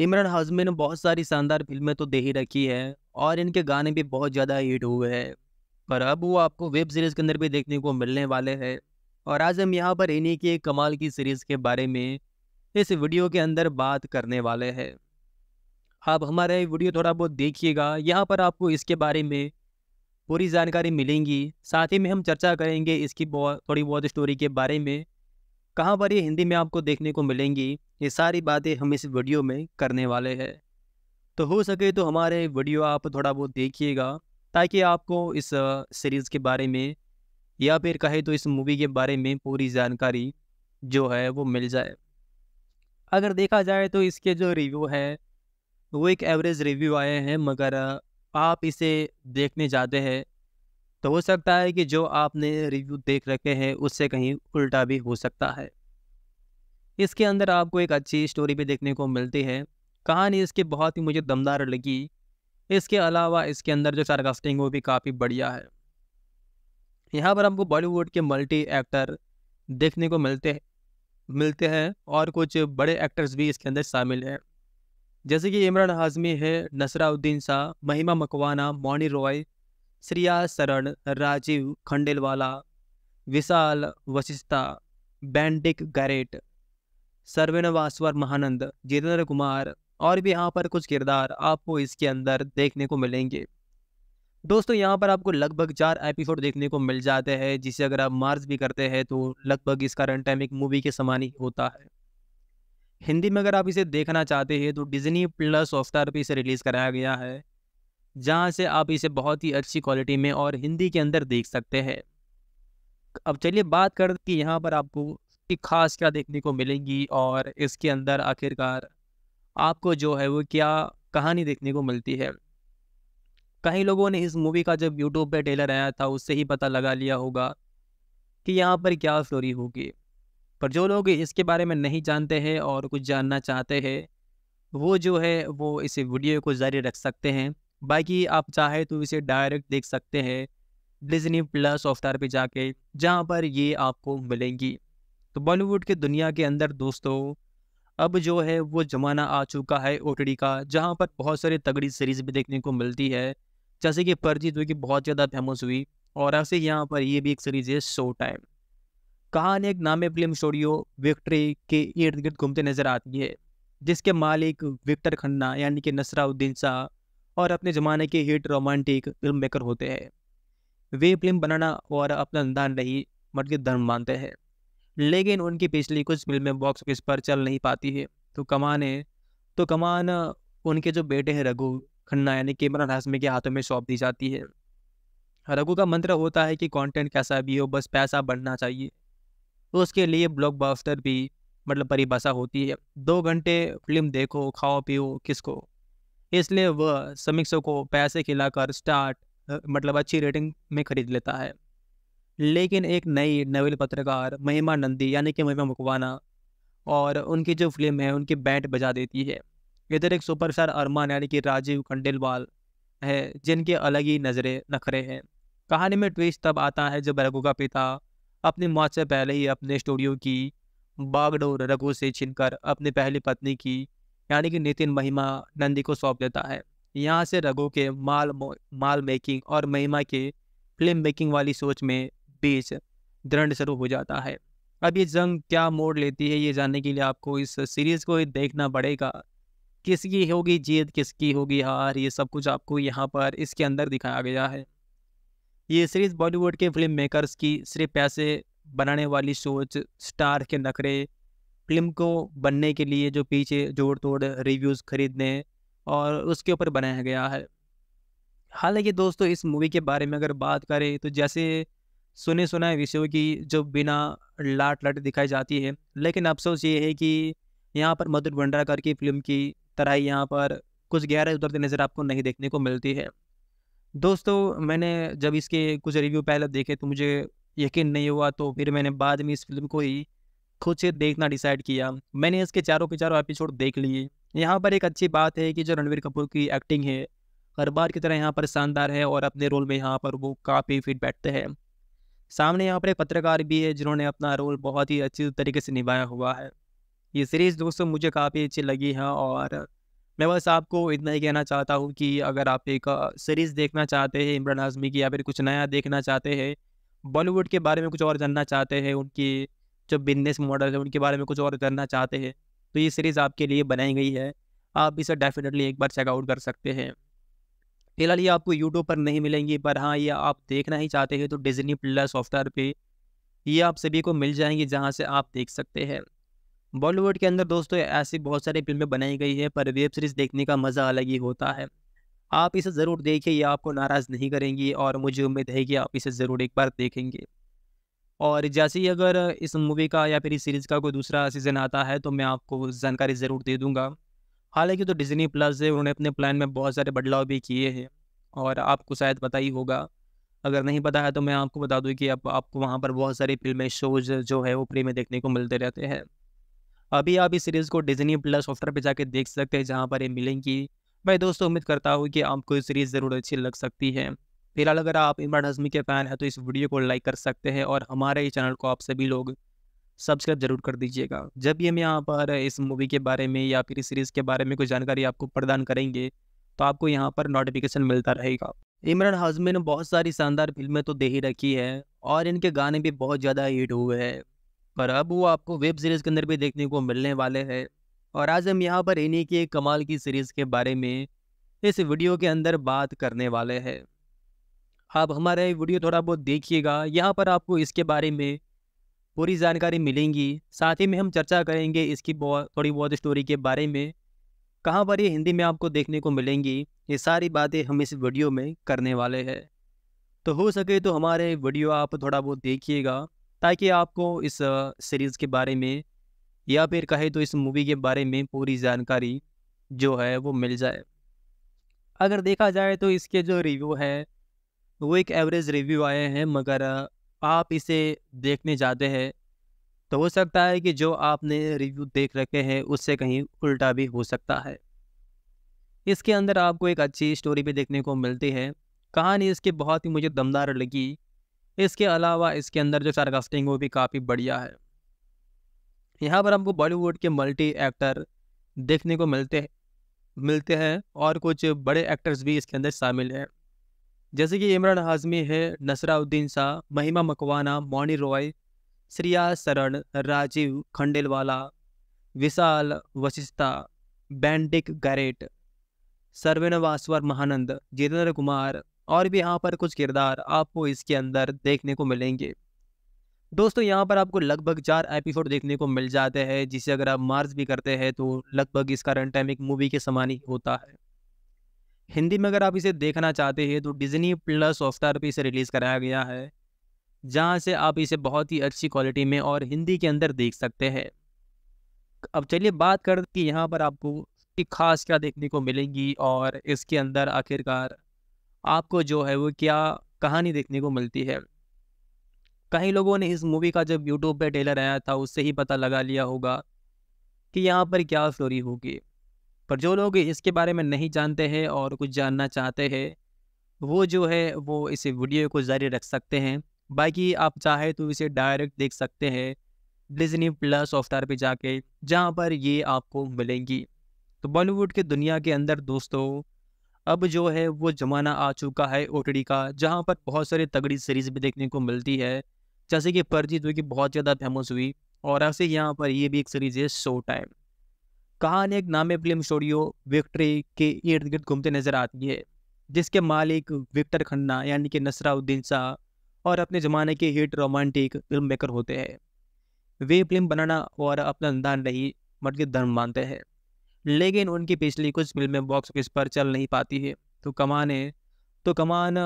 इमरान हाजमी ने बहुत सारी शानदार फिल्में तो दे ही रखी है और इनके गाने भी बहुत ज़्यादा हिट हुए हैं पर अब वो आपको वेब सीरीज़ के अंदर भी देखने को मिलने वाले हैं और आज हम यहाँ पर इन्हीं की कमाल की सीरीज़ के बारे में इस वीडियो के अंदर बात करने वाले हैं आप हमारा ये वीडियो थोड़ा बहुत देखिएगा यहाँ पर आपको इसके बारे में पूरी जानकारी मिलेंगी साथ ही में हम चर्चा करेंगे इसकी बहुत थोड़ी बहुत स्टोरी के बारे में कहाँ पर ये हिंदी में आपको देखने को मिलेंगी ये सारी बातें हम इस वीडियो में करने वाले हैं तो हो सके तो हमारे वीडियो आप थोड़ा बहुत देखिएगा ताकि आपको इस सीरीज़ के बारे में या फिर कहे तो इस मूवी के बारे में पूरी जानकारी जो है वो मिल जाए अगर देखा जाए तो इसके जो रिव्यू हैं वो एक एवरेज रिव्यू आए हैं मगर आप इसे देखने जाते हैं तो हो सकता है कि जो आपने रिव्यू देख रखे हैं उससे कहीं उल्टा भी हो सकता है इसके अंदर आपको एक अच्छी स्टोरी भी देखने को मिलती है कहानी इसकी बहुत ही मुझे दमदार लगी इसके अलावा इसके अंदर जो सारकास्टिंग वो भी काफ़ी बढ़िया है यहाँ पर हमको बॉलीवुड के मल्टी एक्टर देखने को मिलते हैं मिलते हैं और कुछ बड़े एक्टर्स भी इसके अंदर शामिल हैं जैसे कि इमरान हाजमी है नसराउद्दीन शाह महिमा मकवाना मौनी रॉय श्रिया शरण राजीव खंडेलवाला विशाल वशिष्ठा बैंडिक गैरेट सर्वेनवासवर वासवर महानंद जितेंद्र कुमार और भी यहाँ पर कुछ किरदार आपको इसके अंदर देखने को मिलेंगे दोस्तों यहाँ पर आपको लगभग चार एपिसोड देखने को मिल जाते हैं जिसे अगर आप मार्च भी करते हैं तो लगभग इसका रन टाइम एक मूवी के समान ही होता है हिंदी में अगर आप इसे देखना चाहते हैं तो डिज्नी प्लस हॉटस्टार पर इसे रिलीज़ कराया गया है जहाँ से आप इसे बहुत ही अच्छी क्वालिटी में और हिंदी के अंदर देख सकते हैं अब चलिए बात कर कि यहाँ पर आपको खास क्या देखने को मिलेगी और इसके अंदर आखिरकार आपको जो है वो क्या कहानी देखने को मिलती है कई लोगों ने इस मूवी का जब यूट्यूब पे टेलर आया था उससे ही पता लगा लिया होगा कि यहाँ पर क्या स्टोरी होगी पर जो लोग इसके बारे में नहीं जानते हैं और कुछ जानना चाहते हैं वो जो है वो इस वीडियो को जारी रख सकते हैं बाकी आप चाहे तो इसे डायरेक्ट देख सकते हैं डिजनी प्लस अवतार पे जाके जहाँ पर ये आपको मिलेंगी तो बॉलीवुड के दुनिया के अंदर दोस्तों अब जो है वो ज़माना आ चुका है ओ का जहाँ पर बहुत सारी तगड़ी सीरीज़ भी देखने को मिलती है जैसे कि पर्जी जो कि बहुत ज़्यादा फेमस हुई और ऐसे यहाँ पर ये भी एक सीरीज़ है शो टाइम कहानी एक नामे फिल्म स्टूडियो विक्ट्री के इर्द गिर्द घूमते नजर आती है जिसके मालिक विक्टर खन्ना यानी कि नसराउद्दीन शाह और अपने ज़माने के हिट रोमांटिक फिल्म मेकर होते हैं वे फिल्म बनाना और अपना अनदान नहीं बल्कि धर्म मानते हैं लेकिन उनकी पिछली कुछ फिल्में बॉक्स ऑफिस पर चल नहीं पाती है तो कमान है तो कमान उनके जो बेटे हैं रघु खन्ना यानी कैमरा हाशमी के हाथों में सौंप दी जाती है रघु का मंत्र होता है कि कंटेंट कैसा भी हो बस पैसा बढ़ना चाहिए तो उसके लिए ब्लॉकबस्टर भी मतलब परिभाषा होती है दो घंटे फिल्म देखो खाओ पियो किसको इसलिए वह समीक्षकों को पैसे खिलाकर स्टार्ट मतलब अच्छी रेटिंग में खरीद लेता है लेकिन एक नई नवेल पत्रकार महिमा नंदी यानी कि महिमा मुकवाना और उनकी जो फिल्म है उनकी बैंड बजा देती है इधर एक सुपरस्टार अरमान यानी कि राजीव खंडेलवाल है जिनके अलग ही नजरे नखरे हैं कहानी में ट्विस्ट तब आता है जब रघु का पिता अपनी मौत से पहले ही अपने स्टूडियो की बागडोर रघु से छिनकर अपनी पहली पत्नी की यानी कि नितिन महिमा नंदी को सौंप देता है यहाँ से रघु के माल माल मेकिंग और महिमा के फिल्म मेकिंग वाली सोच में बीच दृढ़ शुरू हो जाता है अब ये जंग क्या मोड़ लेती है ये जानने के लिए आपको इस सीरीज़ को देखना पड़ेगा किसकी होगी जीत किसकी होगी हार ये सब कुछ आपको यहाँ पर इसके अंदर दिखाया गया है ये सीरीज़ बॉलीवुड के फिल्म मेकर्स की सिर्फ पैसे बनाने वाली सोच स्टार के नखरे फिल्म को बनने के लिए जो पीछे जोड़ तोड़ रिव्यूज़ खरीदने और उसके ऊपर बनाया गया है हालांकि दोस्तों इस मूवी के बारे में अगर बात करें तो जैसे सुने सुना है विषयों की जो बिना लाट लट दिखाई जाती है लेकिन अफसोस ये है कि यहाँ पर मधुर भंडारकर की फिल्म की तरह ही यहाँ पर कुछ गहरा उतरते नज़र आपको नहीं देखने को मिलती है दोस्तों मैंने जब इसके कुछ रिव्यू पहले देखे तो मुझे यकीन नहीं हुआ तो फिर मैंने बाद में इस फिल्म को ही खुद से देखना डिसाइड किया मैंने इसके चारों के चारों एपिसोड देख लिए यहाँ पर एक अच्छी बात है कि जो रणवीर कपूर की एक्टिंग है हर बार की तरह यहाँ पर शानदार है और अपने रोल में यहाँ पर वो काफ़ी फिट बैठते हैं सामने यहाँ पर एक पत्रकार भी है जिन्होंने अपना रोल बहुत ही अच्छी तरीके से निभाया हुआ है ये सीरीज़ दोस्तों मुझे काफ़ी अच्छी लगी है और मैं बस आपको इतना ही कहना चाहता हूँ कि अगर आप एक सीरीज़ देखना चाहते हैं इमरान हाजमी की या फिर कुछ नया देखना चाहते हैं बॉलीवुड के बारे में कुछ और जानना चाहते हैं उनकी जो बिजनेस मॉडल है उनके बारे में कुछ और जानना चाहते हैं तो ये सीरीज़ आपके लिए बनाई गई है आप इसे डेफिनेटली एक बार चेकआउट कर सकते हैं फिलहाल ये आपको यूट्यूब पर नहीं मिलेंगी पर हाँ ये आप देखना ही चाहते हैं तो डिजनी प्लस सॉफ्टवेयर पे ये आप सभी को मिल जाएंगी जहाँ से आप देख सकते हैं बॉलीवुड के अंदर दोस्तों ऐसी बहुत सारी फिल्में बनाई गई है पर वेब सीरीज़ देखने का मज़ा अलग ही होता है आप इसे ज़रूर देखिए ये आपको नाराज़ नहीं करेंगी और मुझे उम्मीद है कि आप इसे ज़रूर एक बार देखेंगे और जैसे ही अगर इस मूवी का या फिर इस सीरीज़ का कोई दूसरा सीज़न आता है तो मैं आपको जानकारी ज़रूर दे दूँगा हालांकि तो डिज़नी प्लस है उन्होंने अपने प्लान में बहुत सारे बदलाव भी किए हैं और आपको शायद पता ही होगा अगर नहीं पता है तो मैं आपको बता दूँ कि अब आपको वहाँ पर बहुत सारी फिल्में शोज जो है वो फ्री में देखने को मिलते रहते हैं अभी आप इस सीरीज़ को डिजनी प्लस ऑफ्टर पर जाके देख सकते हैं जहाँ पर ये मिलेंगी मैं दोस्तों उम्मीद करता हूँ कि आपको ये सीरीज़ ज़रूर अच्छी लग सकती है फिलहाल अगर आप इमरान हजमी के फ़ैन हैं तो इस वीडियो को लाइक कर सकते हैं और हमारे ही चैनल को आप सभी लोग सब्सक्राइब जरूर कर दीजिएगा जब भी हम यहाँ पर इस मूवी के बारे में या फिर इस सीरीज़ के बारे में कोई जानकारी आपको प्रदान करेंगे तो आपको यहाँ पर नोटिफिकेशन मिलता रहेगा इमरान हाजमी ने बहुत सारी शानदार फिल्में तो दे ही रखी है और इनके गाने भी बहुत ज़्यादा हिट हुए हैं पर अब वो आपको वेब सीरीज़ के अंदर भी देखने को मिलने वाले हैं और आज हम यहाँ पर इन्हीं की कमाल की सीरीज़ के बारे में इस वीडियो के अंदर बात करने वाले हैं आप हमारा वीडियो थोड़ा बहुत देखिएगा यहाँ पर आपको इसके बारे में पूरी जानकारी मिलेंगी साथ ही में हम चर्चा करेंगे इसकी बहुत थोड़ी बहुत स्टोरी के बारे में कहाँ पर ये हिंदी में आपको देखने को मिलेंगी ये सारी बातें हम इस वीडियो में करने वाले हैं तो हो सके तो हमारे वीडियो आप थोड़ा बहुत देखिएगा ताकि आपको इस सीरीज़ के बारे में या फिर कहे तो इस मूवी के बारे में पूरी जानकारी जो है वो मिल जाए अगर देखा जाए तो इसके जो रिव्यू है तो वो एक एवरेज रिव्यू आए हैं मगर आप इसे देखने जाते हैं तो हो सकता है कि जो आपने रिव्यू देख रखे हैं उससे कहीं उल्टा भी हो सकता है इसके अंदर आपको एक अच्छी स्टोरी भी देखने को मिलती है कहानी इसकी बहुत ही मुझे दमदार लगी इसके अलावा इसके अंदर जो सार्कास्टिंग वो भी काफ़ी बढ़िया है यहाँ पर हमको बॉलीवुड के मल्टी एक्टर देखने को मिलते हैं मिलते हैं और कुछ बड़े एक्टर्स भी इसके अंदर शामिल हैं जैसे कि इमरान हाजमी है नसराउद्दीन शाह महिमा मकवाना मौनी रॉय श्रिया शरण राजीव खंडेलवाला विशाल वशिष्ठा बैंडिक गैरेट सर्वेनवासवर महानंद जितेंद्र कुमार और भी यहाँ पर कुछ किरदार आपको इसके अंदर देखने को मिलेंगे दोस्तों यहाँ पर आपको लगभग चार एपिसोड देखने को मिल जाते हैं जिसे अगर आप मार्च भी करते हैं तो लगभग इसका रन टाइम एक मूवी के समान ही होता है हिंदी में अगर आप इसे देखना चाहते हैं तो डिज्नी प्लस हॉटस्टार पर इसे रिलीज़ कराया गया है जहाँ से आप इसे बहुत ही अच्छी क्वालिटी में और हिंदी के अंदर देख सकते हैं अब चलिए बात कर कि यहाँ पर आपको खास क्या देखने को मिलेगी और इसके अंदर आखिरकार आपको जो है वो क्या कहानी देखने को मिलती है कई लोगों ने इस मूवी का जब यूट्यूब पे ट्रेलर आया था उससे ही पता लगा लिया होगा कि यहाँ पर क्या स्टोरी होगी पर जो लोग इसके बारे में नहीं जानते हैं और कुछ जानना चाहते हैं वो जो है वो इस वीडियो को जारी रख सकते हैं बाकी आप चाहे तो इसे डायरेक्ट देख सकते हैं डिजनी प्लस सॉफ्टवेयर पे जाके जहाँ पर ये आपको मिलेंगी तो बॉलीवुड के दुनिया के अंदर दोस्तों अब जो है वो ज़माना आ चुका है ओ का जहाँ पर बहुत सारी तगड़ी सीरीज़ भी देखने को मिलती है जैसे कि परजी जो कि बहुत ज़्यादा फेमस हुई और ऐसे यहाँ पर ये भी एक सीरीज़ है शो टाइम कहा अनेक नामे फिल्म स्टूडियो विक्ट्री के इर्द गिर्द घूमते नजर आती है जिसके मालिक विक्टर खन्ना यानी कि नसराउद्दीन शाह और अपने ज़माने के हिट रोमांटिक फिल्म मेकर होते हैं वे फिल्म बनाना और अपना दान नहीं मतलब धर्म मानते हैं लेकिन उनकी पिछली कुछ फिल्में बॉक्स ऑफिस पर चल नहीं पाती है तो कमान है तो कमान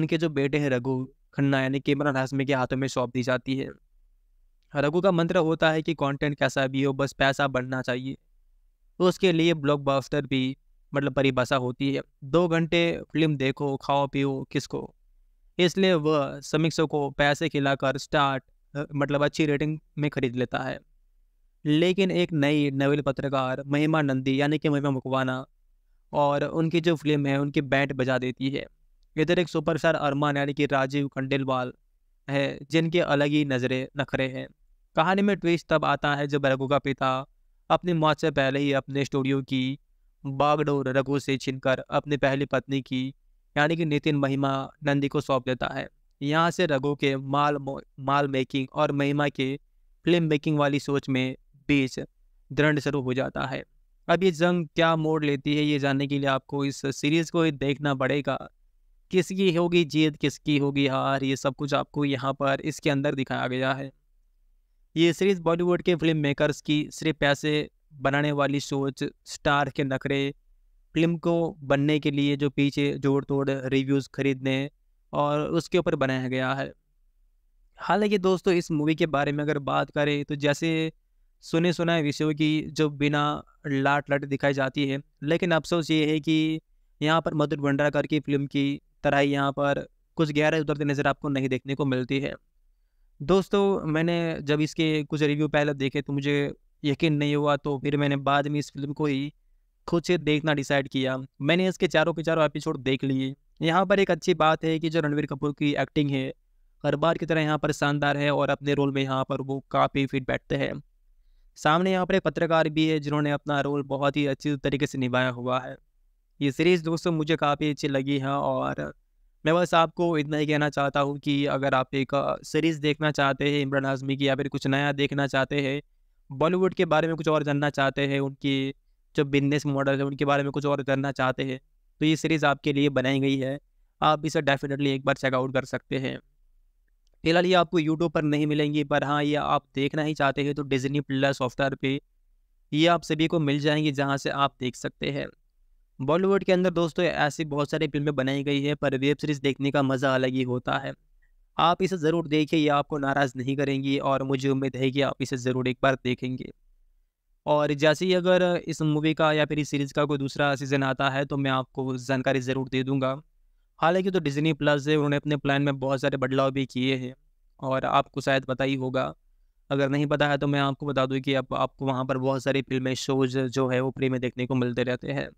उनके जो बेटे हैं रघु खन्ना यानी कि कैमरान हाशमी के हाथों में सौंप दी जाती है रघु का मंत्र होता है कि कंटेंट कैसा भी हो बस पैसा बढ़ना चाहिए तो उसके लिए ब्लॉकबस्टर भी मतलब परिभाषा होती है दो घंटे फिल्म देखो खाओ पियो किसको इसलिए वह समीक्षकों को पैसे खिलाकर स्टार्ट मतलब अच्छी रेटिंग में खरीद लेता है लेकिन एक नई नवेल पत्रकार महिमा नंदी यानी कि महिमा मुकवाना और उनकी जो फिल्म है उनकी बैंड बजा देती है इधर एक सुपरस्टार अरमान यानी कि राजीव खंडेलवाल है जिनके अलग ही नज़रें नखरे हैं कहानी में ट्विस्ट तब आता है जब रघु का पिता अपनी मौत से पहले ही अपने स्टूडियो की बागडोर रघु से छिनकर अपनी पहली पत्नी की यानी कि नितिन महिमा नंदी को सौंप देता है यहाँ से रघु के माल माल मेकिंग और महिमा के फिल्म मेकिंग वाली सोच में बीच दृढ़ शुरू हो जाता है अब ये जंग क्या मोड़ लेती है ये जानने के लिए आपको इस सीरीज़ को देखना पड़ेगा किसकी होगी जीत किसकी होगी हार ये सब कुछ आपको यहाँ पर इसके अंदर दिखाया गया है ये सीरीज बॉलीवुड के फिल्म मेकर्स की सिर्फ पैसे बनाने वाली सोच स्टार के नखरे फिल्म को बनने के लिए जो पीछे जोड़ तोड़ रिव्यूज़ खरीदने और उसके ऊपर बनाया गया है हालांकि दोस्तों इस मूवी के बारे में अगर बात करें तो जैसे सुने सुना है विषयों की जो बिना लाट लाट दिखाई जाती है लेकिन अफसोस ये है कि यहाँ पर मधुर भंडारकर की फिल्म की तरह यहाँ पर कुछ गहरा उतरते नज़र आपको नहीं देखने को मिलती है दोस्तों मैंने जब इसके कुछ रिव्यू पहले देखे तो मुझे यकीन नहीं हुआ तो फिर मैंने बाद में इस फिल्म को ही खुद से देखना डिसाइड किया मैंने इसके चारों के चारों एपिसोड देख लिए यहाँ पर एक अच्छी बात है कि जो रणवीर कपूर की एक्टिंग है हर बार की तरह यहाँ पर शानदार है और अपने रोल में यहाँ पर वो काफ़ी फिट बैठते हैं सामने यहाँ पर एक पत्रकार भी है जिन्होंने अपना रोल बहुत ही अच्छी तरीके से निभाया हुआ है ये सीरीज़ दोस्तों मुझे काफ़ी अच्छी लगी है और मैं बस आपको इतना ही कहना चाहता हूँ कि अगर आप एक सीरीज़ देखना चाहते हैं इमरान आज़मी की या फिर कुछ नया देखना चाहते हैं बॉलीवुड के बारे में कुछ और जानना चाहते हैं उनकी जो बिजनेस मॉडल है उनके बारे में कुछ और जानना चाहते हैं तो ये सीरीज़ आपके लिए बनाई गई है आप इसे डेफिनेटली एक बार चेकआउट कर सकते हैं फिलहाल ये आपको यूट्यूब पर नहीं मिलेंगी पर हाँ ये आप देखना ही चाहते हैं तो डिजनी प्लस सॉफ्टवेयर पे ये आप सभी को मिल जाएंगी जहाँ से आप देख सकते हैं बॉलीवुड के अंदर दोस्तों ऐसी बहुत सारी फिल्में बनाई गई है पर वेब सीरीज़ देखने का मज़ा अलग ही होता है आप इसे ज़रूर देखिए ये आपको नाराज़ नहीं करेंगी और मुझे उम्मीद है कि आप इसे ज़रूर एक बार देखेंगे और जैसे ही अगर इस मूवी का या फिर इस सीरीज़ का कोई दूसरा सीज़न आता है तो मैं आपको जानकारी ज़रूर दे दूँगा हालांकि तो डिज़नी प्लस है उन्होंने अपने प्लान में बहुत सारे बदलाव भी किए हैं और आपको शायद पता ही होगा अगर नहीं पता है तो मैं आपको बता दूँ कि अब आप, आपको वहाँ पर बहुत सारी फिल्में शोज जो है वो फ्री में देखने को मिलते रहते हैं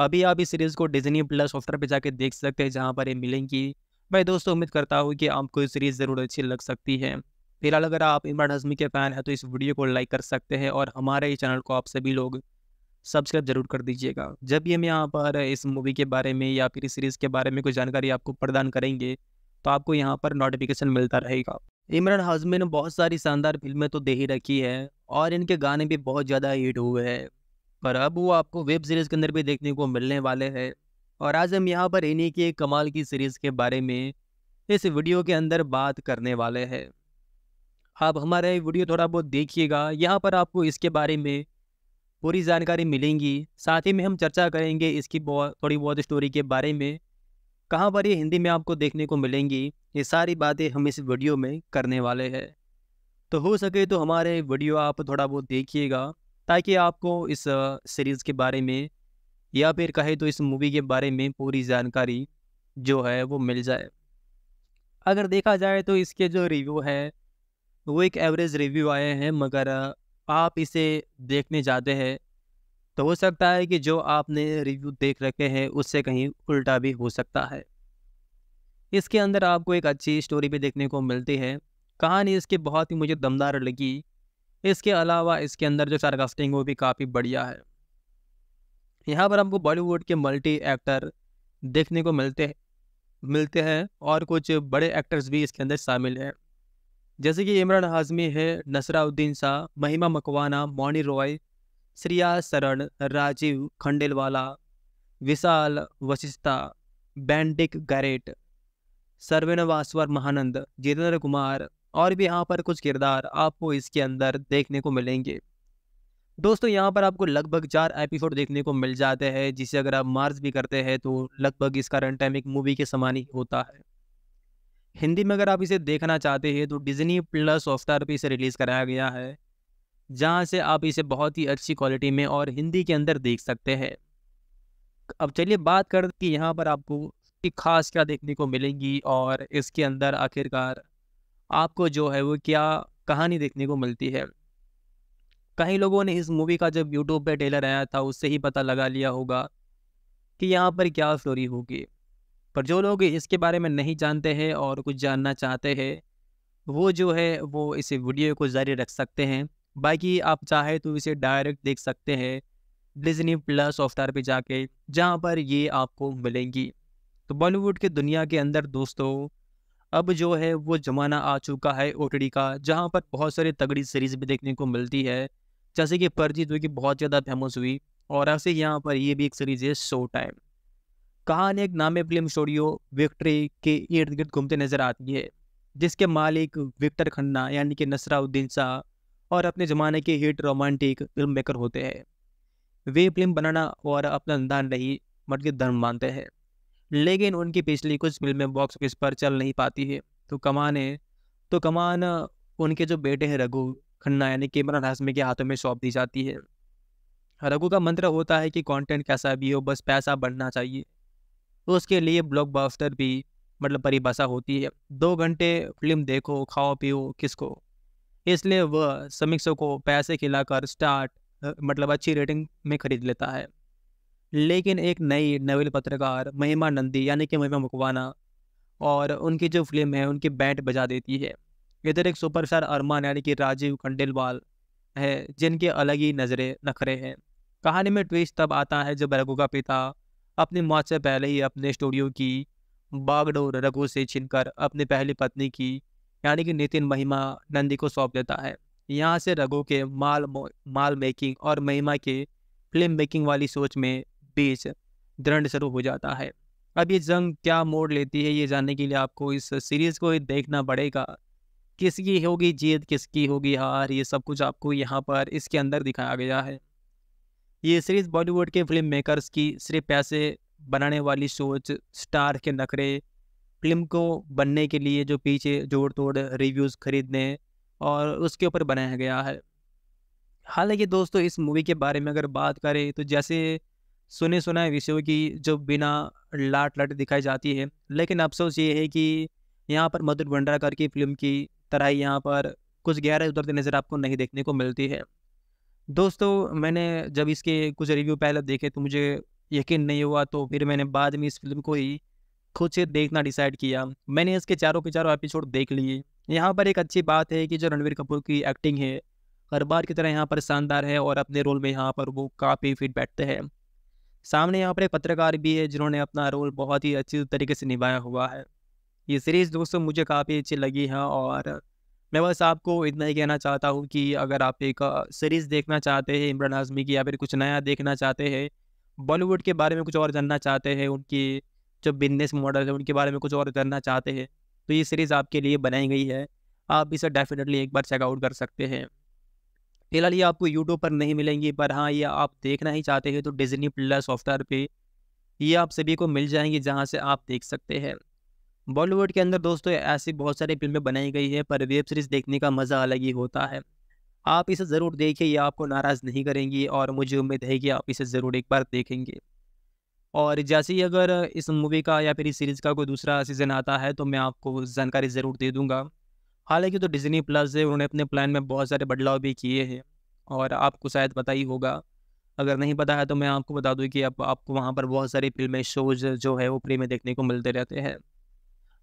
अभी आप इस सीरीज़ को डिजनी प्लस सॉफ्टवेयर पर जाके देख सकते हैं जहाँ पर ये मिलेंगी मैं दोस्तों उम्मीद करता हूँ कि आपको ये सीरीज़ ज़रूर अच्छी लग सकती है फिलहाल अगर आप इमरान हजमी के फ़ैन हैं तो इस वीडियो को लाइक कर सकते हैं और हमारे चैनल को आप सभी लोग सब्सक्राइब जरूर कर दीजिएगा जब भी हम यहाँ पर इस मूवी के बारे में या फिर इस सीरीज़ के बारे में कोई जानकारी आपको प्रदान करेंगे तो आपको यहाँ पर नोटिफिकेशन मिलता रहेगा इमरान हाजमी ने बहुत सारी शानदार फिल्में तो दे ही रखी है और इनके गाने भी बहुत ज़्यादा हिट हुए हैं पर अब वो आपको वेब सीरीज़ के अंदर भी देखने को मिलने वाले हैं और आज हम यहाँ पर इन्हीं के कमाल की सीरीज़ के बारे में इस वीडियो के अंदर बात करने वाले हैं आप हमारा वीडियो थोड़ा बहुत देखिएगा यहाँ पर आपको इसके बारे में पूरी जानकारी मिलेंगी साथ ही में हम चर्चा करेंगे इसकी बहुत थोड़ी बहुत स्टोरी के बारे में कहाँ पर ये हिंदी में आपको देखने को मिलेंगी ये सारी बातें हम इस वीडियो में करने वाले हैं तो हो सके तो हमारे वीडियो आप थोड़ा बहुत देखिएगा ताकि आपको इस सीरीज़ के बारे में या फिर कहे तो इस मूवी के बारे में पूरी जानकारी जो है वो मिल जाए अगर देखा जाए तो इसके जो रिव्यू हैं वो एक एवरेज रिव्यू आए हैं मगर आप इसे देखने जाते हैं तो हो सकता है कि जो आपने रिव्यू देख रखे हैं उससे कहीं उल्टा भी हो सकता है इसके अंदर आपको एक अच्छी स्टोरी भी देखने को मिलती है कहानी इसकी बहुत ही मुझे दमदार लगी इसके अलावा इसके अंदर जो सारकास्टिंग वो भी काफ़ी बढ़िया है यहाँ पर हमको बॉलीवुड के मल्टी एक्टर देखने को मिलते हैं मिलते हैं और कुछ बड़े एक्टर्स भी इसके अंदर शामिल हैं जैसे कि इमरान हाजमी है नसराउद्दीन शाह महिमा मकवाना मौनी रॉय श्रिया शरण राजीव खंडेलवाला विशाल वशिष्ठा बैंडिक गैरेट सर्वेण वासवर महानंद जितेंद्र कुमार और भी यहाँ पर कुछ किरदार आपको इसके अंदर देखने को मिलेंगे दोस्तों यहाँ पर आपको लगभग चार एपिसोड देखने को मिल जाते हैं जिसे अगर आप मार्च भी करते हैं तो लगभग इसका रन टाइम एक मूवी के समान ही होता है हिंदी में अगर आप इसे देखना चाहते हैं तो डिज्नी प्लस हॉटस्टार पर इसे रिलीज़ कराया गया है जहाँ से आप इसे बहुत ही अच्छी क्वालिटी में और हिंदी के अंदर देख सकते हैं अब चलिए बात कर कि यहाँ पर आपको खास क्या देखने को मिलेगी और इसके अंदर आखिरकार आपको जो है वो क्या कहानी देखने को मिलती है कई लोगों ने इस मूवी का जब यूट्यूब पे ट्रेलर आया था उससे ही पता लगा लिया होगा कि यहाँ पर क्या स्टोरी होगी पर जो लोग इसके बारे में नहीं जानते हैं और कुछ जानना चाहते हैं वो जो है वो इस वीडियो को जारी रख सकते हैं बाकी आप चाहे तो इसे डायरेक्ट देख सकते हैं डिजनी प्लस सॉफ्टवेयर पे जाके जहाँ पर ये आपको मिलेंगी तो बॉलीवुड के दुनिया के अंदर दोस्तों अब जो है वो ज़माना आ चुका है ओ का जहाँ पर बहुत सारी तगड़ी सीरीज़ भी देखने को मिलती है जैसे कि परजीत जो कि बहुत ज़्यादा फेमस हुई और ऐसे यहाँ पर ये भी एक सीरीज़ है शो टाइम कहान एक नामे फिल्म स्टूडियो विक्ट्री के इर्द गिर्द घूमते नजर आती है जिसके मालिक विक्टर खन्ना यानी कि नसराउद्दीन शाह और अपने ज़माने के हिट रोमांटिक फिल्म मेकर होते हैं वे फिल्म बनाना और अपना दान नहीं मतलब धर्म मानते हैं लेकिन उनकी पिछली कुछ फिल्में बॉक्स ऑफिस पर चल नहीं पाती है तो कमान है तो कमान उनके जो बेटे हैं रघु खन्ना यानी कैमरा हाशमी के हाथों में सौंप दी जाती है रघु का मंत्र होता है कि कंटेंट कैसा भी हो बस पैसा बढ़ना चाहिए तो उसके लिए ब्लॉकबस्टर भी मतलब परिभाषा होती है दो घंटे फिल्म देखो खाओ पियो किसको इसलिए वह समीक्षकों को पैसे खिलाकर स्टार्ट मतलब अच्छी रेटिंग में खरीद लेता है लेकिन एक नई नवेल पत्रकार महिमा नंदी यानी कि महिमा मुकवाना और उनकी जो फिल्म है उनकी बैंड बजा देती है इधर एक सुपरस्टार अरमान यानी कि राजीव खंडेलवाल है जिनके अलग ही नज़रे नखरे हैं कहानी में ट्विस्ट तब आता है जब रघु का पिता अपनी मौत से पहले ही अपने स्टूडियो की बागडोर रघु से छीनकर अपनी पहली पत्नी की यानी कि नितिन महिमा नंदी को सौंप देता है यहाँ से रघु के माल माल मेकिंग और महिमा के फिल्म मेकिंग वाली सोच में पेच दृढ़ शुरू हो जाता है अब ये जंग क्या मोड़ लेती है ये जानने के लिए आपको इस सीरीज़ को देखना पड़ेगा किसकी होगी जीत किसकी होगी हार ये सब कुछ आपको यहाँ पर इसके अंदर दिखाया गया है ये सीरीज़ बॉलीवुड के फिल्म मेकर्स की सिर्फ पैसे बनाने वाली सोच स्टार के नखरे फिल्म को बनने के लिए जो पीछे जोड़ तोड़ रिव्यूज़ खरीदने और उसके ऊपर बनाया गया है हालांकि दोस्तों इस मूवी के बारे में अगर बात करें तो जैसे सुने सुना है विषयों की जो बिना लाट लाट दिखाई जाती है लेकिन अफसोस ये है कि यहाँ पर मधुर भंडारकर की फिल्म की तरह ही यहाँ पर कुछ गहरा उतरते नज़र आपको नहीं देखने को मिलती है दोस्तों मैंने जब इसके कुछ रिव्यू पहले देखे तो मुझे यकीन नहीं हुआ तो फिर मैंने बाद में इस फिल्म को ही खुद से देखना डिसाइड किया मैंने इसके चारों के चारों एपिसोड देख लिए यहाँ पर एक अच्छी बात है कि जो रणवीर कपूर की एक्टिंग है हर बार की तरह यहाँ पर शानदार है और अपने रोल में यहाँ पर वो काफ़ी फिट बैठते हैं सामने यहाँ पर एक पत्रकार भी है जिन्होंने अपना रोल बहुत ही अच्छी तरीके से निभाया हुआ है ये सीरीज़ दोस्तों मुझे काफ़ी अच्छी लगी है और मैं बस आपको इतना ही कहना चाहता हूँ कि अगर आप एक सीरीज़ देखना चाहते हैं इमरान आजमी की या फिर कुछ नया देखना चाहते हैं बॉलीवुड के बारे में कुछ और जानना चाहते हैं उनकी जो बिजनेस मॉडल है उनके बारे में कुछ और जानना चाहते हैं तो ये सीरीज़ आपके लिए बनाई गई है आप इसे डेफिनेटली एक बार चेकआउट कर सकते हैं फिलहाल ये आपको यूट्यूब पर नहीं मिलेंगी पर हाँ ये आप देखना ही चाहते हैं तो डिजनी प्लस सॉफ्टवेयर पे ये आप सभी को मिल जाएंगी जहाँ से आप देख सकते हैं बॉलीवुड के अंदर दोस्तों ऐसी बहुत सारी फिल्में बनाई गई है पर वेब सीरीज़ देखने का मज़ा अलग ही होता है आप इसे ज़रूर देखिए ये आपको नाराज़ नहीं करेंगी और मुझे उम्मीद है कि आप इसे ज़रूर एक बार देखेंगे और जैसे ही अगर इस मूवी का या फिर इस सीरीज़ का कोई दूसरा सीज़न आता है तो मैं आपको जानकारी ज़रूर दे दूँगा हालांकि तो डिज्नी प्लस है उन्होंने अपने प्लान में बहुत सारे बदलाव भी किए हैं और आपको शायद पता ही होगा अगर नहीं पता है तो मैं आपको बता दूँ कि अब आप, आपको वहाँ पर बहुत सारी फिल्में शोज जो है वो फ्री में देखने को मिलते रहते हैं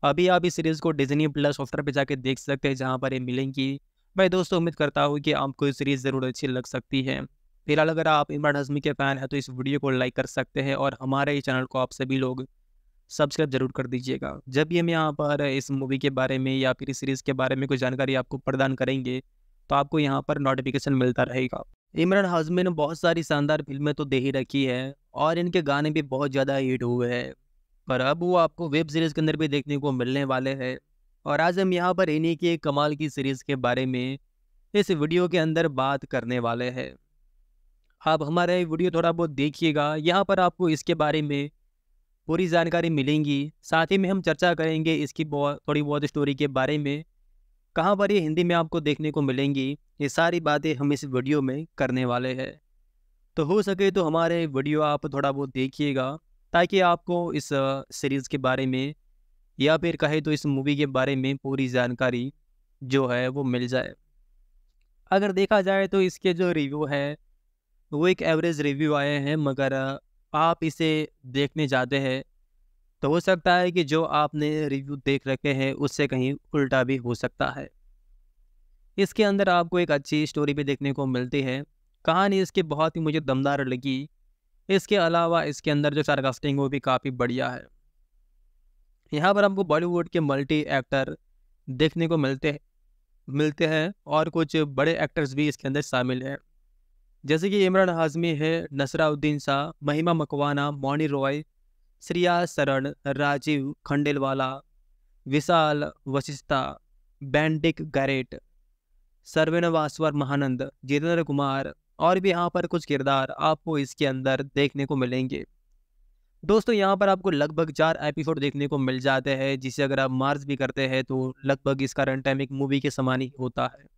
अभी आप इस सीरीज़ को डिज्नी प्लस सॉफ्टवेयर पर जाके देख सकते हैं जहाँ पर ये मिलेंगी मैं दोस्तों उम्मीद करता हूँ कि आपको ये सीरीज़ ज़रूर अच्छी लग सकती है फिलहाल अगर आप इमरान हजमी के फ़ैन हैं तो इस वीडियो को लाइक कर सकते हैं और हमारे ही चैनल को आप सभी लोग सब्सक्राइब जरूर कर दीजिएगा जब भी हम यहाँ पर इस मूवी के बारे में या फिर इस सीरीज़ के बारे में कोई जानकारी आपको प्रदान करेंगे तो आपको यहाँ पर नोटिफिकेशन मिलता रहेगा इमरान हाजमी ने बहुत सारी शानदार फिल्में तो दे ही रखी है और इनके गाने भी बहुत ज़्यादा हिट हुए हैं पर अब वो आपको वेब सीरीज़ के अंदर भी देखने को मिलने वाले हैं और आज हम यहाँ पर इन्हीं के कमाल की सीरीज़ के बारे में इस वीडियो के अंदर बात करने वाले हैं आप हमारा वीडियो थोड़ा बहुत देखिएगा यहाँ पर आपको इसके बारे में पूरी जानकारी मिलेंगी साथ ही में हम चर्चा करेंगे इसकी बहुत थोड़ी बहुत स्टोरी के बारे में कहाँ पर ये हिंदी में आपको देखने को मिलेंगी ये सारी बातें हम इस वीडियो में करने वाले हैं तो हो सके तो हमारे वीडियो आप थोड़ा बहुत देखिएगा ताकि आपको इस सीरीज़ के बारे में या फिर कहे तो इस मूवी के बारे में पूरी जानकारी जो है वो मिल जाए अगर देखा जाए तो इसके जो रिव्यू हैं वो एक एवरेज रिव्यू आए हैं मगर आप इसे देखने जाते हैं तो हो सकता है कि जो आपने रिव्यू देख रखे हैं उससे कहीं उल्टा भी हो सकता है इसके अंदर आपको एक अच्छी स्टोरी भी देखने को मिलती है कहानी इसकी बहुत ही मुझे दमदार लगी इसके अलावा इसके अंदर जो सारकास्टिंग वो भी काफ़ी बढ़िया है यहाँ पर हमको बॉलीवुड के मल्टी एक्टर देखने को मिलते हैं मिलते हैं और कुछ बड़े एक्टर्स भी इसके अंदर शामिल हैं जैसे कि इमरान हाजमी है नसराउद्दीन शाह महिमा मकवाना मौनी रॉय श्रिया शरण राजीव खंडेलवाला विशाल वशिष्ठा बैंडिक गैरेट सर्वेन वासवर महानंद जितेंद्र कुमार और भी यहाँ पर कुछ किरदार आपको इसके अंदर देखने को मिलेंगे दोस्तों यहाँ पर आपको लगभग चार एपिसोड देखने को मिल जाते हैं जिसे अगर आप मार्च भी करते हैं तो लगभग इसका रन टाइम एक मूवी के समान ही होता है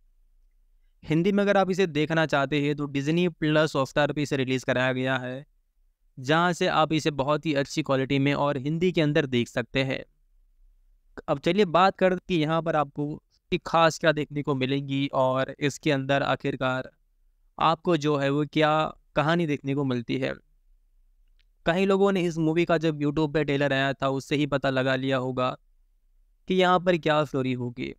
हिंदी में अगर आप इसे देखना चाहते हैं तो डिज्नी प्लस हॉटस्टार पर इसे रिलीज़ कराया गया है जहाँ से आप इसे बहुत ही अच्छी क्वालिटी में और हिंदी के अंदर देख सकते हैं अब चलिए बात कर कि यहाँ पर आपको खास क्या देखने को मिलेगी और इसके अंदर आखिरकार आपको जो है वो क्या कहानी देखने को मिलती है कई लोगों ने इस मूवी का जब यूट्यूब पर ट्रेलर आया था उससे ही पता लगा लिया होगा कि यहाँ पर क्या स्टोरी होगी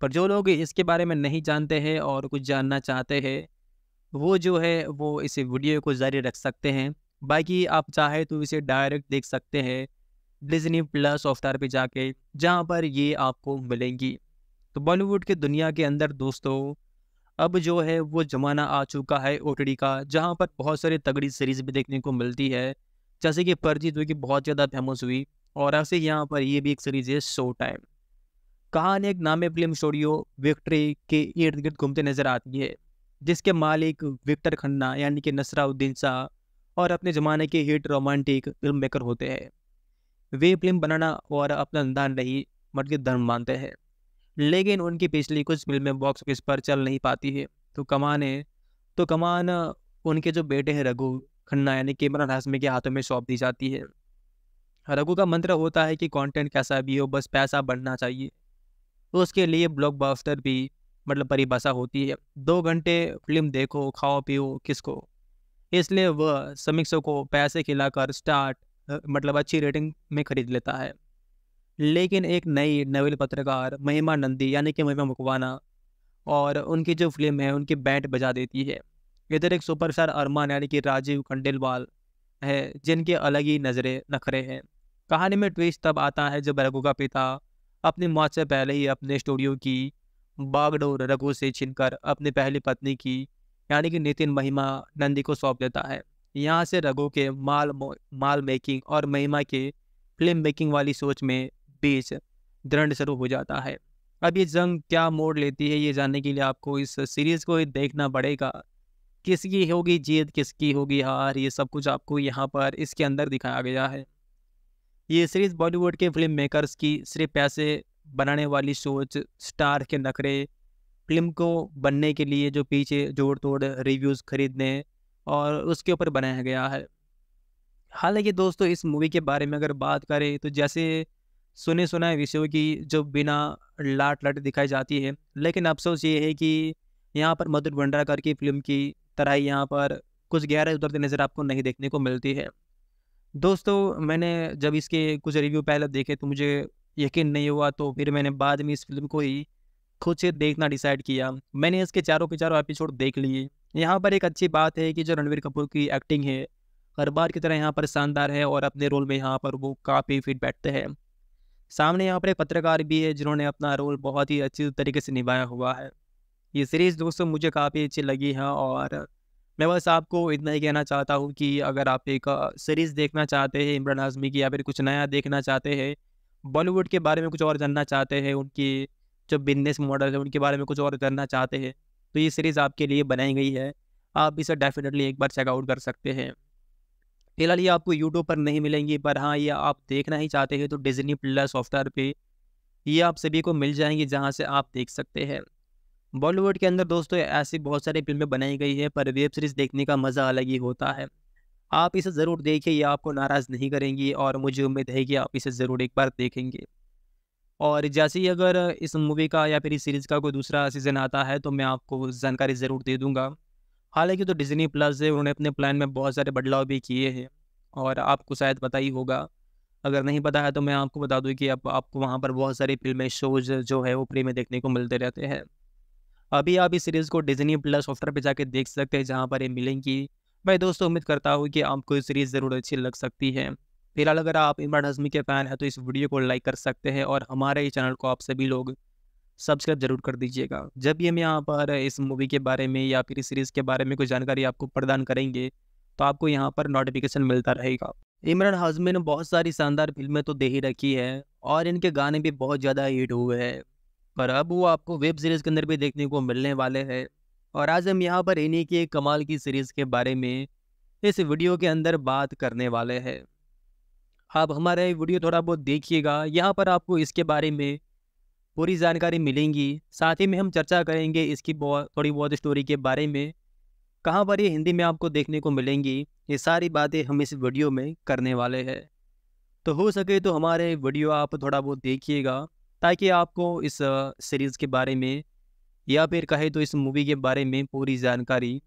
पर जो लोग इसके बारे में नहीं जानते हैं और कुछ जानना चाहते हैं वो जो है वो इस वीडियो को जारी रख सकते हैं बाकी आप चाहे तो इसे डायरेक्ट देख सकते हैं डिजनी प्लस सॉफ्टवेयर पे जाके जहाँ पर ये आपको मिलेंगी तो बॉलीवुड के दुनिया के अंदर दोस्तों अब जो है वो ज़माना आ चुका है ओ का जहाँ पर बहुत सारी तगड़ी सीरीज़ भी देखने को मिलती है जैसे कि परजीत जो कि बहुत ज़्यादा फेमस हुई और ऐसे यहाँ पर ये भी एक सीरीज़ है शो टाइम कहान एक नामे फिल्म स्टूडियो विक्ट्री के इर्द गिर्द घूमते नजर आती है जिसके मालिक विक्टर खन्ना यानी कि नसराउद्दीन शाह और अपने ज़माने के हिट रोमांटिक फिल्म मेकर होते हैं वे फिल्म बनाना और अपना अंदाज नहीं मतलब धर्म मानते हैं लेकिन उनकी पिछली कुछ फिल्में बॉक्स ऑफिस पर चल नहीं पाती है तो कमान है तो कमान उनके जो बेटे हैं रघु खन्ना यानी कैमरान हाशमी के हाथों में सौंप दी जाती है रघु का मंत्र होता है कि कंटेंट कैसा भी हो बस पैसा बढ़ना चाहिए तो उसके लिए ब्लॉकबस्टर भी मतलब परिभाषा होती है दो घंटे फिल्म देखो खाओ पियो किसको इसलिए वह समीक्षकों को पैसे खिलाकर स्टार्ट मतलब अच्छी रेटिंग में खरीद लेता है लेकिन एक नई नवेल पत्रकार महिमा नंदी यानी कि महिमा मुकवाना और उनकी जो फिल्म है उनकी बैंड बजा देती है इधर एक सुपरस्टार अरमान यानी कि राजीव खंडेलवाल है जिनके अलग ही नज़रें नखरे हैं कहानी में ट्विस्ट तब आता है जब रघु का पिता अपने मौत से पहले ही अपने स्टूडियो की बागडोर रघु से छिनकर अपनी पहली पत्नी की यानी कि नितिन महिमा नंदी को सौंप देता है यहाँ से रघु के माल माल मेकिंग और महिमा के फिल्म मेकिंग वाली सोच में बीच दृढ़ शुरू हो जाता है अब ये जंग क्या मोड़ लेती है ये जानने के लिए आपको इस सीरीज़ को देखना पड़ेगा किसकी होगी जीत किसकी होगी हार ये सब कुछ आपको यहाँ पर इसके अंदर दिखाया गया है ये सीरीज बॉलीवुड के फिल्म मेकर्स की सिर्फ पैसे बनाने वाली सोच स्टार के नखरे फिल्म को बनने के लिए जो पीछे जोड़ तोड़ रिव्यूज़ खरीदने और उसके ऊपर बनाया गया है हालांकि दोस्तों इस मूवी के बारे में अगर बात करें तो जैसे सुने सुनाए विषयों की जो बिना लाट लाट दिखाई जाती है लेकिन अफसोस ये है कि यहाँ पर मधुर भंडारकर की फिल्म की तरह यहाँ पर कुछ गहरा उतरते नज़र आपको नहीं देखने को मिलती है दोस्तों मैंने जब इसके कुछ रिव्यू पहले देखे तो मुझे यकीन नहीं हुआ तो फिर मैंने बाद में इस फिल्म को ही खुद से देखना डिसाइड किया मैंने इसके चारों के चारों एपिसोड देख लिए यहाँ पर एक अच्छी बात है कि जो रणवीर कपूर की एक्टिंग है हर बार की तरह यहाँ पर शानदार है और अपने रोल में यहाँ पर वो काफ़ी फिट बैठते हैं सामने यहाँ पर एक पत्रकार भी है जिन्होंने अपना रोल बहुत ही अच्छी तरीके से निभाया हुआ है ये सीरीज़ दोस्तों मुझे काफ़ी अच्छी लगी है और मैं बस आपको इतना ही कहना चाहता हूँ कि अगर आप एक सीरीज़ देखना चाहते हैं इमरान आजमी की या फिर कुछ नया देखना चाहते हैं बॉलीवुड के बारे में कुछ और जानना चाहते हैं उनकी जो बिजनेस मॉडल है उनके बारे में कुछ और जानना चाहते हैं तो ये सीरीज़ आपके लिए बनाई गई है आप इसे डेफिनेटली एक बार चेकआउट कर सकते हैं फिलहाल ये आपको यूट्यूब पर नहीं मिलेंगी पर हाँ ये आप देखना ही चाहते हैं तो डिजनी प्लस सॉफ्टवेयर पे ये आप सभी को मिल जाएंगे जहाँ से आप देख सकते हैं बॉलीवुड के अंदर दोस्तों ऐसी बहुत सारी फिल्में बनाई गई है पर वेब सीरीज़ देखने का मज़ा अलग ही होता है आप इसे ज़रूर देखिए ये आपको नाराज़ नहीं करेंगी और मुझे उम्मीद है कि आप इसे ज़रूर एक बार देखेंगे और जैसे ही अगर इस मूवी का या फिर इस सीरीज़ का कोई दूसरा सीज़न आता है तो मैं आपको जानकारी ज़रूर दे दूँगा हालांकि तो डिज्नी प्लस है उन्होंने अपने प्लान में बहुत सारे बदलाव भी किए हैं और आपको शायद पता ही होगा अगर नहीं पता है तो मैं आपको बता दूँ कि अब आप, आपको वहाँ पर बहुत सारी फिल्में शोज जो है वो फ्री में देखने को मिलते रहते हैं अभी आप इस सीरीज़ को डिजनी प्लस सॉफ्टवेयर पर जाके देख सकते हैं जहाँ पर ये मिलेंगी मैं दोस्तों उम्मीद करता हूँ कि आपको ये सीरीज़ ज़रूर अच्छी लग सकती है फिलहाल अगर आप इमरान हजमी के फ़ैन हैं तो इस वीडियो को लाइक कर सकते हैं और हमारे ही चैनल को आप सभी लोग सब्सक्राइब जरूर कर दीजिएगा जब भी हम यहाँ पर इस मूवी के बारे में या फिर इस सीरीज़ के बारे में कोई जानकारी आपको प्रदान करेंगे तो आपको यहाँ पर नोटिफिकेशन मिलता रहेगा इमरान हाजमी ने बहुत सारी शानदार फिल्में तो दे ही रखी है और इनके गाने भी बहुत ज़्यादा हिट हुए हैं पर अब वो आपको वेब सीरीज़ के अंदर भी देखने को मिलने वाले हैं और आज हम यहाँ पर इन्हीं के कमाल की सीरीज़ के बारे में इस वीडियो के अंदर बात करने वाले हैं आप हमारा ये वीडियो थोड़ा बहुत देखिएगा यहाँ पर आपको इसके बारे में पूरी जानकारी मिलेंगी साथ ही में हम चर्चा करेंगे इसकी बहुत थोड़ी बहुत स्टोरी के बारे में कहाँ पर ये हिंदी में आपको देखने को मिलेंगी ये सारी बातें हम इस वीडियो में करने वाले हैं तो हो सके तो हमारे वीडियो आप थोड़ा बहुत देखिएगा ताकि आपको इस सीरीज़ के बारे में या फिर कहे तो इस मूवी के बारे में पूरी जानकारी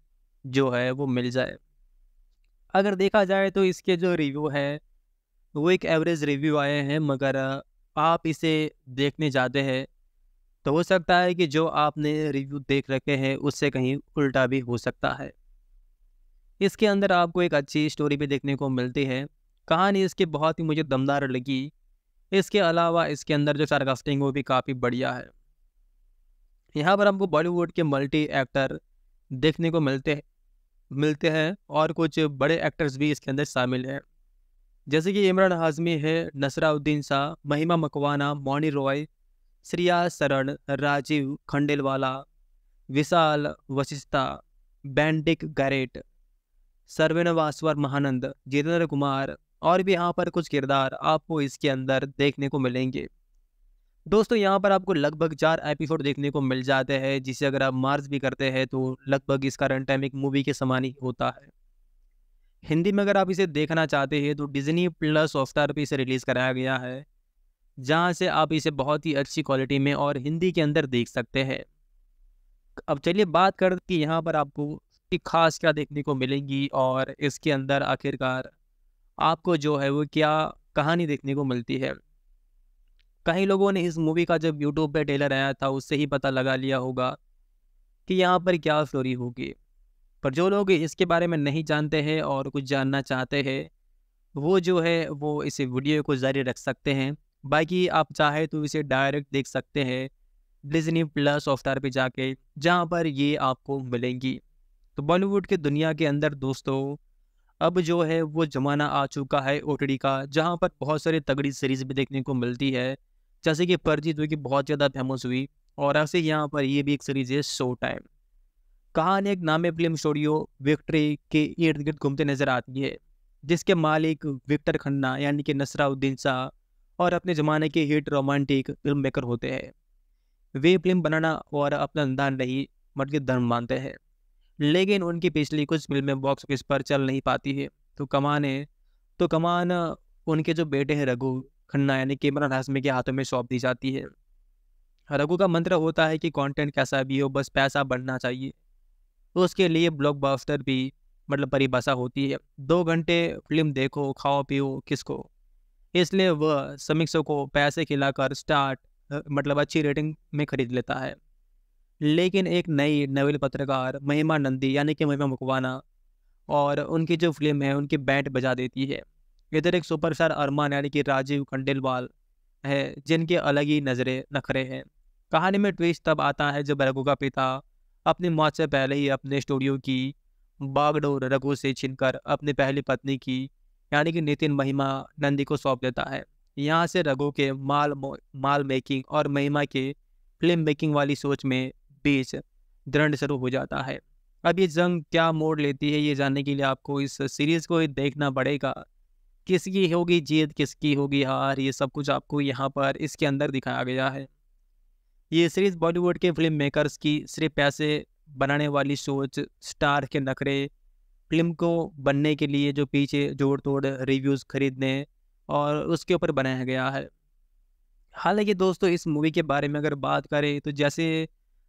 जो है वो मिल जाए अगर देखा जाए तो इसके जो रिव्यू है वो एक एवरेज रिव्यू आए हैं मगर आप इसे देखने जाते हैं तो हो सकता है कि जो आपने रिव्यू देख रखे हैं उससे कहीं उल्टा भी हो सकता है इसके अंदर आपको एक अच्छी स्टोरी भी देखने को मिलती है कहानी इसकी बहुत ही मुझे दमदार लगी इसके अलावा इसके अंदर जो सारकास्टिंग वो भी काफ़ी बढ़िया है यहाँ पर हमको बॉलीवुड के मल्टी एक्टर देखने को मिलते हैं मिलते हैं और कुछ बड़े एक्टर्स भी इसके अंदर शामिल हैं जैसे कि इमरान हाजमी है नसराउद्दीन शाह महिमा मकवाना मौनी रॉय श्रिया शरण राजीव खंडेलवाला विशाल वशिष्ठा बैंडिक गैरेट सर्वेनवास्वर महानंद जितेंद्र कुमार और भी यहाँ पर कुछ किरदार आपको इसके अंदर देखने को मिलेंगे दोस्तों यहाँ पर आपको लगभग चार एपिसोड देखने को मिल जाते हैं जिसे अगर आप मार्च भी करते हैं तो लगभग इसका रन टाइम एक मूवी के समान ही होता है हिंदी में अगर आप इसे देखना चाहते हैं तो डिज्नी प्लस हॉटस्टार पर इसे रिलीज़ कराया गया है जहाँ से आप इसे बहुत ही अच्छी क्वालिटी में और हिंदी के अंदर देख सकते हैं अब चलिए बात करते कि यहाँ पर आपको खास क्या देखने को मिलेंगी और इसके अंदर आखिरकार आपको जो है वो क्या कहानी देखने को मिलती है कई लोगों ने इस मूवी का जब यूट्यूब पर ट्रेलर आया था उससे ही पता लगा लिया होगा कि यहाँ पर क्या स्टोरी होगी पर जो लोग इसके बारे में नहीं जानते हैं और कुछ जानना चाहते हैं वो जो है वो इस वीडियो को जारी रख सकते हैं बाकी आप चाहे तो इसे डायरेक्ट देख सकते हैं डिजनी प्लस सॉफ्टवेयर पे जाके जहाँ पर ये आपको मिलेंगी तो बॉलीवुड के दुनिया के अंदर दोस्तों अब जो है वो ज़माना आ चुका है ओ का जहाँ पर बहुत सारी तगड़ी सीरीज़ भी देखने को मिलती है जैसे कि परजीत हुई कि बहुत ज़्यादा फेमस हुई और ऐसे यहाँ पर ये भी एक सीरीज़ है शो टाइम कहानी एक नामे फिल्म स्टूडियो विक्ट्री के इर्द गिर्द घूमते नजर आती है जिसके मालिक विक्टर खन्ना यानी कि नसराउद्दीन शाह और अपने ज़माने के हिट रोमांटिक फिल्म मेकर होते हैं वे फिल्म बनाना और अपना अनदान नहीं मतलब धर्म मानते हैं लेकिन उनकी पिछली कुछ फिल्में बॉक्स ऑफिस पर चल नहीं पाती है तो कमान है तो कमान उनके जो बेटे हैं रघु खन्ना यानी कैमरा हाशमी के हाथों में सौंप दी जाती है रघु का मंत्र होता है कि कंटेंट कैसा भी हो बस पैसा बढ़ना चाहिए तो उसके लिए ब्लॉकबस्टर भी मतलब परिभाषा होती है दो घंटे फिल्म देखो खाओ पियो किसको इसलिए वह समीक्षकों को पैसे खिलाकर स्टार्ट मतलब अच्छी रेटिंग में खरीद लेता है लेकिन एक नई नवेल पत्रकार महिमा नंदी यानी कि महिमा मुकवाना और उनकी जो फिल्म है उनकी बैंड बजा देती है इधर एक सुपरस्टार अरमान यानी कि राजीव खंडेलवाल है जिनके अलग ही नजरे नखरे हैं कहानी में ट्विस्ट तब आता है जब रघु का पिता अपनी मौत से पहले ही अपने स्टूडियो की बागडोर रघु से छीनकर अपनी पहली पत्नी की यानी कि नितिन महिमा नंदी को सौंप देता है यहाँ से रघु के माल माल मेकिंग और महिमा के फिल्म मेकिंग वाली सोच में बीच दृढ़ शुरू हो जाता है अब ये जंग क्या मोड़ लेती है ये जानने के लिए आपको इस सीरीज़ को देखना पड़ेगा किसकी होगी जीत किसकी होगी हार ये सब कुछ आपको यहाँ पर इसके अंदर दिखाया गया है ये सीरीज़ बॉलीवुड के फिल्म मेकर्स की सिर्फ पैसे बनाने वाली सोच स्टार के नखरे फिल्म को बनने के लिए जो पीछे जोड़ तोड़ रिव्यूज़ खरीदने और उसके ऊपर बनाया गया है हालांकि दोस्तों इस मूवी के बारे में अगर बात करें तो जैसे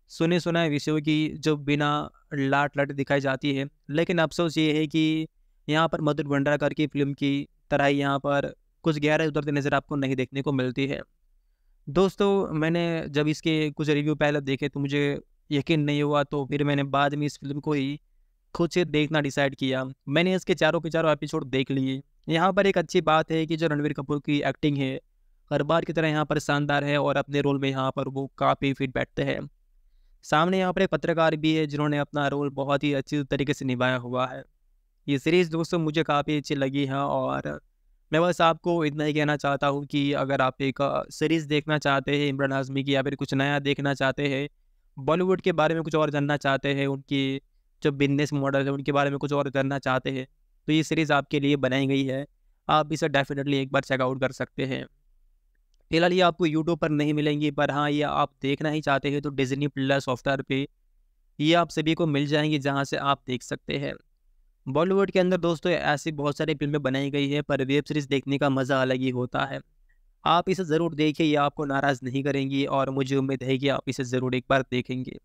सुने सुनाए विषयों की जो बिना लाट लाट दिखाई जाती है लेकिन अफसोस ये है कि यहाँ पर मधुर भंडारकर की फिल्म की तरह ही यहाँ पर कुछ गहरा उतरती नज़र आपको नहीं देखने को मिलती है दोस्तों मैंने जब इसके कुछ रिव्यू पहले देखे तो मुझे यकीन नहीं हुआ तो फिर मैंने बाद में इस फिल्म को ही खुद से देखना डिसाइड किया मैंने इसके चारों के चारों एपिसोड देख लिए यहाँ पर एक अच्छी बात है कि जो रणवीर कपूर की एक्टिंग है हर बार की तरह यहाँ पर शानदार है और अपने रोल में यहाँ पर वो काफ़ी फिट बैठते हैं सामने यहाँ पर एक पत्रकार भी है जिन्होंने अपना रोल बहुत ही अच्छी तरीके से निभाया हुआ है ये सीरीज़ दोस्तों मुझे काफ़ी अच्छी लगी है और मैं बस आपको इतना ही कहना चाहता हूँ कि अगर आप एक सीरीज़ देखना चाहते हैं इमरान आजमी की या फिर कुछ नया देखना चाहते हैं बॉलीवुड के बारे में कुछ और जानना चाहते हैं उनकी जो बिजनेस मॉडल है उनके बारे में कुछ और जानना चाहते हैं तो ये सीरीज़ आपके लिए बनाई गई है आप इसे डेफिनेटली एक बार चेकआउट कर सकते हैं फिलहाल ये आपको यूट्यूब पर नहीं मिलेंगी पर हाँ ये आप देखना ही चाहते हैं तो डिजनी प्लस सॉफ्टवेयर पे ये आप सभी को मिल जाएंगी जहाँ से आप देख सकते हैं बॉलीवुड के अंदर दोस्तों ऐसी बहुत सारी फिल्में बनाई गई है पर वेब सीरीज़ देखने का मज़ा अलग ही होता है आप इसे ज़रूर देखिए ये आपको नाराज़ नहीं करेंगी और मुझे उम्मीद है कि आप इसे ज़रूर एक बार देखेंगे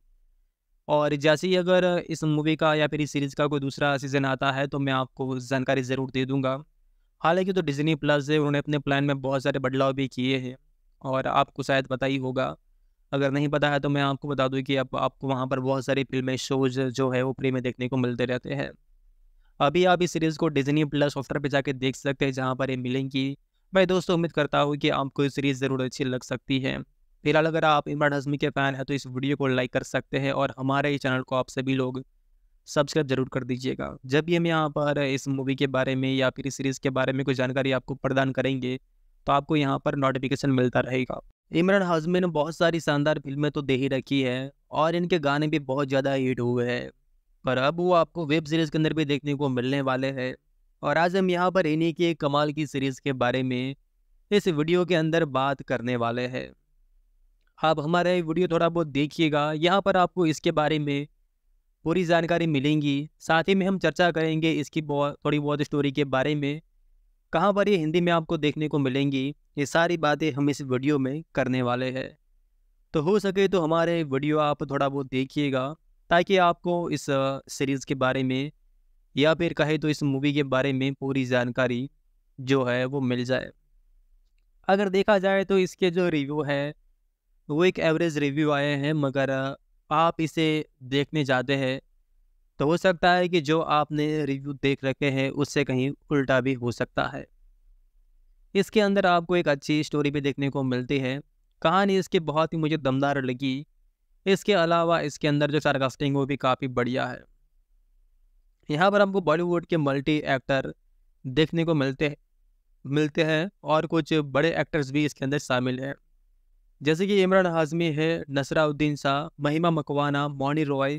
और जैसे ही अगर इस मूवी का या फिर इस सीरीज़ का कोई दूसरा सीज़न आता है तो मैं आपको जानकारी ज़रूर दे दूँगा हालांकि तो डिज्नी प्लस है उन्होंने अपने प्लान में बहुत सारे बदलाव भी किए हैं और आपको शायद पता ही होगा अगर नहीं पता है तो मैं आपको बता दूं कि आप, आपको वहाँ पर बहुत सारी फिल्में शोज जो है वो फ्री में देखने को मिलते रहते हैं अभी आप इस सीरीज़ को डिज्नी प्लस सॉफ्टवेयर पर जाके देख सकते हैं जहाँ पर ये मिलेंगी मैं दोस्तों उम्मीद करता हूँ कि आपको ये सीरीज़ ज़रूर अच्छी लग सकती है फिलहाल अगर आप इमरान हजमी के फ़ैन हैं तो इस वीडियो को लाइक कर सकते हैं और हमारे ही चैनल को आप सभी लोग सब्सक्राइब जरूर कर दीजिएगा जब भी हम यहाँ पर इस मूवी के बारे में या फिर इस सीरीज़ के बारे में कोई जानकारी आपको प्रदान करेंगे तो आपको यहाँ पर नोटिफिकेशन मिलता रहेगा इमरान हाजमी ने बहुत सारी शानदार फिल्में तो दे ही रखी है और इनके गाने भी बहुत ज़्यादा हिट हुए हैं पर अब वो आपको वेब सीरीज़ के अंदर भी देखने को मिलने वाले हैं और आज हम यहाँ पर इन्हीं के कमाल की सीरीज़ के बारे में इस वीडियो के अंदर बात करने वाले हैं आप हमारा वीडियो थोड़ा बहुत देखिएगा यहाँ पर आपको इसके बारे में पूरी जानकारी मिलेंगी साथ ही में हम चर्चा करेंगे इसकी बहुत थोड़ी बहुत स्टोरी के बारे में कहाँ पर ये हिंदी में आपको देखने को मिलेंगी ये सारी बातें हम इस वीडियो में करने वाले हैं तो हो सके तो हमारे वीडियो आप थोड़ा बहुत देखिएगा ताकि आपको इस सीरीज़ के बारे में या फिर कहे तो इस मूवी के बारे में पूरी जानकारी जो है वो मिल जाए अगर देखा जाए तो इसके जो रिव्यू है वो एक एवरेज रिव्यू आए हैं मगर आप इसे देखने जाते हैं तो हो सकता है कि जो आपने रिव्यू देख रखे हैं उससे कहीं उल्टा भी हो सकता है इसके अंदर आपको एक अच्छी स्टोरी भी देखने को मिलती है कहानी इसकी बहुत ही मुझे दमदार लगी इसके अलावा इसके अंदर जो सारकास्टिंग वो भी काफ़ी बढ़िया है यहाँ पर हमको बॉलीवुड के मल्टी एक्टर देखने को मिलते मिलते हैं और कुछ बड़े एक्टर्स भी इसके अंदर शामिल हैं जैसे कि इमरान हाजमी है नसराउद्दीन शाह महिमा मकवाना मौनी रॉय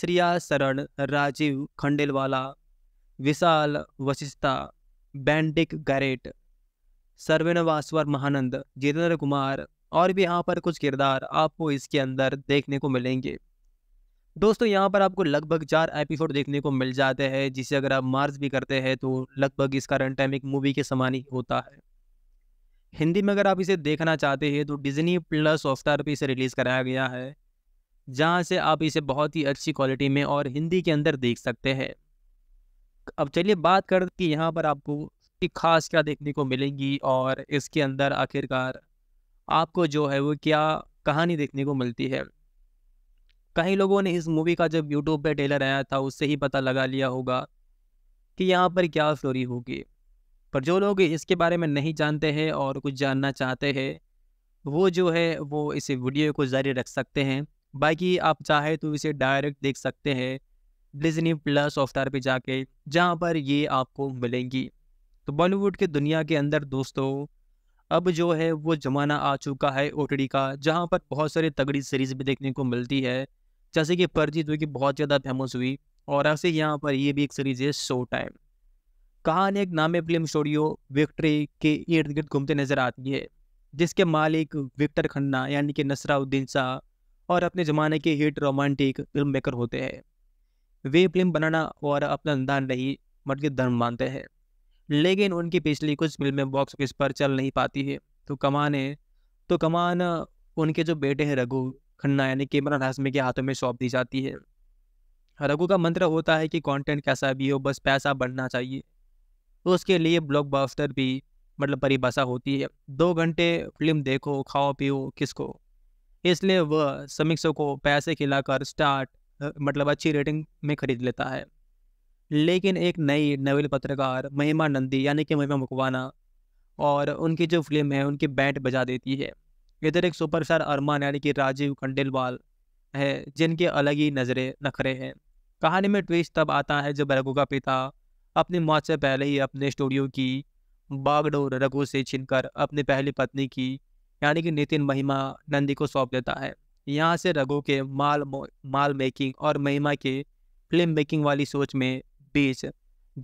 श्रिया शरण राजीव खंडेलवाला विशाल वशिष्ठा बैंडिक गैरेट सर्वेन महानंद जितेंद्र कुमार और भी यहाँ पर कुछ किरदार आपको इसके अंदर देखने को मिलेंगे दोस्तों यहाँ पर आपको लगभग चार एपिसोड देखने को मिल जाते हैं जिसे अगर आप मार्च भी करते हैं तो लगभग इसका रन टाइम एक मूवी के समान ही होता है हिंदी में अगर आप इसे देखना चाहते हैं तो डिज्नी प्लस हॉटस्टार पर इसे रिलीज़ कराया गया है जहाँ से आप इसे बहुत ही अच्छी क्वालिटी में और हिंदी के अंदर देख सकते हैं अब चलिए बात कर कि यहाँ पर आपको खास क्या देखने को मिलेगी और इसके अंदर आखिरकार आपको जो है वो क्या कहानी देखने को मिलती है कई लोगों ने इस मूवी का जब यूट्यूब पे ट्रेलर आया था उससे ही पता लगा लिया होगा कि यहाँ पर क्या स्टोरी होगी पर जो लोग इसके बारे में नहीं जानते हैं और कुछ जानना चाहते हैं वो जो है वो इस वीडियो को जारी रख सकते हैं बाकी आप चाहे तो इसे डायरेक्ट देख सकते हैं डिजनी प्लस सॉफ्टवेयर पे जाके जहाँ पर ये आपको मिलेंगी तो बॉलीवुड के दुनिया के अंदर दोस्तों अब जो है वो ज़माना आ चुका है ओ का जहाँ पर बहुत सारी तगड़ी सीरीज़ भी देखने को मिलती है जैसे कि परजीत जो कि बहुत ज़्यादा फेमस हुई और ऐसे यहाँ पर ये भी एक सीरीज़ है शो टाइम कहा एक नामे फिल्म स्टूडियो विक्ट्री के इर्द गिर्द घूमते नजर आती है जिसके मालिक विक्टर खन्ना यानी कि नसराउद्दीन शाह और अपने ज़माने के हिट रोमांटिक फिल्म मेकर होते हैं वे फिल्म बनाना और अपना अंदाज नहीं मतलब धर्म मानते हैं लेकिन उनकी पिछली कुछ फिल्में बॉक्स ऑफिस पर चल नहीं पाती है तो कमान है तो कमान उनके जो बेटे हैं रघु खन्ना यानी कैमरा हाशमी के हाथों में सौंप दी जाती है रघु का मंत्र होता है कि कंटेंट कैसा भी हो बस पैसा बढ़ना चाहिए तो उसके लिए ब्लॉकबस्टर भी मतलब परिभाषा होती है दो घंटे फिल्म देखो खाओ पियो किसको इसलिए वह समीक्षकों को पैसे खिलाकर स्टार्ट मतलब अच्छी रेटिंग में खरीद लेता है लेकिन एक नई नवेल पत्रकार महिमा नंदी यानी कि महिमा मकवाना और उनकी जो फिल्म है उनकी बैंड बजा देती है इधर एक सुपरस्टार अरमान यानी कि राजीव खंडेलवाल है जिनके अलग ही नज़रें नखरे हैं कहानी में ट्विस्ट तब आता है जब रघु का पिता अपनी मौत से पहले ही अपने स्टूडियो की बागडोर रघु से छीनकर अपनी पहली पत्नी की यानी कि नितिन महिमा नंदी को सौंप देता है यहाँ से रघु के माल माल मेकिंग और महिमा के फिल्म मेकिंग वाली सोच में बीच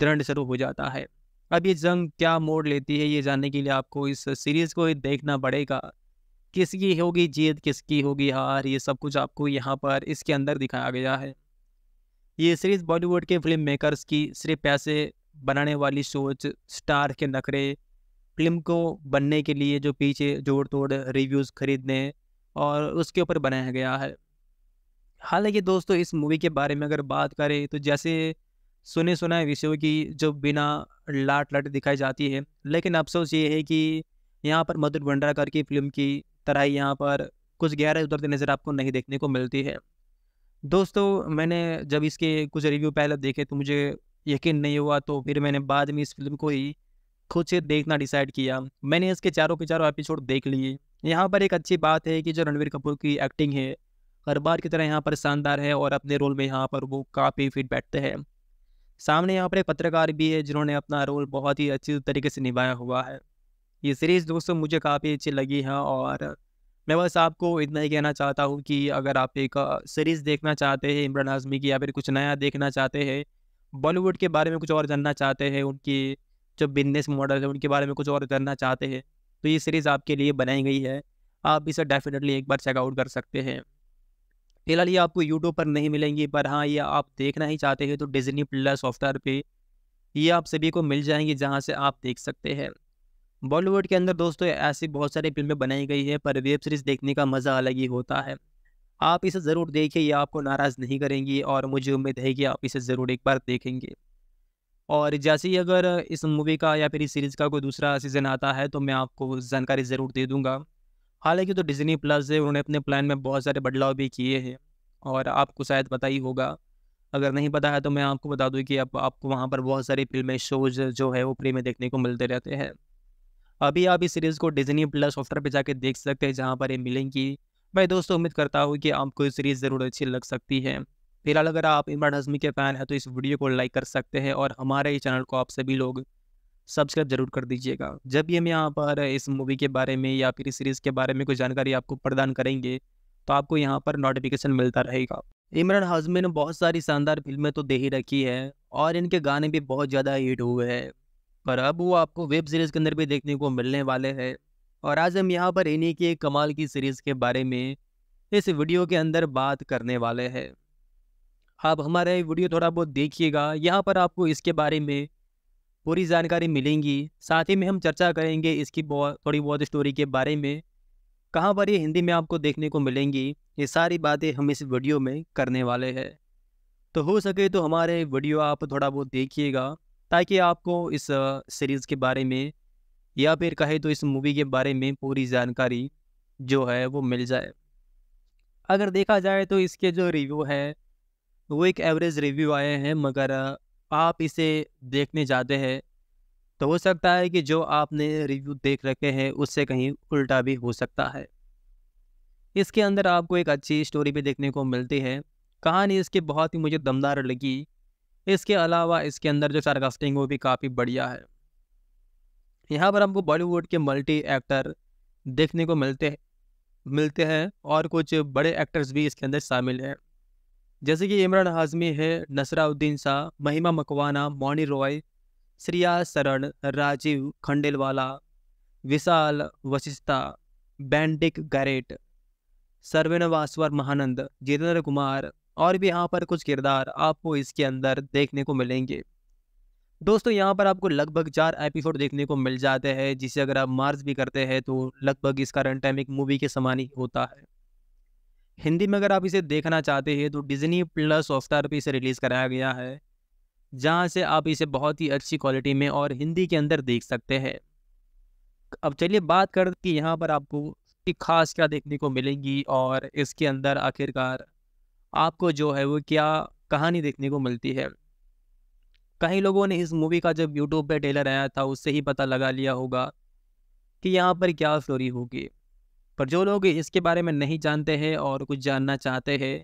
दृढ़ शुरू हो जाता है अब ये जंग क्या मोड़ लेती है ये जानने के लिए आपको इस सीरीज़ को देखना पड़ेगा किसकी होगी जीत किसकी होगी हार ये सब कुछ आपको यहाँ पर इसके अंदर दिखाया गया है ये सीरीज़ बॉलीवुड के फिल्म मेकर्स की सिर्फ पैसे बनाने वाली सोच स्टार के नखरे फिल्म को बनने के लिए जो पीछे जोड़ तोड़ रिव्यूज़ खरीदने और उसके ऊपर बनाया गया है हालांकि दोस्तों इस मूवी के बारे में अगर बात करें तो जैसे सुने सुना है विषयों की जो बिना लाट लट दिखाई जाती है लेकिन अफसोस ये है कि यहाँ पर मधुर भंडारकर की फिल्म की तरह यहाँ पर कुछ गहरा उतरते नज़र आपको नहीं देखने को मिलती है दोस्तों मैंने जब इसके कुछ रिव्यू पहले देखे तो मुझे यकीन नहीं हुआ तो फिर मैंने बाद में इस फिल्म को ही खुद से देखना डिसाइड किया मैंने इसके चारों के चारों एपिसोड देख लिए यहाँ पर एक अच्छी बात है कि जो रणवीर कपूर की एक्टिंग है हर बार की तरह यहाँ पर शानदार है और अपने रोल में यहाँ पर वो काफ़ी फिट बैठते हैं सामने यहाँ पर एक पत्रकार भी है जिन्होंने अपना रोल बहुत ही अच्छी तरीके से निभाया हुआ है ये सीरीज़ दोस्तों मुझे काफ़ी अच्छी लगी है और मैं बस आपको इतना ही कहना चाहता हूँ कि अगर आप एक सीरीज़ देखना चाहते हैं इमरान आजमी की या फिर कुछ नया देखना चाहते हैं बॉलीवुड के बारे में कुछ और जानना चाहते हैं उनकी जो बिजनेस मॉडल है उनके बारे में कुछ और जानना चाहते हैं तो ये सीरीज़ आपके लिए बनाई गई है आप इसे डेफिनेटली एक बार चेकआउट कर सकते हैं फिलहाल ये आपको यूट्यूब पर नहीं मिलेंगी पर हाँ ये आप देखना ही चाहते हैं तो डिजनी प्लस सॉफ्टवेयर पे ये आप सभी को मिल जाएंगी जहाँ से आप देख सकते हैं बॉलीवुड के अंदर दोस्तों ऐसी बहुत सारी फिल्में बनाई गई है पर वेब सीरीज़ देखने का मज़ा अलग ही होता है आप इसे ज़रूर देखिए ये आपको नाराज़ नहीं करेंगी और मुझे उम्मीद है कि आप इसे ज़रूर एक बार देखेंगे और जैसे ही अगर इस मूवी का या फिर इस सीरीज़ का कोई दूसरा सीज़न आता है तो मैं आपको जानकारी ज़रूर दे दूँगा हालांकि तो डिज़नी प्लस है उन्होंने अपने प्लान में बहुत सारे बदलाव भी किए हैं और आपको शायद पता ही होगा अगर नहीं पता है तो मैं आपको बता दूँ कि अब आप, आपको वहाँ पर बहुत सारी फिल्में शोज जो है वो फ्री में देखने को मिलते रहते हैं अभी आप इस सीरीज़ को डिजनी प्लस ऑफ्टर पर जाके देख सकते हैं जहाँ पर ये मिलेंगी मैं दोस्तों उम्मीद करता हूँ कि आपको ये सीरीज़ ज़रूर अच्छी लग सकती है फिलहाल अगर आप इमरान हजमी के फ़ैन हैं तो इस वीडियो को लाइक कर सकते हैं और हमारे इस चैनल को आप सभी लोग सब्सक्राइब जरूर कर दीजिएगा जब भी हम यहाँ पर इस मूवी के बारे में या फिर इस सीरीज़ के बारे में कोई जानकारी आपको प्रदान करेंगे तो आपको यहाँ पर नोटिफिकेशन मिलता रहेगा इमरान हाजमी ने बहुत सारी शानदार फिल्में तो दे ही रखी है और इनके गाने भी बहुत ज़्यादा हिट हुए हैं पर अब वो आपको वेब सीरीज़ के अंदर भी देखने को मिलने वाले हैं और आज हम यहाँ पर इन्हीं के कमाल की सीरीज़ के बारे में इस वीडियो के अंदर बात करने वाले हैं आप हमारा वीडियो थोड़ा बहुत देखिएगा यहाँ पर आपको इसके बारे में पूरी जानकारी मिलेंगी साथ ही में हम चर्चा करेंगे इसकी बहुत थोड़ी बहुत स्टोरी के बारे में कहाँ पर ये हिंदी में आपको देखने को मिलेंगी ये सारी बातें हम इस वीडियो में करने वाले हैं तो हो सके तो हमारे वीडियो आप थोड़ा बहुत देखिएगा ताकि आपको इस सीरीज़ के बारे में या फिर कहे तो इस मूवी के बारे में पूरी जानकारी जो है वो मिल जाए अगर देखा जाए तो इसके जो रिव्यू हैं वो एक एवरेज रिव्यू आए हैं मगर आप इसे देखने जाते हैं तो हो सकता है कि जो आपने रिव्यू देख रखे हैं उससे कहीं उल्टा भी हो सकता है इसके अंदर आपको एक अच्छी स्टोरी भी देखने को मिलती है कहानी इसकी बहुत ही मुझे दमदार लगी इसके अलावा इसके अंदर जो सार्कास्टिंग वो भी काफ़ी बढ़िया है यहाँ पर हमको बॉलीवुड के मल्टी एक्टर देखने को मिलते हैं मिलते हैं और कुछ बड़े एक्टर्स भी इसके अंदर शामिल हैं जैसे कि इमरान हाजमी है नसराउद्दीन शाह महिमा मकवाना मौनी रॉय श्रिया शरण राजीव खंडेलवाला विशाल वशिष्ठा बैंडिक गैरेट सर्वेनवासवर महानंद जितेंद्र कुमार और भी यहाँ पर कुछ किरदार आपको इसके अंदर देखने को मिलेंगे दोस्तों यहाँ पर आपको लगभग चार एपिसोड देखने को मिल जाते हैं जिसे अगर आप मार्च भी करते हैं तो लगभग इसका रन टाइम एक मूवी के समान ही होता है हिंदी में अगर आप इसे देखना चाहते हैं तो डिज्नी प्लस हॉटस्टार पर इसे रिलीज़ कराया गया है जहाँ से आप इसे बहुत ही अच्छी क्वालिटी में और हिंदी के अंदर देख सकते हैं अब चलिए बात कर कि यहाँ पर आपको खास क्या देखने को मिलेगी और इसके अंदर आखिरकार आपको जो है वो क्या कहानी देखने को मिलती है कई लोगों ने इस मूवी का जब यूट्यूब पे ट्रेलर आया था उससे ही पता लगा लिया होगा कि यहाँ पर क्या स्टोरी होगी पर जो लोग इसके बारे में नहीं जानते हैं और कुछ जानना चाहते हैं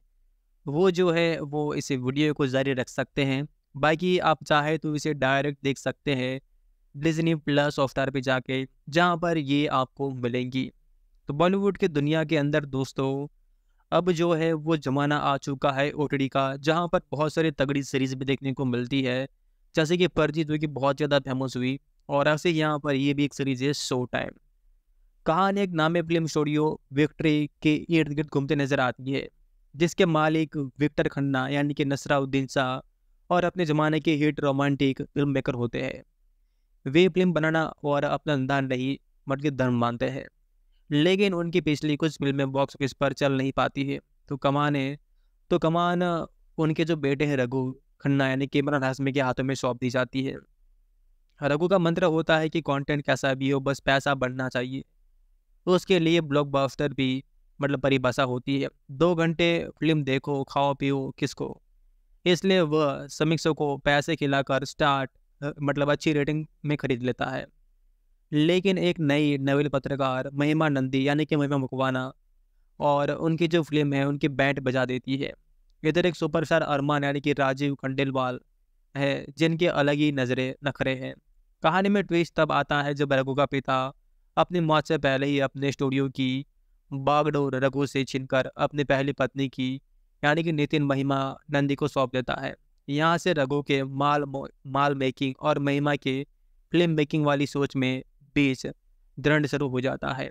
वो जो है वो इस वीडियो को जारी रख सकते हैं बाकी आप चाहे तो इसे डायरेक्ट देख सकते हैं डिजनी प्लस सॉफ्टवेयर पे जाके जहाँ पर ये आपको मिलेंगी तो बॉलीवुड के दुनिया के अंदर दोस्तों अब जो है वो ज़माना आ चुका है ओ का जहाँ पर बहुत सारी तगड़ी सीरीज़ भी देखने को मिलती है जैसे कि परजी जो कि बहुत ज़्यादा फेमस हुई और ऐसे यहाँ पर ये भी एक सीरीज़ है शो टाइम कहानी एक नामे फिल्म स्टूडियो विक्ट्री के इर्द गिर्द घूमते नजर आती है जिसके मालिक विक्टर खन्ना यानी कि नसराउद्दीन शाह और अपने ज़माने के हिट रोमांटिक फिल्म मेकर होते हैं वे फिल्म बनाना और अपना अनदान नहीं मटके धर्म मानते हैं लेकिन उनकी पिछली कुछ फिल्में बॉक्स ऑफिस पर चल नहीं पाती है तो कमान है तो कमान उनके जो बेटे हैं रघु खन्ना यानी कैमरान हाशमी के हाथों में सौंप दी जाती है रघु का मंत्र होता है कि कंटेंट कैसा भी हो बस पैसा बढ़ना चाहिए तो उसके लिए ब्लॉकबस्टर भी मतलब परिभाषा होती है दो घंटे फिल्म देखो खाओ पियो किसको इसलिए वह समीक्षकों को पैसे खिलाकर स्टार्ट मतलब अच्छी रेटिंग में खरीद लेता है लेकिन एक नई नवेल पत्रकार महिमा नंदी यानी कि महिमा मुकवाना और उनकी जो फिल्म है उनकी बैंड बजा देती है इधर एक सुपरस्टार अरमान यानी कि राजीव खंडेलवाल है जिनके अलग ही नजरे नखरे हैं कहानी में ट्विस्ट तब आता है जब रघु का पिता अपनी मौत से पहले ही अपने स्टूडियो की बागडोर रघु से छिनकर अपनी पहली पत्नी की यानी कि नितिन महिमा नंदी को सौंप देता है यहाँ से रघु के माल माल मेकिंग और महिमा के फिल्म मेकिंग वाली सोच में बीच दृढ़ शुरू हो जाता है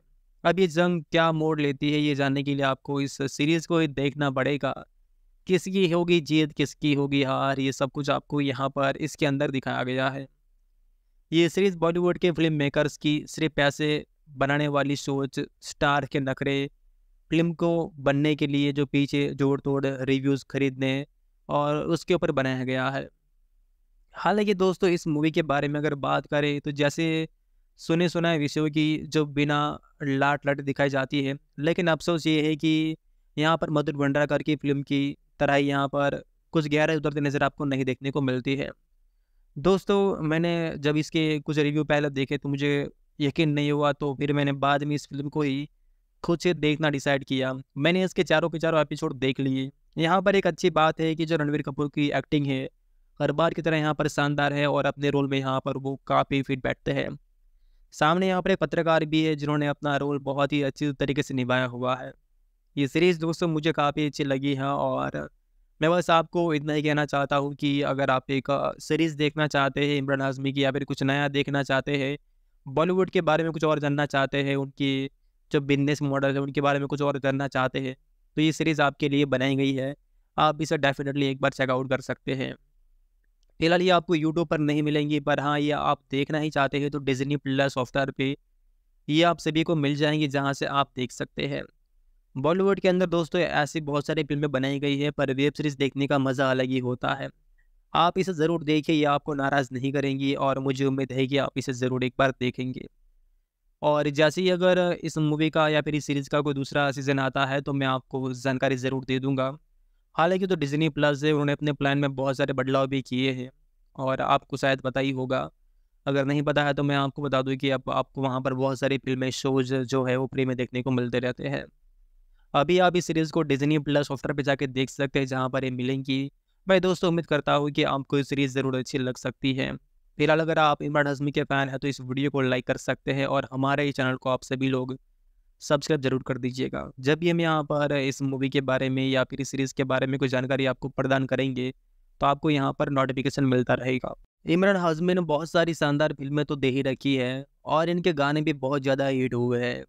अब ये जंग क्या मोड़ लेती है ये जानने के लिए आपको इस सीरीज़ को देखना पड़ेगा किसकी होगी जीत किसकी होगी हार ये सब कुछ आपको यहाँ पर इसके अंदर दिखाया गया है ये सीरीज़ बॉलीवुड के फिल्म मेकर्स की सिर्फ पैसे बनाने वाली सोच स्टार के नखरे फिल्म को बनने के लिए जो पीछे जोड़ तोड़ रिव्यूज़ खरीदने और उसके ऊपर बनाया गया है हालांकि दोस्तों इस मूवी के बारे में अगर बात करें तो जैसे सुने सुना है विषयों की जो बिना लाट लाट दिखाई जाती है लेकिन अफसोस ये है कि यहाँ पर मधुर भंडारकर की फिल्म की तरह ही यहाँ पर कुछ गहरा उतरती नज़र आपको नहीं देखने को मिलती है दोस्तों मैंने जब इसके कुछ रिव्यू पहले देखे तो मुझे यकीन नहीं हुआ तो फिर मैंने बाद में इस फिल्म को ही खुद से देखना डिसाइड किया मैंने इसके चारों के चारों एपिसोड देख लिए यहाँ पर एक अच्छी बात है कि जो रणवीर कपूर की एक्टिंग है हर बार की तरह यहाँ पर शानदार है और अपने रोल में यहाँ पर वो काफ़ी फिट बैठते हैं सामने यहाँ पर एक पत्रकार भी है जिन्होंने अपना रोल बहुत ही अच्छी तरीके से निभाया हुआ है ये सीरीज़ दोस्तों मुझे काफ़ी अच्छी लगी है और मैं बस आपको इतना ही कहना चाहता हूँ कि अगर आप एक सीरीज़ देखना चाहते हैं इमरान आजमी की या फिर कुछ नया देखना चाहते हैं बॉलीवुड के बारे में कुछ और जानना चाहते हैं उनकी जो बिजनेस मॉडल है उनके बारे में कुछ और जानना चाहते हैं तो ये सीरीज़ आपके लिए बनाई गई है आप इसे डेफिनेटली एक बार चेकआउट कर सकते हैं फिलहाल ये आपको यूट्यूब पर नहीं मिलेंगी पर हाँ ये आप देखना ही चाहते हैं तो डिजनी प्लस सॉफ्टवेयर पे ये आप सभी को मिल जाएंगी जहाँ से आप देख सकते हैं बॉलीवुड के अंदर दोस्तों ऐसी बहुत सारी फिल्में बनाई गई है पर वेब सीरीज़ देखने का मज़ा अलग ही होता है आप इसे ज़रूर देखिए ये आपको नाराज़ नहीं करेंगी और मुझे उम्मीद है कि आप इसे ज़रूर एक बार देखेंगे और जैसे ही अगर इस मूवी का या फिर इस सीरीज़ का कोई दूसरा सीज़न आता है तो मैं आपको जानकारी ज़रूर दे दूँगा हालांकि तो डिज्नी प्लस है उन्होंने अपने प्लान में बहुत सारे बदलाव भी किए हैं और आपको शायद पता ही होगा अगर नहीं पता है तो मैं आपको बता दूँ कि आप, आपको वहाँ पर बहुत सारी फिल्में शोज जो है वो फ्री में देखने को मिलते रहते हैं अभी आप इस सीरीज़ को डिज्नी प्लस ऑफ्टर पर जाके देख सकते हैं जहाँ पर ये मिलेंगी मैं दोस्तों उम्मीद करता हूँ कि आपको ये सीरीज़ ज़रूर अच्छी लग सकती है फिलहाल अगर आप इमरान हजमी के फ़ैन हैं तो इस वीडियो को लाइक कर सकते हैं और हमारे ही चैनल को आप सभी लोग सब्सक्राइब जरूर कर दीजिएगा जब भी हम यहाँ पर इस मूवी के बारे में या फिर इस सीरीज़ के बारे में कोई जानकारी आपको प्रदान करेंगे तो आपको यहाँ पर नोटिफिकेशन मिलता रहेगा इमरान हाजमी ने बहुत सारी शानदार फिल्में तो दे ही रखी है और इनके गाने भी बहुत ज़्यादा हिट हुए हैं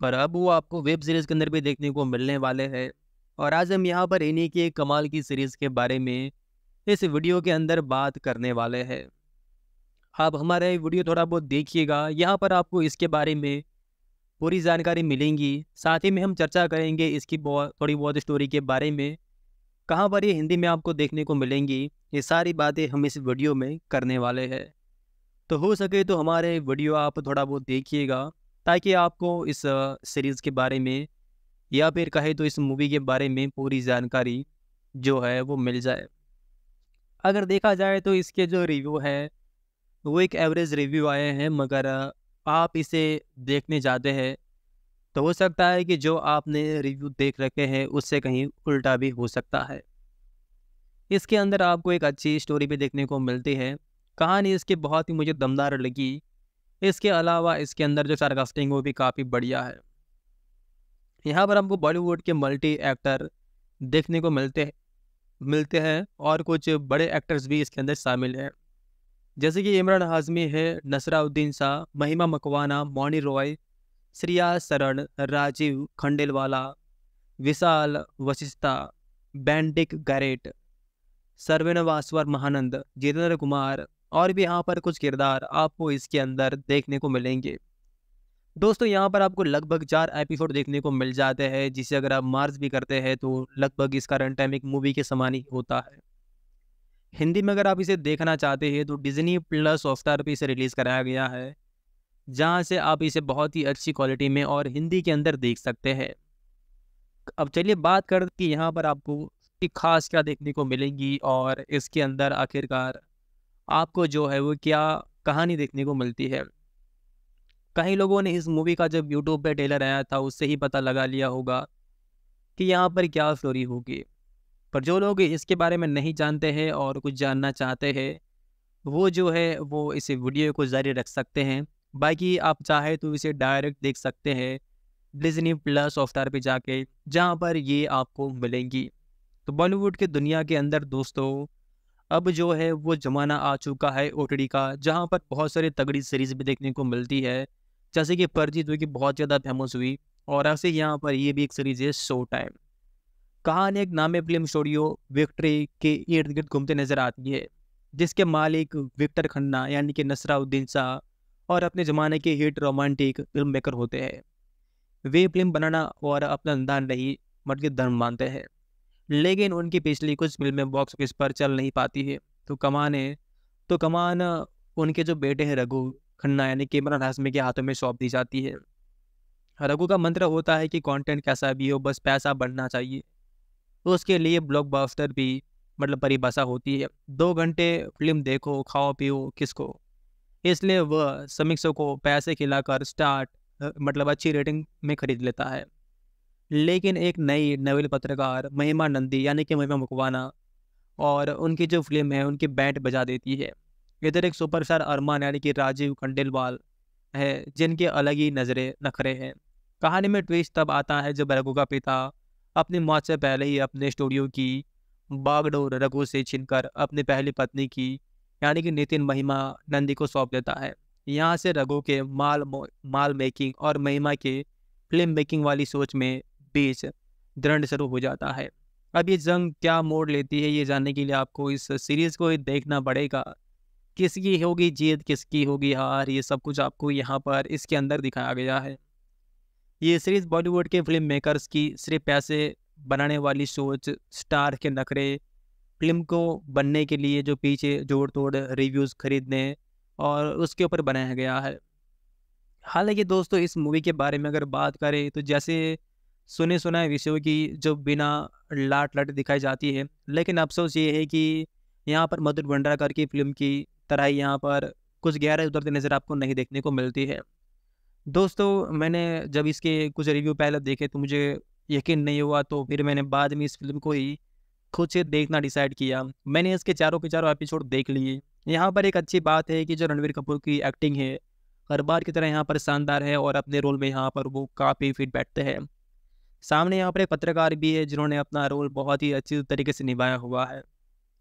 पर अब वो आपको वेब सीरीज़ के अंदर भी देखने को मिलने वाले हैं और आज हम यहाँ पर इन्हीं के कमाल की सीरीज़ के बारे में इस वीडियो के अंदर बात करने वाले हैं आप हमारा वीडियो थोड़ा बहुत देखिएगा यहाँ पर आपको इसके बारे में पूरी जानकारी मिलेंगी साथ ही में हम चर्चा करेंगे इसकी बहुत थोड़ी बहुत स्टोरी के बारे में कहाँ पर ये हिंदी में आपको देखने को मिलेंगी ये सारी बातें हम इस वीडियो में करने वाले हैं तो हो सके तो हमारे वीडियो आप थोड़ा बहुत देखिएगा ताकि आपको इस सीरीज़ के बारे में या फिर कहे तो इस मूवी के बारे में पूरी जानकारी जो है वो मिल जाए अगर देखा जाए तो इसके जो रिव्यू हैं वो एक एवरेज रिव्यू आए हैं मगर आप इसे देखने जाते हैं तो हो सकता है कि जो आपने रिव्यू देख रखे हैं उससे कहीं उल्टा भी हो सकता है इसके अंदर आपको एक अच्छी स्टोरी भी देखने को मिलती है कहानी इसकी बहुत ही मुझे दमदार लगी इसके अलावा इसके अंदर जो सारकास्टिंग वो भी काफ़ी बढ़िया है यहाँ पर हमको बॉलीवुड के मल्टी एक्टर देखने को मिलते हैं मिलते हैं और कुछ बड़े एक्टर्स भी इसके अंदर शामिल हैं जैसे कि इमरान हाजमी है नसराउद्दीन शाह महिमा मकवाना मौनी रॉय श्रिया शरण राजीव खंडेलवाला विशाल वशिष्ठा बैंडिक गैरेट सर्वेनवासवर वासवर महानंद जितेंद्र कुमार और भी यहाँ पर कुछ किरदार आपको इसके अंदर देखने को मिलेंगे दोस्तों यहाँ पर आपको लगभग चार एपिसोड देखने को मिल जाते हैं जिसे अगर आप मार्च भी करते हैं तो लगभग इसका रन टाइम एक मूवी के समान ही होता है हिंदी में अगर आप इसे देखना चाहते हैं तो डिज्नी प्लस हॉटस्टार पर इसे रिलीज़ कराया गया है जहाँ से आप इसे बहुत ही अच्छी क्वालिटी में और हिंदी के अंदर देख सकते हैं अब चलिए बात कर कि यहाँ पर आपको खास क्या देखने को मिलेगी और इसके अंदर आखिरकार आपको जो है वो क्या कहानी देखने को मिलती है कई लोगों ने इस मूवी का जब यूट्यूब पर ट्रेलर आया था उससे ही पता लगा लिया होगा कि यहाँ पर क्या स्टोरी होगी पर जो लोग इसके बारे में नहीं जानते हैं और कुछ जानना चाहते हैं वो जो है वो इस वीडियो को जारी रख सकते हैं बाकी आप चाहे तो इसे डायरेक्ट देख सकते हैं डिजनी प्लस सॉफ्टवेयर पे जाके जहाँ पर ये आपको मिलेंगी तो बॉलीवुड के दुनिया के अंदर दोस्तों अब जो है वो ज़माना आ चुका है ओ का जहाँ पर बहुत सारी तगड़ी सीरीज़ भी देखने को मिलती है जैसे कि परजीत हुई कि बहुत ज़्यादा फेमस हुई और ऐसे यहाँ पर ये भी एक सीरीज़ है शो टाइम कहानी एक नामे फिल्म स्टूडियो विक्ट्री के इर्द गिर्द घूमते नजर आती है जिसके मालिक विक्टर खन्ना यानी कि नसराउद्दीन शाह और अपने ज़माने के हिट रोमांटिक फिल्म मेकर होते हैं वे फिल्म बनाना और अपना अंदाज नहीं बल्कि धर्म मानते हैं लेकिन उनकी पिछली कुछ फिल्में बॉक्स ऑफिस पर चल नहीं पाती है तो कमान है तो कमान उनके जो बेटे हैं रघु खन्ना यानी कैमरान हाशमी के हाथों में सौंप दी जाती है रघु का मंत्र होता है कि कंटेंट कैसा भी हो बस पैसा बढ़ना चाहिए तो उसके लिए ब्लॉकबस्टर भी मतलब परिभाषा होती है दो घंटे फिल्म देखो खाओ पियो किसको इसलिए वह समीक्षकों को पैसे खिलाकर स्टार्ट मतलब अच्छी रेटिंग में खरीद लेता है लेकिन एक नई नवेल पत्रकार महिमा नंदी यानी कि महिमा मुकवाना और उनकी जो फिल्म है उनकी बैंड बजा देती है इधर एक सुपरस्टार अरमान यानी कि राजीव खंडेलवाल है जिनके अलग ही नज़रे नखरे हैं कहानी में ट्विस्ट तब आता है जब रघु का पिता अपने मौत से पहले ही अपने स्टूडियो की बागडोर रघु से छिनकर अपनी पहली पत्नी की यानी कि नितिन महिमा नंदी को सौंप देता है यहाँ से रघु के माल माल मेकिंग और महिमा के फिल्म मेकिंग वाली सोच में बीच दृढ़ शुरू हो जाता है अब ये जंग क्या मोड़ लेती है ये जानने के लिए आपको इस सीरीज़ को देखना पड़ेगा किसकी होगी जीत किसकी होगी हार ये सब कुछ आपको यहाँ पर इसके अंदर दिखाया गया है ये सीरीज बॉलीवुड के फिल्म मेकर्स की सिर्फ पैसे बनाने वाली सोच स्टार के नखरे फिल्म को बनने के लिए जो पीछे जोड़ तोड़ रिव्यूज़ खरीदने और उसके ऊपर बनाया गया है हालांकि दोस्तों इस मूवी के बारे में अगर बात करें तो जैसे सुने सुना विषयों की जो बिना लाट लाट दिखाई जाती है लेकिन अफसोस ये है कि यहाँ पर मधुर भंडारकर की फिल्म की तरह यहाँ पर कुछ गहरा उतरते नज़र आपको नहीं देखने को मिलती है दोस्तों मैंने जब इसके कुछ रिव्यू पहले देखे तो मुझे यकीन नहीं हुआ तो फिर मैंने बाद में इस फिल्म को ही खुद से देखना डिसाइड किया मैंने इसके चारों के चारों एपिसोड देख लिए यहाँ पर एक अच्छी बात है कि जो रणवीर कपूर की एक्टिंग है हर बार की तरह यहाँ पर शानदार है और अपने रोल में यहाँ पर वो काफ़ी फिट बैठते हैं सामने यहाँ पर एक पत्रकार भी है जिन्होंने अपना रोल बहुत ही अच्छी तरीके से निभाया हुआ है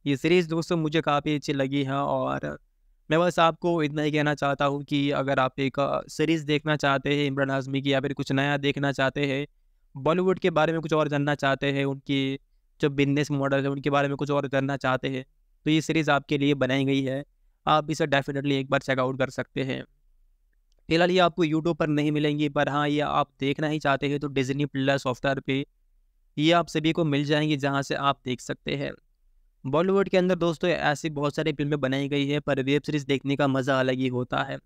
ये सीरीज़ दोस्तों मुझे काफ़ी अच्छी लगी है और मैं बस आपको इतना ही कहना चाहता हूँ कि अगर आप एक सीरीज़ देखना चाहते हैं इमरान आजमी की या फिर कुछ नया देखना चाहते हैं बॉलीवुड के बारे में कुछ और जानना चाहते हैं उनकी जो बिजनेस मॉडल है उनके बारे में कुछ और जानना चाहते हैं तो ये सीरीज़ आपके लिए बनाई गई है आप इसे डेफिनेटली एक बार चेकआउट कर सकते हैं फिलहाल ये आपको यूट्यूब पर नहीं मिलेंगी पर हाँ ये आप देखना ही चाहते हैं तो डिजनी प्लस सॉफ्टवेयर पे ये आप सभी को मिल जाएंगी जहाँ से आप देख सकते हैं बॉलीवुड के अंदर दोस्तों ऐसी बहुत सारी फिल्में बनाई गई है पर वेब सीरीज़ देखने का मज़ा अलग ही होता है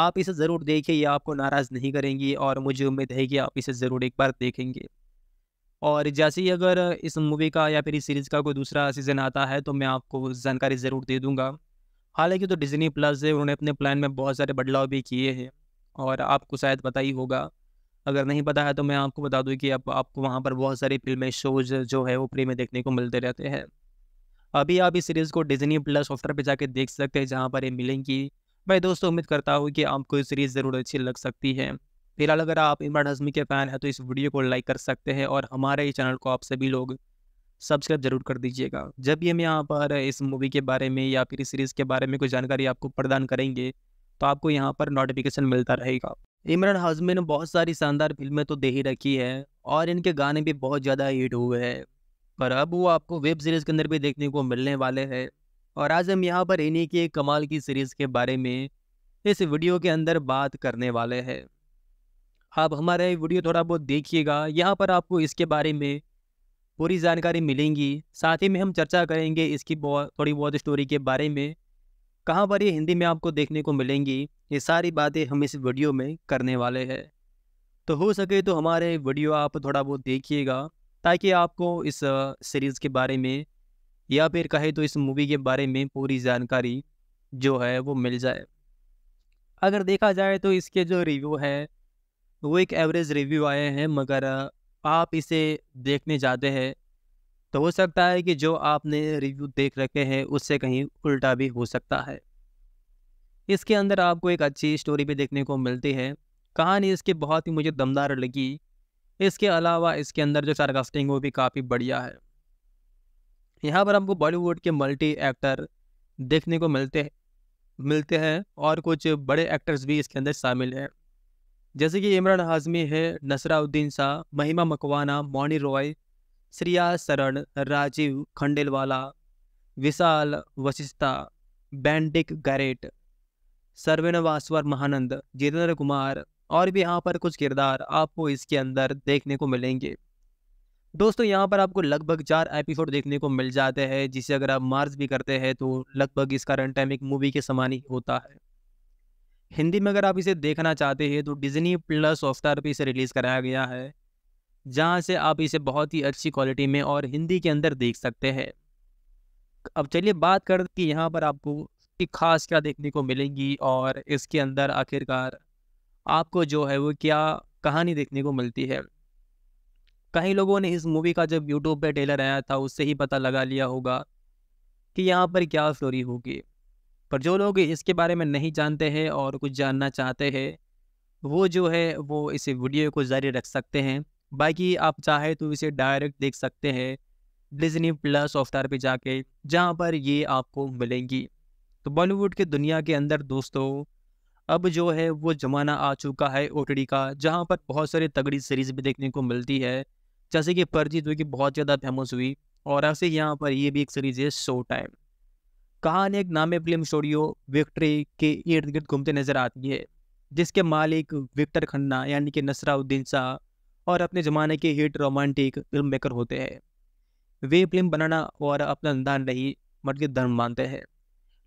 आप इसे ज़रूर देखिए ये आपको नाराज़ नहीं करेंगी और मुझे उम्मीद है कि आप इसे ज़रूर एक बार देखेंगे और जैसे ही अगर इस मूवी का या फिर इस सीरीज़ का कोई दूसरा सीज़न आता है तो मैं आपको जानकारी ज़रूर दे दूँगा हालांकि तो डिज़नी प्लस है उन्होंने अपने प्लान में बहुत सारे बदलाव भी किए हैं और आपको शायद पता ही होगा अगर नहीं पता है तो मैं आपको बता दूँ कि अब आप, आपको वहाँ पर बहुत सारी फिल्में शोज जो है वो फ्री में देखने को मिलते रहते हैं अभी आप इस सीरीज़ को डिजनी प्लस सॉफ्टवेयर पर जाके देख सकते हैं जहाँ पर ये मिलेंगी मैं दोस्तों उम्मीद करता हूँ कि आपको ये सीरीज़ ज़रूर अच्छी लग सकती है फिलहाल अगर आप इमरान हजमी के फ़ैन हैं तो इस वीडियो को लाइक कर सकते हैं और हमारे ही चैनल को आप सभी लोग सब्सक्राइब जरूर कर दीजिएगा जब भी हम यहाँ पर इस मूवी के बारे में या फिर इस सीरीज़ के बारे में कोई जानकारी आपको प्रदान करेंगे तो आपको यहाँ पर नोटिफिकेशन मिलता रहेगा इमरान हाजमी ने बहुत सारी शानदार फिल्में तो दे ही रखी है और इनके गाने भी बहुत ज़्यादा हिट हुए हैं पर अब वो आपको वेब सीरीज़ के अंदर भी देखने को मिलने वाले हैं और आज हम यहाँ पर इन्हीं के कमाल की सीरीज़ के बारे में इस वीडियो के अंदर बात करने वाले हैं आप हमारा वीडियो थोड़ा बहुत देखिएगा यहाँ पर आपको इसके बारे में पूरी जानकारी मिलेंगी साथ ही में हम चर्चा करेंगे इसकी बहुत थोड़ी बहुत स्टोरी के बारे में कहाँ पर ये हिंदी में आपको देखने को मिलेंगी ये सारी बातें हम इस वीडियो में करने वाले हैं तो हो सके तो हमारे वीडियो आप थोड़ा बहुत देखिएगा ताकि आपको इस सीरीज़ के बारे में या फिर कहे तो इस मूवी के बारे में पूरी जानकारी जो है वो मिल जाए अगर देखा जाए तो इसके जो रिव्यू है वो एक एवरेज रिव्यू आए हैं मगर आप इसे देखने जाते हैं तो हो सकता है कि जो आपने रिव्यू देख रखे हैं उससे कहीं उल्टा भी हो सकता है इसके अंदर आपको एक अच्छी स्टोरी भी देखने को मिलती है कहानी इसकी बहुत ही मुझे दमदार लगी इसके अलावा इसके अंदर जो सारकास्टिंग वो भी काफ़ी बढ़िया है यहाँ पर हमको बॉलीवुड के मल्टी एक्टर देखने को मिलते हैं मिलते हैं और कुछ बड़े एक्टर्स भी इसके अंदर शामिल हैं जैसे कि इमरान हाजमी है नसराउद्दीन शाह महिमा मकवाना मौनी रॉय श्रिया शरण राजीव खंडेलवाला विशाल वशिष्ठा बैंडिक गैरेट वासवर महानंद जितेंद्र कुमार और भी यहाँ पर कुछ किरदार आपको इसके अंदर देखने को मिलेंगे दोस्तों यहाँ पर आपको लगभग चार एपिसोड देखने को मिल जाते हैं जिसे अगर आप मार्च भी करते हैं तो लगभग इसका रन टाइम एक मूवी के समान ही होता है हिंदी में अगर आप इसे देखना चाहते हैं तो डिज्नी प्लस हॉटस्टार पर इसे रिलीज़ कराया गया है जहाँ से आप इसे बहुत ही अच्छी क्वालिटी में और हिंदी के अंदर देख सकते हैं अब चलिए बात कर कि यहाँ पर आपको खास क्या देखने को मिलेंगी और इसके अंदर आखिरकार आपको जो है वो क्या कहानी देखने को मिलती है कई लोगों ने इस मूवी का जब यूट्यूब पर ट्रेलर आया था उससे ही पता लगा लिया होगा कि यहाँ पर क्या स्टोरी होगी पर जो लोग इसके बारे में नहीं जानते हैं और कुछ जानना चाहते हैं वो जो है वो इस वीडियो को जारी रख सकते हैं बाकी आप चाहे तो इसे डायरेक्ट देख सकते हैं डिजनी प्लस सॉफ्टवेयर पे जाके जहाँ पर ये आपको मिलेंगी तो बॉलीवुड के दुनिया के अंदर दोस्तों अब जो है वो ज़माना आ चुका है ओ का जहाँ पर बहुत सारी तगड़ी सीरीज़ भी देखने को मिलती है जैसे कि परजीत जो कि बहुत ज़्यादा फेमस हुई और ऐसे यहाँ पर ये भी एक सीरीज़ है शो टाइम कहान एक नामे फिल्म स्टूडियो विक्ट्री के इर्द गिर्द घूमते नजर आती है जिसके मालिक विक्टर खन्ना यानी कि नसराउद्दीन शाह और अपने ज़माने के हिट रोमांटिक फिल्म मेकर होते हैं वे फिल्म बनाना और अपना दान नहीं मतलब धर्म मानते हैं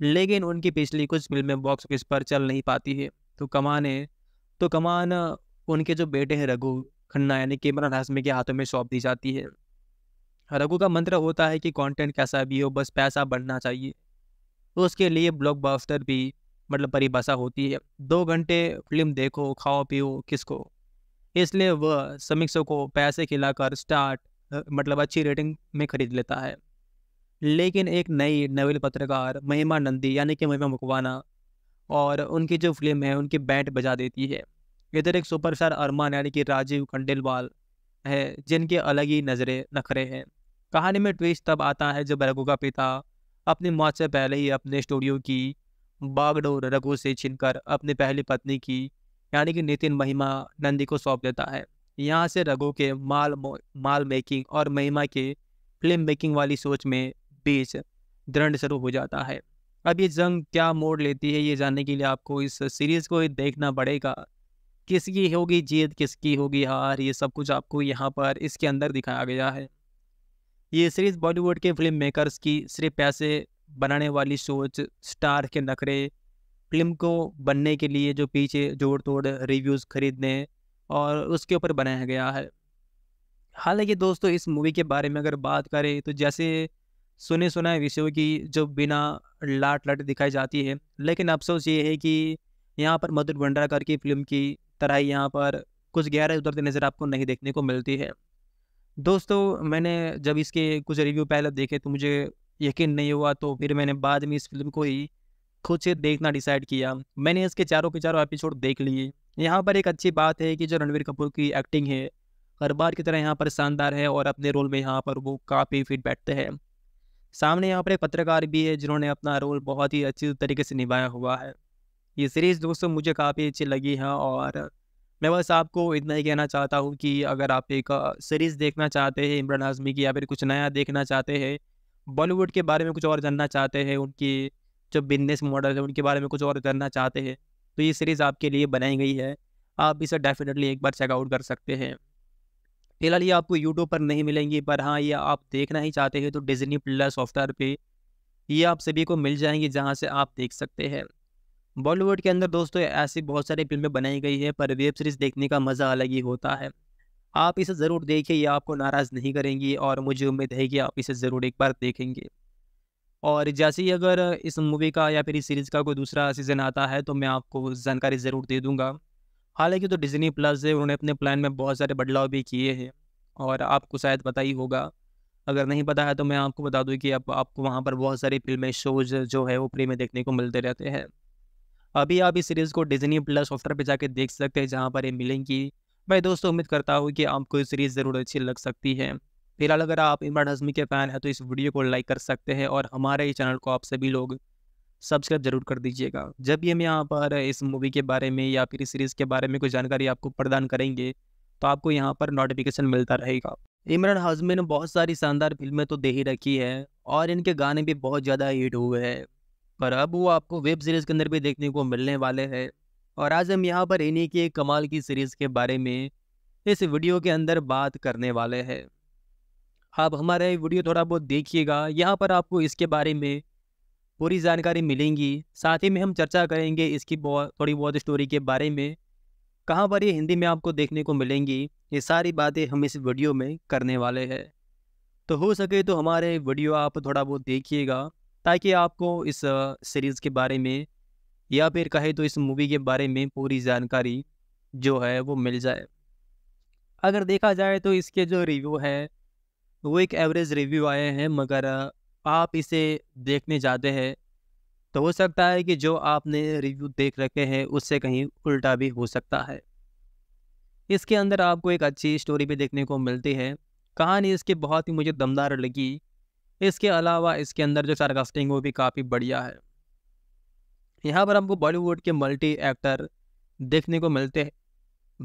लेकिन उनकी पिछली कुछ फिल्में बॉक्स ऑफिस पर चल नहीं पाती है तो कमान है तो कमान उनके जो बेटे हैं रघु खन्ना यानी कैमरन हाशमी के हाथों में सौंप दी जाती है रघु का मंत्र होता है कि कंटेंट कैसा भी हो बस पैसा बढ़ना चाहिए तो उसके लिए ब्लॉकबस्टर भी मतलब परिभाषा होती है दो घंटे फिल्म देखो खाओ पियो किसको इसलिए वह समीक्षकों को पैसे खिलाकर स्टार्ट मतलब अच्छी रेटिंग में खरीद लेता है लेकिन एक नई नवेल पत्रकार महिमा नंदी यानी कि महिमा मुकवाना और उनकी जो फिल्म है उनकी बैंड बजा देती है इधर एक सुपरस्टार अरमान यानी कि राजीव खंडेलवाल है जिनके अलग ही नजरे नखरे हैं कहानी में ट्विस्ट तब आता है जब रघु का पिता अपनी मौत से पहले ही अपने स्टूडियो की बागडोर रघु से छीनकर अपनी पहली पत्नी की यानी कि नितिन महिमा नंदी को सौंप देता है यहाँ से रघु के माल माल मेकिंग और महिमा के फिल्म मेकिंग वाली सोच में बेस दृढ़ स्वरूप हो जाता है अब ये जंग क्या मोड़ लेती है ये जानने के लिए आपको इस सीरीज़ को देखना पड़ेगा किसकी होगी जीत किसकी होगी हार ये सब कुछ आपको यहाँ पर इसके अंदर दिखाया गया है ये सीरीज़ बॉलीवुड के फिल्म मेकर्स की सिर्फ पैसे बनाने वाली सोच स्टार के नखरे फिल्म को बनने के लिए जो पीछे जोड़ तोड़ रिव्यूज़ खरीदने और उसके ऊपर बनाया गया है हालांकि दोस्तों इस मूवी के बारे में अगर बात करें तो जैसे सुने सुनाए विषयों की जो बिना लाट लाट दिखाई जाती है लेकिन अफसोस ये है कि यहाँ पर मधुर भंडारकर की फिल्म की तरह ही यहाँ पर कुछ गहरा उतरती नज़र आपको नहीं देखने को मिलती है दोस्तों मैंने जब इसके कुछ रिव्यू पहले देखे तो मुझे यकीन नहीं हुआ तो फिर मैंने बाद में इस फिल्म को ही खुद से देखना डिसाइड किया मैंने इसके चारों के चारों एपिसोड देख लिए यहाँ पर एक अच्छी बात है कि जो रणवीर कपूर की एक्टिंग है हर बार की तरह यहाँ पर शानदार है और अपने रोल में यहाँ पर वो काफ़ी फिट बैठते हैं सामने यहाँ पर एक पत्रकार भी है जिन्होंने अपना रोल बहुत ही अच्छी तरीके से निभाया हुआ है ये सीरीज़ दोस्तों मुझे काफ़ी अच्छी लगी है और मैं बस आपको इतना ही कहना चाहता हूँ कि अगर आप एक सीरीज़ देखना चाहते हैं इमरान आजमी की या फिर कुछ नया देखना चाहते हैं बॉलीवुड के बारे में कुछ और जानना चाहते हैं उनकी जो बिजनेस मॉडल है उनके बारे में कुछ और जानना चाहते हैं तो ये सीरीज़ आपके लिए बनाई गई है आप इसे डेफिनेटली एक बार चेकआउट कर सकते हैं फिलहाल ये आपको यूट्यूब पर नहीं मिलेंगी पर हाँ ये आप देखना ही चाहते हैं तो डिजनी प्लस सॉफ्टवेयर पे ये आप सभी को मिल जाएंगी जहाँ से आप देख सकते हैं बॉलीवुड के अंदर दोस्तों ऐसी बहुत सारी फिल्में बनाई गई है पर वेब सीरीज़ देखने का मज़ा अलग ही होता है आप इसे ज़रूर देखिए ये आपको नाराज़ नहीं करेंगी और मुझे उम्मीद है कि आप इसे ज़रूर एक बार देखेंगे और जैसे ही अगर इस मूवी का या फिर इस सीरीज़ का कोई दूसरा सीज़न आता है तो मैं आपको जानकारी ज़रूर दे दूँगा हालांकि तो डिज्नी प्लस है उन्होंने अपने प्लान में बहुत सारे बदलाव भी किए हैं और आपको शायद पता ही होगा अगर नहीं पता है तो मैं आपको बता दूं कि अब आप, आपको वहाँ पर बहुत सारी फिल्में शोज जो है वो फ्री में देखने को मिलते रहते हैं अभी आप इस सीरीज़ को डिज्नी प्लस सॉफ्टवेयर पर जाके देख सकते हैं जहाँ पर ये मिलेंगी मैं दोस्तों उम्मीद करता हूँ कि आपको ये सीरीज़ ज़रूर अच्छी लग सकती है फिलहाल अगर आप इमरान हजमी के फ़ैन हैं तो इस वीडियो को लाइक कर सकते हैं और हमारे ही चैनल को आप सभी लोग सब्सक्राइब जरूर कर दीजिएगा जब भी हम यहाँ पर इस मूवी के बारे में या फिर इस सीरीज़ के बारे में कोई जानकारी आपको प्रदान करेंगे तो आपको यहाँ पर नोटिफिकेशन मिलता रहेगा इमरान हाजमी ने बहुत सारी शानदार फिल्में तो दे ही रखी है और इनके गाने भी बहुत ज़्यादा हिट हुए हैं पर अब वो आपको वेब सीरीज़ के अंदर भी देखने को मिलने वाले हैं और आज हम यहाँ पर इन्हीं के कमाल की सीरीज़ के बारे में इस वीडियो के अंदर बात करने वाले हैं आप हमारा ये वीडियो थोड़ा बहुत देखिएगा यहाँ पर आपको इसके बारे में पूरी जानकारी मिलेंगी साथ ही में हम चर्चा करेंगे इसकी बहुत थोड़ी बहुत स्टोरी के बारे में कहाँ पर ये हिंदी में आपको देखने को मिलेंगी ये सारी बातें हम इस वीडियो में करने वाले हैं तो हो सके तो हमारे वीडियो आप थोड़ा बहुत देखिएगा ताकि आपको इस सीरीज़ के बारे में या फिर कहे तो इस मूवी के बारे में पूरी जानकारी जो है वो मिल जाए अगर देखा जाए तो इसके जो रिव्यू है वो एक एवरेज रिव्यू आए हैं मगर आप इसे देखने जाते हैं तो हो सकता है कि जो आपने रिव्यू देख रखे हैं उससे कहीं उल्टा भी हो सकता है इसके अंदर आपको एक अच्छी स्टोरी भी देखने को मिलती है कहानी इसकी बहुत ही मुझे दमदार लगी इसके अलावा इसके अंदर जो सारकास्टिंग वो भी काफ़ी बढ़िया है यहाँ पर हमको बॉलीवुड के मल्टी एक्टर देखने को मिलते हैं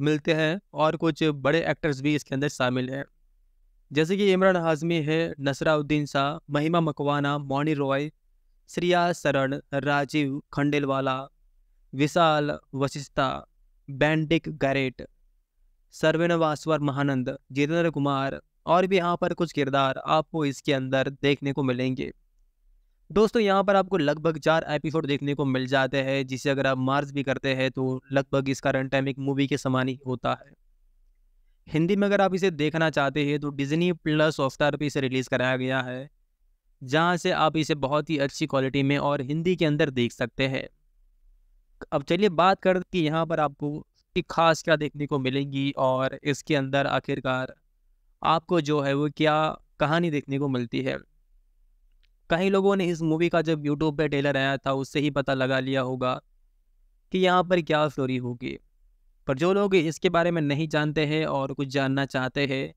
मिलते हैं और कुछ बड़े एक्टर्स भी इसके अंदर शामिल हैं जैसे कि इमरान हाजमी है नसराउद्दीन शाह महिमा मकवाना मौनी रॉय श्रिया शरण राजीव खंडेलवाला विशाल वशिष्ठा बैंडिक गैरेट सर्वेन महानंद जितेंद्र कुमार और भी यहाँ पर कुछ किरदार आपको इसके अंदर देखने को मिलेंगे दोस्तों यहाँ पर आपको लगभग चार एपिसोड देखने को मिल जाते हैं जिसे अगर आप मार्च भी करते हैं तो लगभग इसका रन टाइम एक मूवी के समान ही होता है हिंदी में अगर आप इसे देखना चाहते हैं तो डिज्नी प्लस हॉटस्टार पर इसे रिलीज़ कराया गया है जहाँ से आप इसे बहुत ही अच्छी क्वालिटी में और हिंदी के अंदर देख सकते हैं अब चलिए बात कर कि यहाँ पर आपको खास क्या देखने को मिलेगी और इसके अंदर आखिरकार आपको जो है वो क्या कहानी देखने को मिलती है कई लोगों ने इस मूवी का जब यूट्यूब पर ट्रेलर आया था उससे ही पता लगा लिया होगा कि यहाँ पर क्या स्टोरी होगी पर जो लोग इसके बारे में नहीं जानते हैं और कुछ जानना चाहते हैं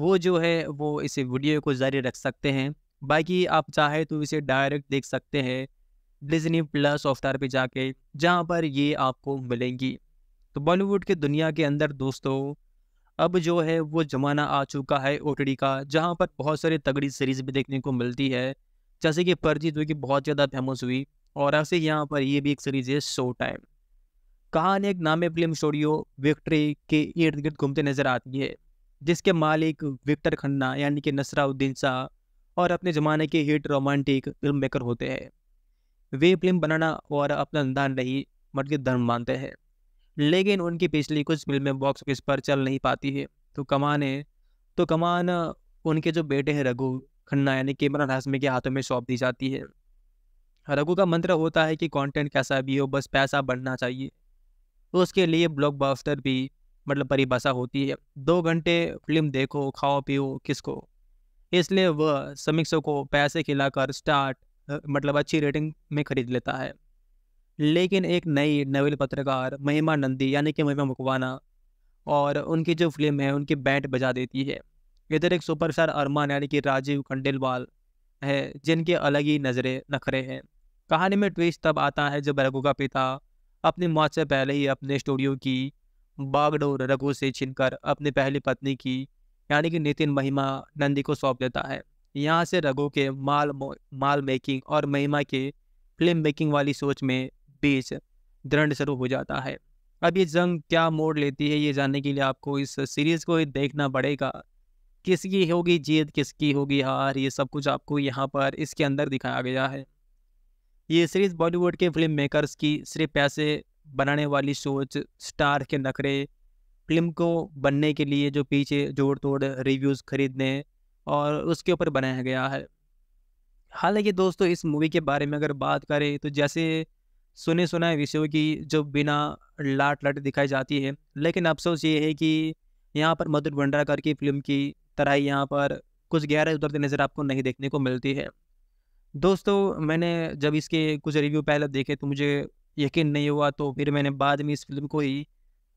वो जो है वो इस वीडियो को जारी रख सकते हैं बाकी आप चाहे तो इसे डायरेक्ट देख सकते हैं डिजनी प्लस सॉफ्टवेयर पे जाके जहाँ पर ये आपको मिलेंगी तो बॉलीवुड के दुनिया के अंदर दोस्तों अब जो है वो ज़माना आ चुका है ओ का जहाँ पर बहुत सारी तगड़ी सीरीज़ भी देखने को मिलती है जैसे कि परजी जो कि बहुत ज़्यादा फेमस हुई और ऐसे यहाँ पर ये भी एक सीरीज़ है शो टाइम कहा अनेक नामे फिल्म स्टूडियो विक्ट्री के इर्द गिर्द घूमते नजर आती है जिसके मालिक विक्टर खन्ना यानी कि नसराउद्दीन शाह और अपने ज़माने के हिट रोमांटिक फिल्म मेकर होते हैं वे फिल्म बनाना और अपना अनदान नहीं मतलब धर्म मानते हैं लेकिन उनकी पिछली कुछ फिल्में बॉक्स ऑफिस पर चल नहीं पाती है तो कमान है तो कमान उनके जो बेटे हैं रघु खन्ना यानी कैमरान हाशमी के हाथों में सौंप दी जाती है रघु का मंत्र होता है कि कंटेंट कैसा भी हो बस पैसा बढ़ना चाहिए तो उसके लिए ब्लॉकबस्टर भी मतलब परिभाषा होती है दो घंटे फिल्म देखो खाओ पियो किसको इसलिए वह समीक्षकों को पैसे खिलाकर स्टार्ट मतलब अच्छी रेटिंग में खरीद लेता है लेकिन एक नई नवेल पत्रकार महिमा नंदी यानी कि महिमा मकवाना और उनकी जो फिल्म है उनकी बैंड बजा देती है इधर एक सुपरस्टार अरमान यानी कि राजीव खंडेलवाल है जिनके अलग ही नज़रें नखरे हैं कहानी में ट्विस्ट तब आता है जब रघु का पिता अपने मौत से पहले ही अपने स्टूडियो की बागडोर रघु से छिनकर अपनी पहली पत्नी की यानी कि नितिन महिमा नंदी को सौंप देता है यहाँ से रघु के माल माल मेकिंग और महिमा के फिल्म मेकिंग वाली सोच में बीच दृढ़ शुरू हो जाता है अब ये जंग क्या मोड़ लेती है ये जानने के लिए आपको इस सीरीज़ को देखना पड़ेगा किसकी होगी जीत किसकी होगी हार ये सब कुछ आपको यहाँ पर इसके अंदर दिखाया गया है ये सीरीज बॉलीवुड के फिल्म मेकर्स की सिर्फ पैसे बनाने वाली सोच स्टार के नखरे फिल्म को बनने के लिए जो पीछे जोड़ तोड़ रिव्यूज़ खरीदने और उसके ऊपर बनाया गया है हालांकि दोस्तों इस मूवी के बारे में अगर बात करें तो जैसे सुने सुनाए विषयों की जो बिना लाट लाट दिखाई जाती है लेकिन अफसोस ये है कि यहाँ पर मधुर भंडारकर की फिल्म की तरह यहाँ पर कुछ गहरा उतरती नज़र आपको नहीं देखने को मिलती है दोस्तों मैंने जब इसके कुछ रिव्यू पहले देखे तो मुझे यकीन नहीं हुआ तो फिर मैंने बाद में इस फिल्म को ही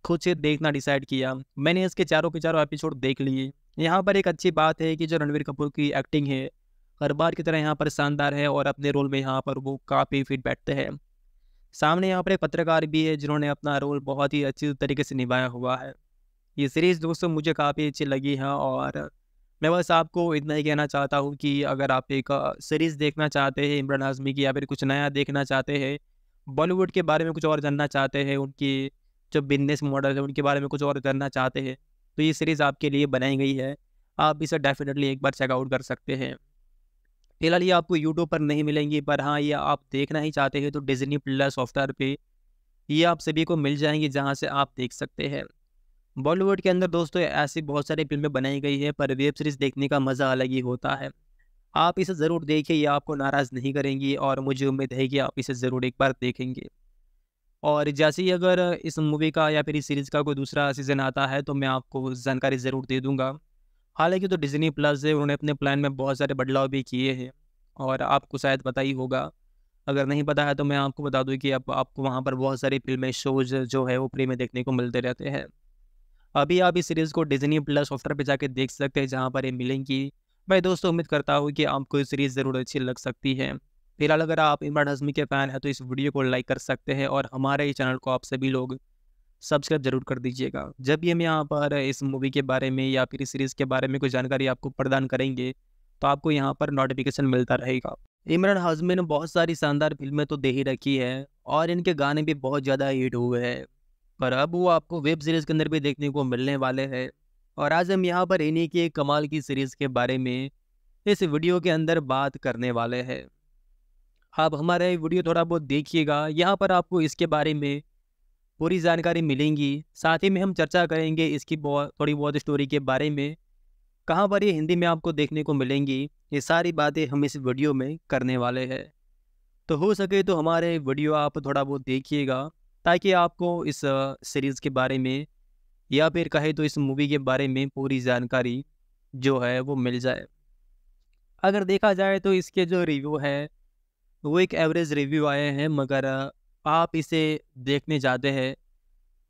खुद से देखना डिसाइड किया मैंने इसके चारों के चारों एपिसोड देख लिए यहाँ पर एक अच्छी बात है कि जो रणवीर कपूर की एक्टिंग है हर बार की तरह यहाँ पर शानदार है और अपने रोल में यहाँ पर वो काफ़ी फिट बैठते हैं सामने यहाँ पर एक पत्रकार भी है जिन्होंने अपना रोल बहुत ही अच्छी तरीके से निभाया हुआ है ये सीरीज़ दोस्तों मुझे काफ़ी अच्छी लगी है और मैं बस आपको इतना ही कहना चाहता हूँ कि अगर आप एक सीरीज़ देखना चाहते हैं इमरान आजमी की या फिर कुछ नया देखना चाहते हैं बॉलीवुड के बारे में कुछ और जानना चाहते हैं उनकी जो बिजनेस मॉडल है उनके बारे में कुछ और जानना चाहते हैं तो ये सीरीज़ आपके लिए बनाई गई है आप इसे डेफिनेटली एक बार चेकआउट कर सकते हैं फिलहाल ये आपको यूट्यूब पर नहीं मिलेंगी पर हाँ ये आप देखना ही चाहते हैं तो डिजनी प्लस सॉफ्टवेयर पे ये आप सभी को मिल जाएंगी जहाँ से आप देख सकते हैं बॉलीवुड के अंदर दोस्तों ऐसी बहुत सारी फिल्में बनाई गई है पर वेब सीरीज़ देखने का मज़ा अलग ही होता है आप इसे ज़रूर देखिए ये आपको नाराज़ नहीं करेंगी और मुझे उम्मीद है कि आप इसे ज़रूर एक बार देखेंगे और जैसे ही अगर इस मूवी का या फिर इस सीरीज़ का कोई दूसरा सीज़न आता है तो मैं आपको जानकारी ज़रूर दे दूँगा हालांकि तो डिज़नी प्लस है उन्होंने अपने प्लान में बहुत सारे बदलाव भी किए हैं और आपको शायद पता ही होगा अगर नहीं पता है तो मैं आपको बता दूँ कि अब आप, आपको वहाँ पर बहुत सारी फिल्में शोज जो है वो फ्री में देखने को मिलते रहते हैं अभी आप इस सीरीज़ को डिजनी प्लस सॉफ्टवेयर पे जाके देख सकते हैं जहाँ पर ये मिलेंगी मैं दोस्तों उम्मीद करता हूँ कि आपको ये सीरीज़ ज़रूर अच्छी लग सकती है फिलहाल अगर आप इमरान हजमी के फ़ैन हैं तो इस वीडियो को लाइक कर सकते हैं और हमारे इस चैनल को आप सभी लोग सब्सक्राइब जरूर कर दीजिएगा जब भी हम यहाँ पर इस मूवी के बारे में या फिर इस सीरीज़ के बारे में कोई जानकारी आपको प्रदान करेंगे तो आपको यहाँ पर नोटिफिकेशन मिलता रहेगा इमरान हाजमी ने बहुत सारी शानदार फिल्में तो दे ही रखी है और इनके गाने भी बहुत ज़्यादा हिट हुए हैं पर अब वो आपको वेब सीरीज़ के अंदर भी देखने को मिलने वाले हैं और आज हम यहाँ पर इन्हीं के कमाल की सीरीज़ के बारे में इस वीडियो के अंदर बात करने वाले हैं आप हमारा ये वीडियो थोड़ा बहुत देखिएगा यहाँ पर आपको इसके बारे में पूरी जानकारी मिलेंगी साथ ही में हम चर्चा करेंगे इसकी बहुत थोड़ी बहुत स्टोरी के बारे में कहाँ पर ये हिंदी में आपको देखने को मिलेंगी ये सारी बातें हम इस वीडियो में करने वाले हैं तो हो सके तो हमारे वीडियो आप थोड़ा बहुत देखिएगा ताकि आपको इस सीरीज़ के बारे में या फिर कहे तो इस मूवी के बारे में पूरी जानकारी जो है वो मिल जाए अगर देखा जाए तो इसके जो रिव्यू है वो एक एवरेज रिव्यू आए हैं मगर आप इसे देखने जाते हैं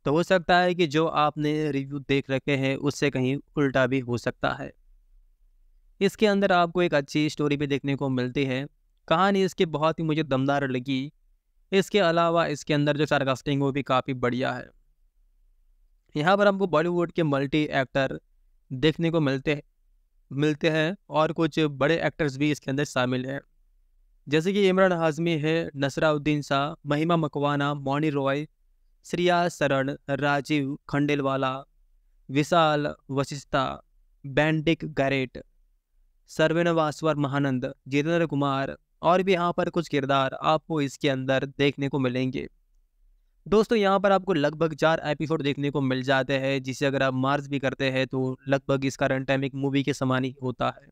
तो हो सकता है कि जो आपने रिव्यू देख रखे हैं उससे कहीं उल्टा भी हो सकता है इसके अंदर आपको एक अच्छी स्टोरी भी देखने को मिलती है कहानी इसकी बहुत ही मुझे दमदार लगी इसके अलावा इसके अंदर जो सारकास्टिंग वो भी काफ़ी बढ़िया है यहाँ पर हमको बॉलीवुड के मल्टी एक्टर देखने को मिलते हैं मिलते हैं और कुछ बड़े एक्टर्स भी इसके अंदर शामिल हैं जैसे कि इमरान हाजमी है नसराउद्दीन शाह महिमा मकवाना मौनी रॉय श्रिया शरण राजीव खंडेलवाला विशाल वशिष्ठा बैंडिक गैरेट सर्वेनवासवर महानंद जितेंद्र कुमार और भी यहाँ पर कुछ किरदार आपको इसके अंदर देखने को मिलेंगे दोस्तों यहाँ पर आपको लगभग चार एपिसोड देखने को मिल जाते हैं जिसे अगर आप मार्च भी करते हैं तो लगभग इसका रन टाइम एक मूवी के समान ही होता है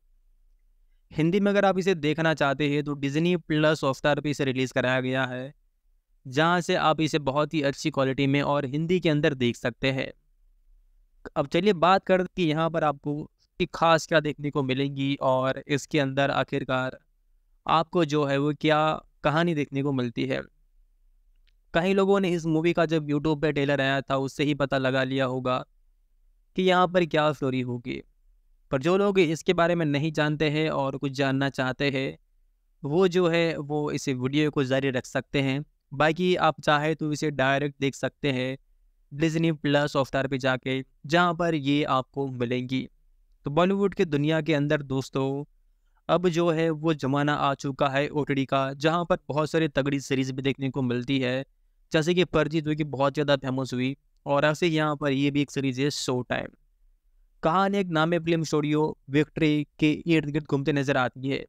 हिंदी में अगर आप इसे देखना चाहते हैं तो डिज्नी प्लस हॉटस्टार पर इसे रिलीज़ कराया गया है जहाँ से आप इसे बहुत ही अच्छी क्वालिटी में और हिंदी के अंदर देख सकते हैं अब चलिए बात कर हैं यहाँ पर आपको खास क्या देखने को मिलेगी और इसके अंदर आखिरकार आपको जो है वो क्या कहानी देखने को मिलती है कई लोगों ने इस मूवी का जब यूट्यूब पे टेलर आया था उससे ही पता लगा लिया होगा कि यहाँ पर क्या स्टोरी होगी पर जो लोग इसके बारे में नहीं जानते हैं और कुछ जानना चाहते हैं वो जो है वो इस वीडियो को जारी रख सकते हैं बाकी आप चाहे तो इसे डायरेक्ट देख सकते हैं डिजनी प्लस हॉटस्टार पे जाके जहाँ पर ये आपको मिलेंगी तो बॉलीवुड के दुनिया के अंदर दोस्तों अब जो है वो ज़माना आ चुका है ओ का जहाँ पर बहुत सारे तगड़ी सीरीज़ भी देखने को मिलती है जैसे कि परजीत जो कि बहुत ज़्यादा फेमस हुई और ऐसे यहाँ पर ये भी एक सीरीज़ है शो टाइम कहानी एक नामे फिल्म स्टूडियो विक्ट्री के इर्द गिर्द घूमते नजर आती है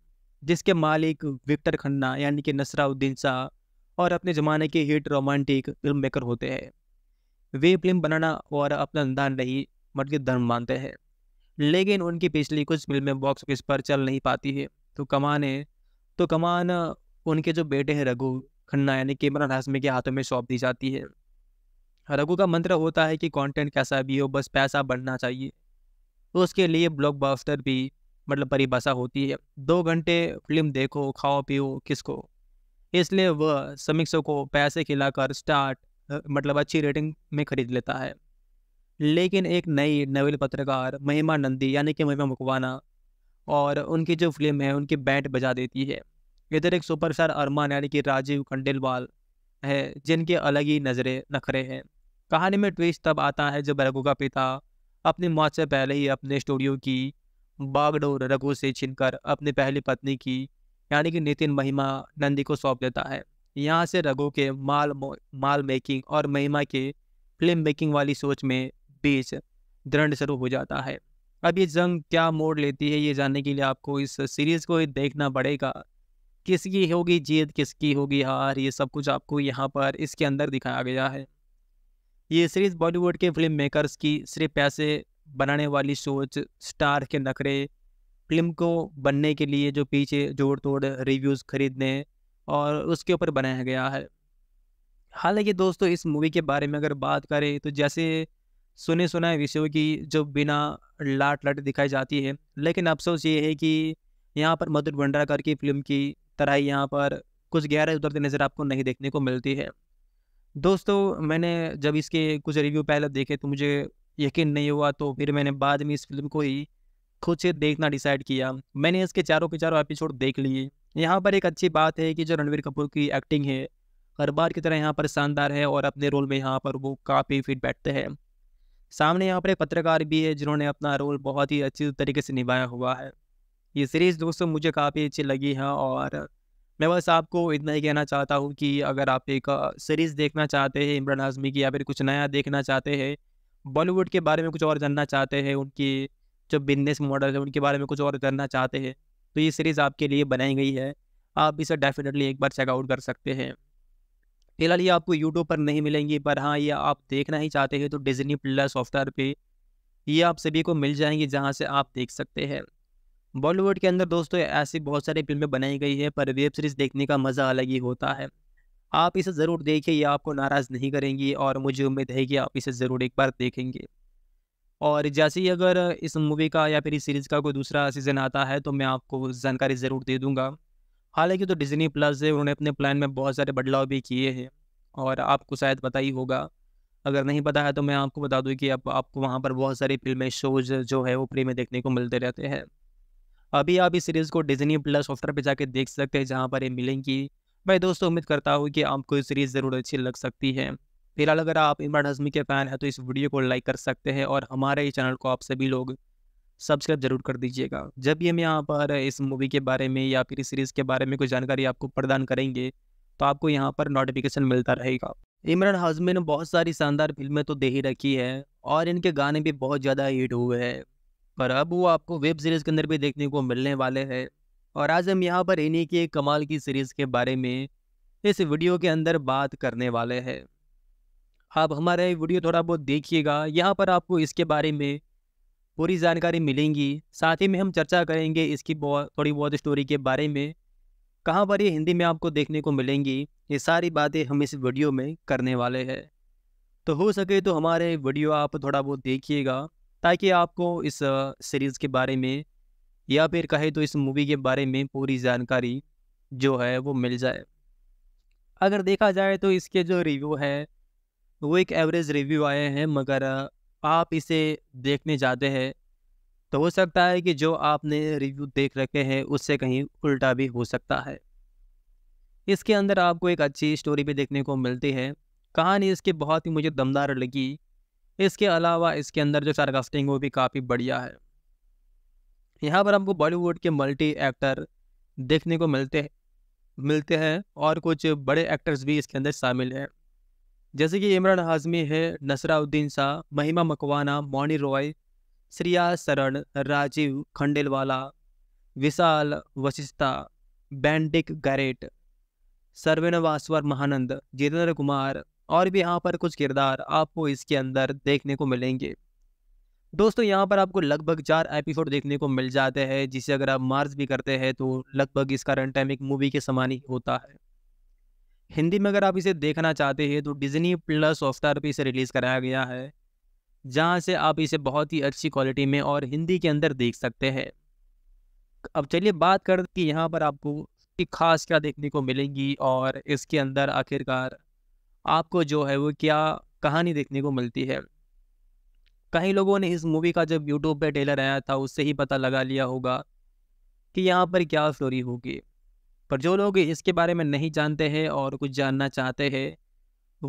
जिसके मालिक विक्टर खन्ना यानी कि नसराउद्दीन शाह और अपने ज़माने के हिट रोमांटिक फिल्म मेकर होते हैं वे फिल्म बनाना और अपना अनदान नहीं मतलब धर्म मानते हैं लेकिन उनकी पिछली कुछ फिल्में बॉक्स ऑफिस पर चल नहीं पाती है तो कमान है तो कमान उनके जो बेटे हैं रघु खन्ना यानी कैमरा हाशमी के हाथों में सौंप दी जाती है रघु का मंत्र होता है कि कंटेंट कैसा भी हो बस पैसा बढ़ना चाहिए तो उसके लिए ब्लॉकबस्टर भी मतलब परिभाषा होती है दो घंटे फिल्म देखो खाओ पियो किसको इसलिए वह समीक्षकों को पैसे खिलाकर स्टार्ट मतलब अच्छी रेटिंग में खरीद लेता है लेकिन एक नई नवल पत्रकार महिमा नंदी यानी कि महिमा मुकवाना और उनकी जो फिल्म है उनकी बैंड बजा देती है इधर एक सुपरस्टार अरमान यानी कि राजीव खंडेलवाल है जिनके अलग ही नजरे नखरे हैं कहानी में ट्विस्ट तब आता है जब रघु का पिता अपनी मौत से पहले ही अपने स्टूडियो की बागडोर रघु से छिनकर अपनी पहली पत्नी की यानी कि नितिन महिमा नंदी को सौंप देता है यहाँ से रघु के माल माल मेकिंग और महिमा के फिल्म मेकिंग वाली सोच में पेज दृढ़ शुरू हो जाता है अब ये जंग क्या मोड़ लेती है ये जानने के लिए आपको इस सीरीज़ को देखना पड़ेगा किसकी होगी जीत किसकी होगी हार ये सब कुछ आपको यहाँ पर इसके अंदर दिखाया गया है ये सीरीज़ बॉलीवुड के फिल्म मेकर्स की सिर्फ पैसे बनाने वाली सोच स्टार के नखरे फिल्म को बनने के लिए जो पीछे जोड़ तोड़ रिव्यूज़ खरीदने और उसके ऊपर बनाया गया है हालांकि दोस्तों इस मूवी के बारे में अगर बात करें तो जैसे सुने सुना है विषयों की जो बिना लाट लट दिखाई जाती है लेकिन अफसोस ये है कि यहाँ पर मधुर भंडारकर की फिल्म की तरह ही यहाँ पर कुछ गहरे उतरते नज़र आपको नहीं देखने को मिलती है दोस्तों मैंने जब इसके कुछ रिव्यू पहले देखे तो मुझे यकीन नहीं हुआ तो फिर मैंने बाद में इस फिल्म को ही खुद से देखना डिसाइड किया मैंने इसके चारों के चारों एपिसोड देख लिए यहाँ पर एक अच्छी बात है कि जो रणवीर कपूर की एक्टिंग है हर बार की तरह यहाँ पर शानदार है और अपने रोल में यहाँ पर वो काफ़ी फिट बैठते हैं सामने यहाँ पर एक पत्रकार भी है जिन्होंने अपना रोल बहुत ही अच्छी तरीके से निभाया हुआ है ये सीरीज़ दोस्तों मुझे काफ़ी अच्छी लगी है और मैं बस आपको इतना ही कहना चाहता हूँ कि अगर आप एक सीरीज़ देखना चाहते हैं इमरान आजमी की या फिर कुछ नया देखना चाहते हैं बॉलीवुड के बारे में कुछ और जानना चाहते हैं उनकी जो बिजनेस मॉडल है उनके बारे में कुछ और जानना चाहते हैं तो ये सीरीज़ आपके लिए बनाई गई है आप इसे डेफिनेटली एक बार चेकआउट कर सकते हैं फिलहाल ये आपको यूट्यूब पर नहीं मिलेंगी पर हाँ ये आप देखना ही चाहते हैं तो डिजनी प्लस सॉफ्टवेयर पे ये आप सभी को मिल जाएंगी जहाँ से आप देख सकते हैं बॉलीवुड के अंदर दोस्तों ऐसी बहुत सारी फिल्में बनाई गई है पर वेब सीरीज़ देखने का मज़ा अलग ही होता है आप इसे ज़रूर देखिए ये आपको नाराज़ नहीं करेंगी और मुझे उम्मीद है कि आप इसे ज़रूर एक बार देखेंगे और जैसे ही अगर इस मूवी का या फिर इस सीरीज़ का कोई दूसरा सीज़न आता है तो मैं आपको जानकारी ज़रूर दे दूँगा हालांकि तो डिज्नी प्लस है उन्होंने अपने प्लान में बहुत सारे बदलाव भी किए हैं और आपको शायद पता ही होगा अगर नहीं पता है तो मैं आपको बता दूँ कि अब आप, आपको वहाँ पर बहुत सारी फिल्में शोज जो है वो फ्री में देखने को मिलते रहते हैं अभी आप इस सीरीज़ को डिज्नी प्लस ऑफ्टर पर जाके देख सकते हैं जहाँ पर ये मिलेंगी मैं दोस्तों उम्मीद करता हूँ कि आपको ये सीरीज़ ज़रूर अच्छी लग सकती है फिलहाल अगर आप इमरान हजमी के फ़ैन हैं तो इस वीडियो को लाइक कर सकते हैं और हमारे ही चैनल को आप सभी लोग सब्सक्राइब जरूर कर दीजिएगा जब भी हम यहाँ पर इस मूवी के बारे में या फिर इस सीरीज़ के बारे में कोई जानकारी आपको प्रदान करेंगे तो आपको यहाँ पर नोटिफिकेशन मिलता रहेगा इमरान हाजमी ने बहुत सारी शानदार फिल्में तो दे ही रखी है और इनके गाने भी बहुत ज़्यादा हिट हुए हैं पर अब वो आपको वेब सीरीज़ के अंदर भी देखने को मिलने वाले हैं और आज हम यहाँ पर इन्हीं की कमाल की सीरीज़ के बारे में इस वीडियो के अंदर बात करने वाले हैं आप हमारा वीडियो थोड़ा बहुत देखिएगा यहाँ पर आपको इसके बारे में पूरी जानकारी मिलेंगी साथ ही में हम चर्चा करेंगे इसकी बहुत थोड़ी बहुत स्टोरी के बारे में कहाँ पर ये हिंदी में आपको देखने को मिलेंगी ये सारी बातें हम इस वीडियो में करने वाले हैं तो हो सके तो हमारे वीडियो आप थोड़ा बहुत देखिएगा ताकि आपको इस सीरीज़ के बारे में या फिर कहे तो इस मूवी के बारे में पूरी जानकारी जो है वो मिल जाए अगर देखा जाए तो इसके जो रिव्यू हैं वो एक एवरेज रिव्यू आए हैं मगर आप इसे देखने जाते हैं तो हो सकता है कि जो आपने रिव्यू देख रखे हैं उससे कहीं उल्टा भी हो सकता है इसके अंदर आपको एक अच्छी स्टोरी भी देखने को मिलती है कहानी इसकी बहुत ही मुझे दमदार लगी इसके अलावा इसके अंदर जो सार्कास्टिंग वो भी काफ़ी बढ़िया है यहाँ पर हमको बॉलीवुड के मल्टी एक्टर देखने को मिलते हैं मिलते हैं और कुछ बड़े एक्टर्स भी इसके अंदर शामिल हैं जैसे कि इमरान हाजमी है नसराउद्दीन शाह महिमा मकवाना मौनी रॉय श्रिया शरण राजीव खंडेलवाला विशाल वशिष्ठा बैंडिक गैरेट सर्वेनवासवर महानंद जितेंद्र कुमार और भी यहाँ पर कुछ किरदार आपको इसके अंदर देखने को मिलेंगे दोस्तों यहाँ पर आपको लगभग चार एपिसोड देखने को मिल जाते हैं जिसे अगर आप मार्च भी करते हैं तो लगभग इसका रन टाइम एक मूवी के समान ही होता है हिंदी में अगर आप इसे देखना चाहते हैं तो डिज्नी प्लस हॉटस्टार पर इसे रिलीज़ कराया गया है जहाँ से आप इसे बहुत ही अच्छी क्वालिटी में और हिंदी के अंदर देख सकते हैं अब चलिए बात कर कि यहाँ पर आपको खास क्या देखने को मिलेगी और इसके अंदर आखिरकार आपको जो है वो क्या कहानी देखने को मिलती है कई लोगों ने इस मूवी का जब यूट्यूब पे ट्रेलर आया था उससे ही पता लगा लिया होगा कि यहाँ पर क्या स्टोरी होगी पर जो लोग इसके बारे में नहीं जानते हैं और कुछ जानना चाहते हैं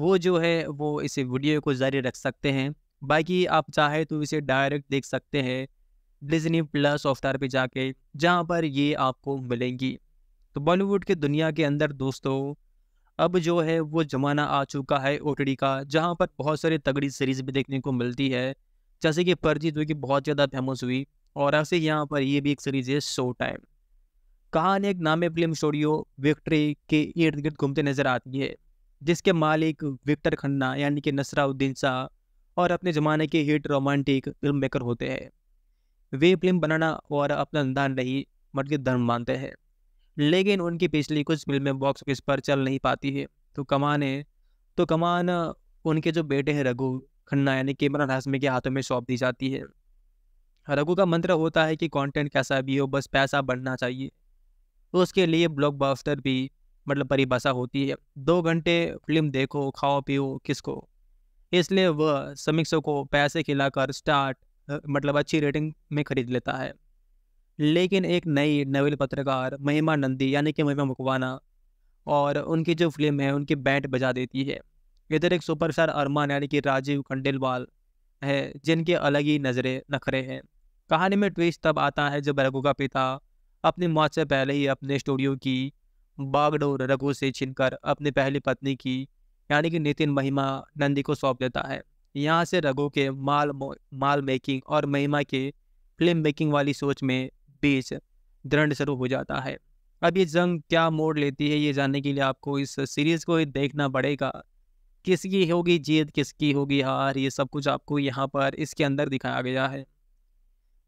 वो जो है वो इस वीडियो को जारी रख सकते हैं बाकी आप चाहे तो इसे डायरेक्ट देख सकते हैं डिजनी प्लस सॉफ्टवेयर पे जाके जहाँ पर ये आपको मिलेंगी तो बॉलीवुड के दुनिया के अंदर दोस्तों अब जो है वो ज़माना आ चुका है ओ का जहाँ पर बहुत सारी तगड़ी सीरीज़ भी देखने को मिलती है जैसे कि परजी जो कि बहुत ज़्यादा फेमस हुई और ऐसे यहाँ पर ये भी एक सीरीज़ है शो टाइम कहा अनेक नामे फिल्म स्टूडियो विक्ट्री के इर्द गिर्द घूमते नजर आती है जिसके मालिक विक्टर खन्ना यानी कि नसराउद्दीन शाह और अपने ज़माने के हिट रोमांटिक फिल्म मेकर होते हैं वे फिल्म बनाना और अपना दान नहीं मतलब धर्म मानते हैं लेकिन उनकी पिछली कुछ फिल्में बॉक्स ऑफिस पर चल नहीं पाती तो है तो कमान है तो कमान उनके जो बेटे हैं रघु खन्ना यानी कि कैमरान हाशमी के हाथों में सौंप दी जाती है रघु का मंत्र होता है कि कंटेंट कैसा भी हो बस पैसा बढ़ना चाहिए तो उसके लिए ब्लॉकबस्टर भी मतलब परिभाषा होती है दो घंटे फिल्म देखो खाओ पियो किसको इसलिए वह समीक्षकों को पैसे खिलाकर स्टार्ट मतलब अच्छी रेटिंग में खरीद लेता है लेकिन एक नई नवेल पत्रकार महिमा नंदी यानी कि महिमा मुकवाना और उनकी जो फिल्म है उनकी बैंड बजा देती है इधर एक सुपरस्टार अरमान यानी कि राजीव खंडेलवाल है जिनके अलग ही नजरे नखरे हैं कहानी में ट्विस्ट तब आता है जब रघु का पिता अपनी मौत से पहले ही अपने स्टूडियो की बागडोर रघु से छिनकर अपनी पहली पत्नी की यानी कि नितिन महिमा नंदी को सौंप देता है यहाँ से रघु के माल माल मेकिंग और महिमा के फिल्म मेकिंग वाली सोच में बीच दृढ़ शुरू हो जाता है अब ये जंग क्या मोड़ लेती है ये जानने के लिए आपको इस सीरीज़ को देखना पड़ेगा किसकी होगी जीत किसकी होगी हार ये सब कुछ आपको यहाँ पर इसके अंदर दिखाया गया है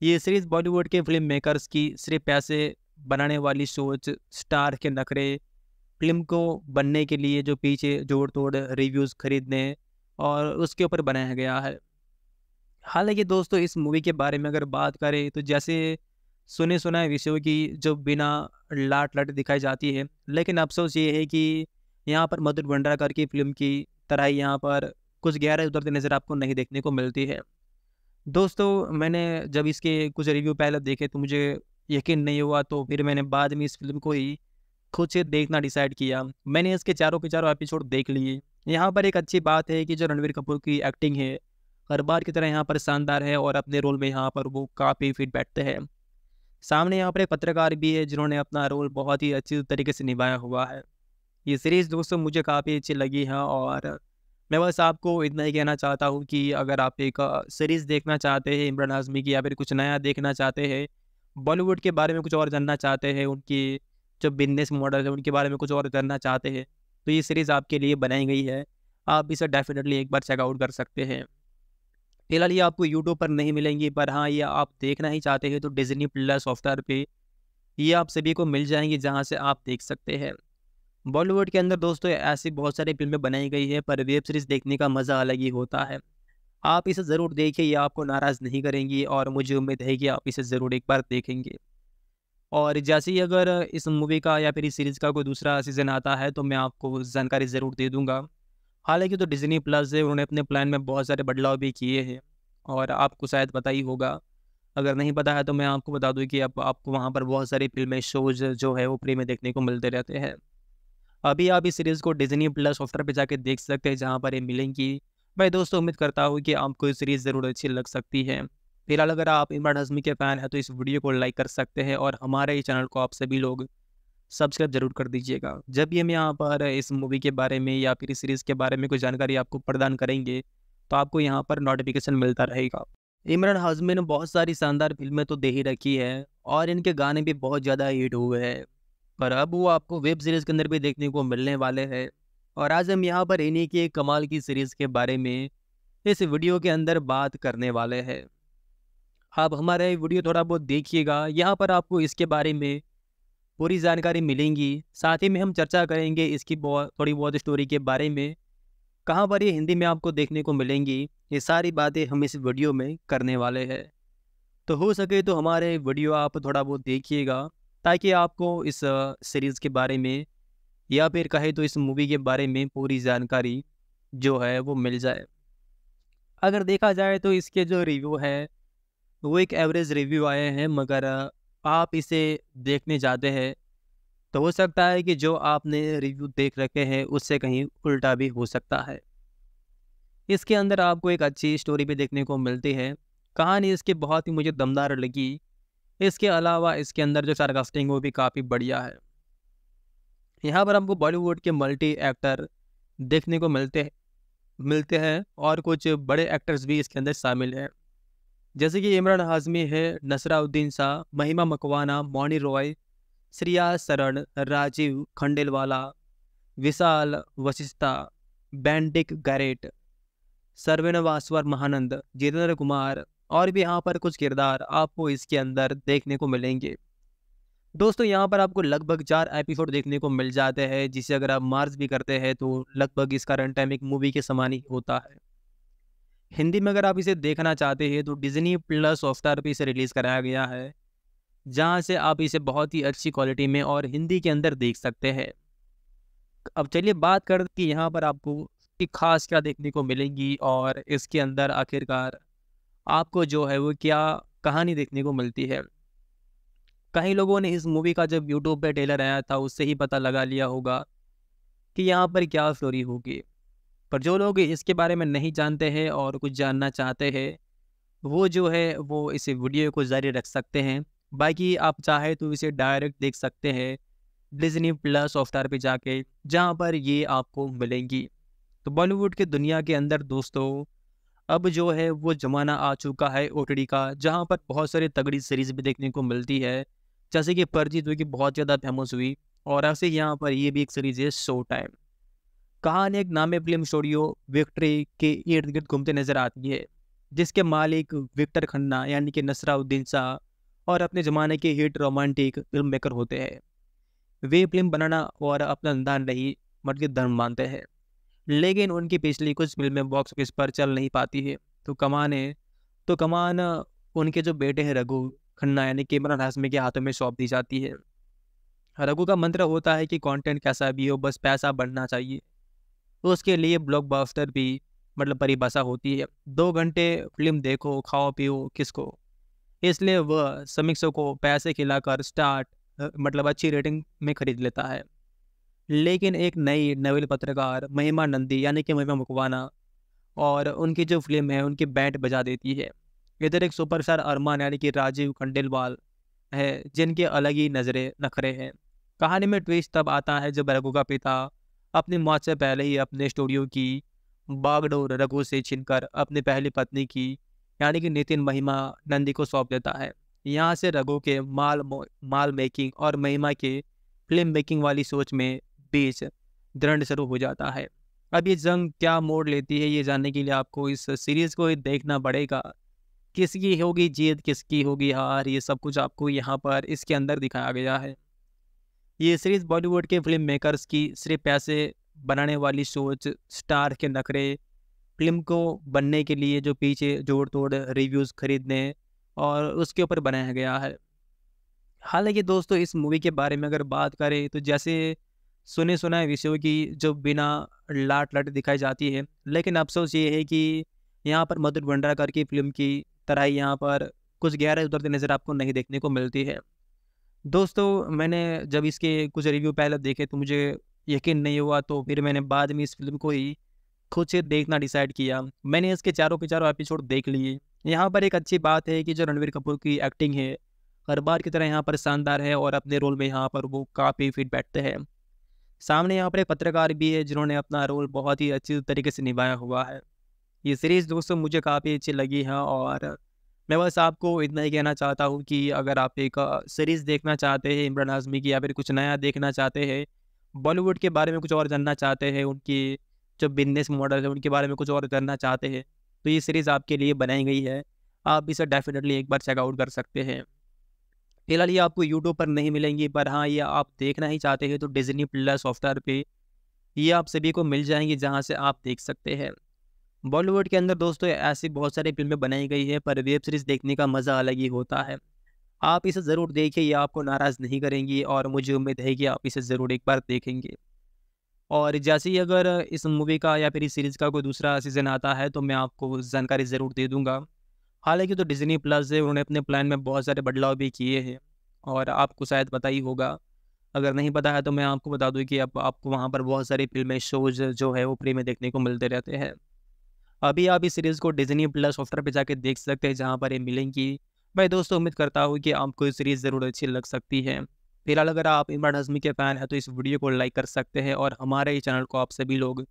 ये सीरीज बॉलीवुड के फिल्म मेकर्स की सिर्फ पैसे बनाने वाली सोच स्टार के नखरे फिल्म को बनने के लिए जो पीछे जोड़ तोड़ रिव्यूज़ खरीदने और उसके ऊपर बनाया गया है हालांकि दोस्तों इस मूवी के बारे में अगर बात करें तो जैसे सुने सुना है विषयों की जो बिना लाट लाट दिखाई जाती है लेकिन अफसोस ये है कि यहाँ पर मधुर भंडारकर की फिल्म की तरह यहाँ पर कुछ गहरा उतरते नज़र आपको नहीं देखने को मिलती है दोस्तों मैंने जब इसके कुछ रिव्यू पहले देखे तो मुझे यकीन नहीं हुआ तो फिर मैंने बाद में इस फिल्म को ही खुद से देखना डिसाइड किया मैंने इसके चारों के चारों एपिसोड देख लिए यहाँ पर एक अच्छी बात है कि जो रणवीर कपूर की एक्टिंग है हर बार की तरह यहाँ पर शानदार है और अपने रोल में यहाँ पर वो काफ़ी फिट बैठते हैं सामने यहाँ पर एक पत्रकार भी है जिन्होंने अपना रोल बहुत ही अच्छी तरीके से निभाया हुआ है ये सीरीज़ दोस्तों मुझे काफ़ी अच्छी लगी है और मैं बस आपको इतना ही कहना चाहता हूँ कि अगर आप एक सीरीज़ देखना चाहते हैं इमरान आज़मी की या फिर कुछ नया देखना चाहते हैं बॉलीवुड के बारे में कुछ और जानना चाहते हैं उनकी जो बिजनेस मॉडल है उनके बारे में कुछ और जानना चाहते हैं तो ये सीरीज़ आपके लिए बनाई गई है आप इसे डेफिनेटली एक बार चेकआउट कर सकते हैं फिलहाल ये आपको यूट्यूब पर नहीं मिलेंगी पर हाँ ये आप देखना ही चाहते हैं तो डिजनी प्लस सॉफ्टवेयर पे ये आप सभी को मिल जाएंगी जहाँ से आप देख सकते हैं बॉलीवुड के अंदर दोस्तों ऐसी बहुत सारी फिल्में बनाई गई है पर वेब सीरीज़ देखने का मज़ा अलग ही होता है आप इसे ज़रूर देखिए ये आपको नाराज़ नहीं करेंगी और मुझे उम्मीद है कि आप इसे ज़रूर एक बार देखेंगे और जैसे ही अगर इस मूवी का या फिर इस सीरीज़ का कोई दूसरा सीज़न आता है तो मैं आपको जानकारी ज़रूर दे दूँगा हालांकि तो डिज़नी प्लस है उन्होंने अपने प्लान में बहुत सारे बदलाव भी किए हैं और आपको शायद पता ही होगा अगर नहीं पता है तो मैं आपको बता दूँ कि अब आप, आपको वहाँ पर बहुत सारी फिल्में शोज जो है वो फ्री में देखने को मिलते रहते हैं अभी आप इस सीरीज़ को डिजनी प्लस सॉफ्टवेयर पर जाके देख सकते हैं जहाँ पर ये मिलेंगी मैं दोस्तों उम्मीद करता हूँ कि आपको ये सीरीज़ ज़रूर अच्छी लग सकती है फिलहाल अगर आप इमरान हजमी के फ़ैन हैं तो इस वीडियो को लाइक कर सकते हैं और हमारे चैनल को आप सभी लोग सब्सक्राइब जरूर कर दीजिएगा जब भी हम यहाँ पर इस मूवी के बारे में या फिर इस सीरीज़ के बारे में कोई जानकारी आपको प्रदान करेंगे तो आपको यहाँ पर नोटिफिकेशन मिलता रहेगा इमरान हाजमी ने बहुत सारी शानदार फिल्में तो दे ही रखी है और इनके गाने भी बहुत ज़्यादा हिट हुए हैं पर अब वो आपको वेब सीरीज़ के अंदर भी देखने को मिलने वाले हैं और आज हम यहाँ पर इन्हीं की कमाल की सीरीज़ के बारे में इस वीडियो के अंदर बात करने वाले हैं आप हमारा वीडियो थोड़ा बहुत देखिएगा यहाँ पर आपको इसके बारे में पूरी जानकारी मिलेंगी साथ ही में हम चर्चा करेंगे इसकी बहुत थोड़ी बहुत स्टोरी के बारे में कहाँ पर ये हिंदी में आपको देखने को मिलेंगी ये सारी बातें हम इस वीडियो में करने वाले हैं तो हो सके तो हमारे वीडियो आप थोड़ा बहुत देखिएगा ताकि आपको इस सीरीज़ के बारे में या फिर कहे तो इस मूवी के बारे में पूरी जानकारी जो है वो मिल जाए अगर देखा जाए तो इसके जो रिव्यू हैं वो एक एवरेज रिव्यू आए हैं मगर आप इसे देखने जाते हैं तो हो सकता है कि जो आपने रिव्यू देख रखे हैं उससे कहीं उल्टा भी हो सकता है इसके अंदर आपको एक अच्छी स्टोरी भी देखने को मिलती है कहानी इसकी बहुत ही मुझे दमदार लगी इसके अलावा इसके अंदर जो सारकास्टिंग वो भी काफ़ी बढ़िया है यहाँ पर हमको बॉलीवुड के मल्टी एक्टर देखने को मिलते हैं मिलते हैं और कुछ बड़े एक्टर्स भी इसके अंदर शामिल हैं जैसे कि इमरान हाजमी है नसराउद्दीन शाह महिमा मकवाना मौनी रॉय श्रिया शरण राजीव खंडेलवाला विशाल वशिष्ठा बैंडिक गैरेट सरवेण वासवर महानंद जितेंद्र कुमार और भी यहाँ पर कुछ किरदार आपको इसके अंदर देखने को मिलेंगे दोस्तों यहाँ पर आपको लगभग चार एपिसोड देखने को मिल जाते हैं जिसे अगर आप मार्च भी करते हैं तो लगभग इसका रन टाइम एक मूवी के समान ही होता है हिंदी में अगर आप इसे देखना चाहते हैं तो डिज्नी प्लस सॉफ्टवेयर पर इसे रिलीज़ कराया गया है जहाँ से आप इसे बहुत ही अच्छी क्वालिटी में और हिंदी के अंदर देख सकते हैं अब चलिए बात कर कि यहाँ पर आपको कि खास क्या देखने को मिलेगी और इसके अंदर आखिरकार आपको जो है वो क्या कहानी देखने को मिलती है कई लोगों ने इस मूवी का जब यूट्यूब पे ट्रेलर आया था उससे ही पता लगा लिया होगा कि यहाँ पर क्या स्टोरी होगी पर जो लोग इसके बारे में नहीं जानते हैं और कुछ जानना चाहते हैं वो जो है वो इस वीडियो को जारी रख सकते हैं बाकी आप चाहे तो इसे डायरेक्ट देख सकते हैं डिजनी प्लस सॉफ्टवेयर पे जाके जहाँ पर ये आपको मिलेंगी तो बॉलीवुड के दुनिया के अंदर दोस्तों अब जो है वो ज़माना आ चुका है ओ का जहाँ पर बहुत सारी तगड़ी सीरीज़ भी देखने को मिलती है जैसे कि परजीत जो कि बहुत ज़्यादा फेमस हुई और ऐसे यहाँ पर ये भी एक सीरीज़ है शो टाइम कहा एक नामे फिल्म स्टूडियो विक्ट्री के इर्द गिर्द घूमते नजर आती है जिसके मालिक विक्टर खन्ना यानी कि नसराउद्दीन शाह और अपने ज़माने के हिट रोमांटिक फिल्म मेकर होते हैं वे फिल्म बनाना और अपना दान नहीं मतलब धर्म मानते हैं लेकिन उनकी पिछली कुछ फिल्में बॉक्स ऑफिस पर चल नहीं पाती है तो कमान है तो कमान उनके जो बेटे हैं रघु खन्ना यानी कैमरा हाशमी के हाथों में सौंप दी जाती है रघु का मंत्र होता है कि कंटेंट कैसा भी हो बस पैसा बढ़ना चाहिए तो उसके लिए ब्लॉकबस्टर भी मतलब परिभाषा होती है दो घंटे फिल्म देखो खाओ पियो किसको इसलिए वह समीक्षकों को पैसे खिलाकर स्टार्ट मतलब अच्छी रेटिंग में खरीद लेता है लेकिन एक नई नवेल पत्रकार महिमा नंदी यानी कि महिमा मुकवाना और उनकी जो फिल्म है उनकी बैंड बजा देती है इधर एक सुपरस्टार अरमान यानी कि राजीव खंडेलवाल है जिनके अलग ही नजरे नखरे हैं कहानी में ट्विस्ट तब आता है जब रघु का पिता अपनी मौत से पहले ही अपने स्टूडियो की बागडोर रघु से छिन अपनी पहली पत्नी की यानी कि नितिन महिमा नंदी को सौंप देता है यहाँ से रघु के माल माल मेकिंग और महिमा के फिल्म मेकिंग वाली सोच में पेच दृढ़ शुरू हो जाता है अब ये जंग क्या मोड़ लेती है ये जानने के लिए आपको इस सीरीज को देखना पड़ेगा किसकी होगी जीत किसकी होगी हार ये सब कुछ आपको यहाँ पर इसके अंदर दिखाया गया है ये सीरीज बॉलीवुड के फिल्म मेकर्स की सिर्फ पैसे बनाने वाली सोच स्टार के नखरे फिल्म को बनने के लिए जो पीछे जोड़ तोड़ रिव्यूज़ खरीदने और उसके ऊपर बनाया गया है हालांकि दोस्तों इस मूवी के बारे में अगर बात करें तो जैसे सुने सुना है विषयों की जो बिना लाट लाट दिखाई जाती है लेकिन अफसोस ये है कि यहाँ पर मधुर भंडारकर की फिल्म की तरह ही यहाँ पर कुछ गहरे उतरते नज़र आपको नहीं देखने को मिलती है दोस्तों मैंने जब इसके कुछ रिव्यू पहले देखे तो मुझे यकीन नहीं हुआ तो फिर मैंने बाद में इस फिल्म को ही खुद से देखना डिसाइड किया मैंने इसके चारों के चारों एपिसोड देख लिए यहाँ पर एक अच्छी बात है कि जो रणवीर कपूर की एक्टिंग है हर बार की तरह यहाँ पर शानदार है और अपने रोल में यहाँ पर वो काफ़ी फिट बैठते हैं सामने यहाँ पर एक पत्रकार भी है जिन्होंने अपना रोल बहुत ही अच्छी तरीके से निभाया हुआ है ये सीरीज़ दोस्तों मुझे काफ़ी अच्छी लगी है और मैं बस आपको इतना ही कहना चाहता हूँ कि अगर आप एक सीरीज़ देखना चाहते हैं इमरान आजमी की या फिर कुछ नया देखना चाहते हैं बॉलीवुड के बारे में कुछ और जानना चाहते हैं उनकी जो बिजनेस मॉडल है उनके बारे में कुछ और जानना चाहते हैं तो ये सीरीज़ आपके लिए बनाई गई है आप इसे डेफिनेटली एक बार चेकआउट कर सकते हैं फिलहाल ये आपको यूट्यूब पर नहीं मिलेंगी पर हाँ ये आप देखना ही चाहते हैं तो डिजनी प्लस सॉफ्टवेयर पे ये आप सभी को मिल जाएंगी जहाँ से आप देख सकते हैं बॉलीवुड के अंदर दोस्तों ऐसी बहुत सारी फिल्में बनाई गई है पर वेब सीरीज़ देखने का मज़ा अलग ही होता है आप इसे ज़रूर देखिए ये आपको नाराज़ नहीं करेंगी और मुझे उम्मीद है कि आप इसे ज़रूर एक बार देखेंगे और जैसे ही अगर इस मूवी का या फिर इस सीरीज़ का कोई दूसरा सीज़न आता है तो मैं आपको जानकारी ज़रूर दे दूँगा हालांकि तो डिज्नी प्लस है उन्होंने अपने प्लान में बहुत सारे बदलाव भी किए हैं और आपको शायद पता ही होगा अगर नहीं पता है तो मैं आपको बता दूँ कि अब आपको वहाँ पर बहुत सारी फिल्में शोज जो है वो फ्री में देखने को मिलते रहते हैं अभी आप इस सीरीज़ को डिज्नी प्लस सॉफ्टवेयर पर जाके देख सकते हैं जहाँ पर ये मिलेंगी मैं दोस्तों उम्मीद करता हूँ कि आपको ये सीरीज़ ज़रूर अच्छी लग सकती है फिलहाल अगर आप इमरान हजमी के फ़ैन हैं तो इस वीडियो को लाइक कर सकते हैं और हमारे ही चैनल को आप सभी लोग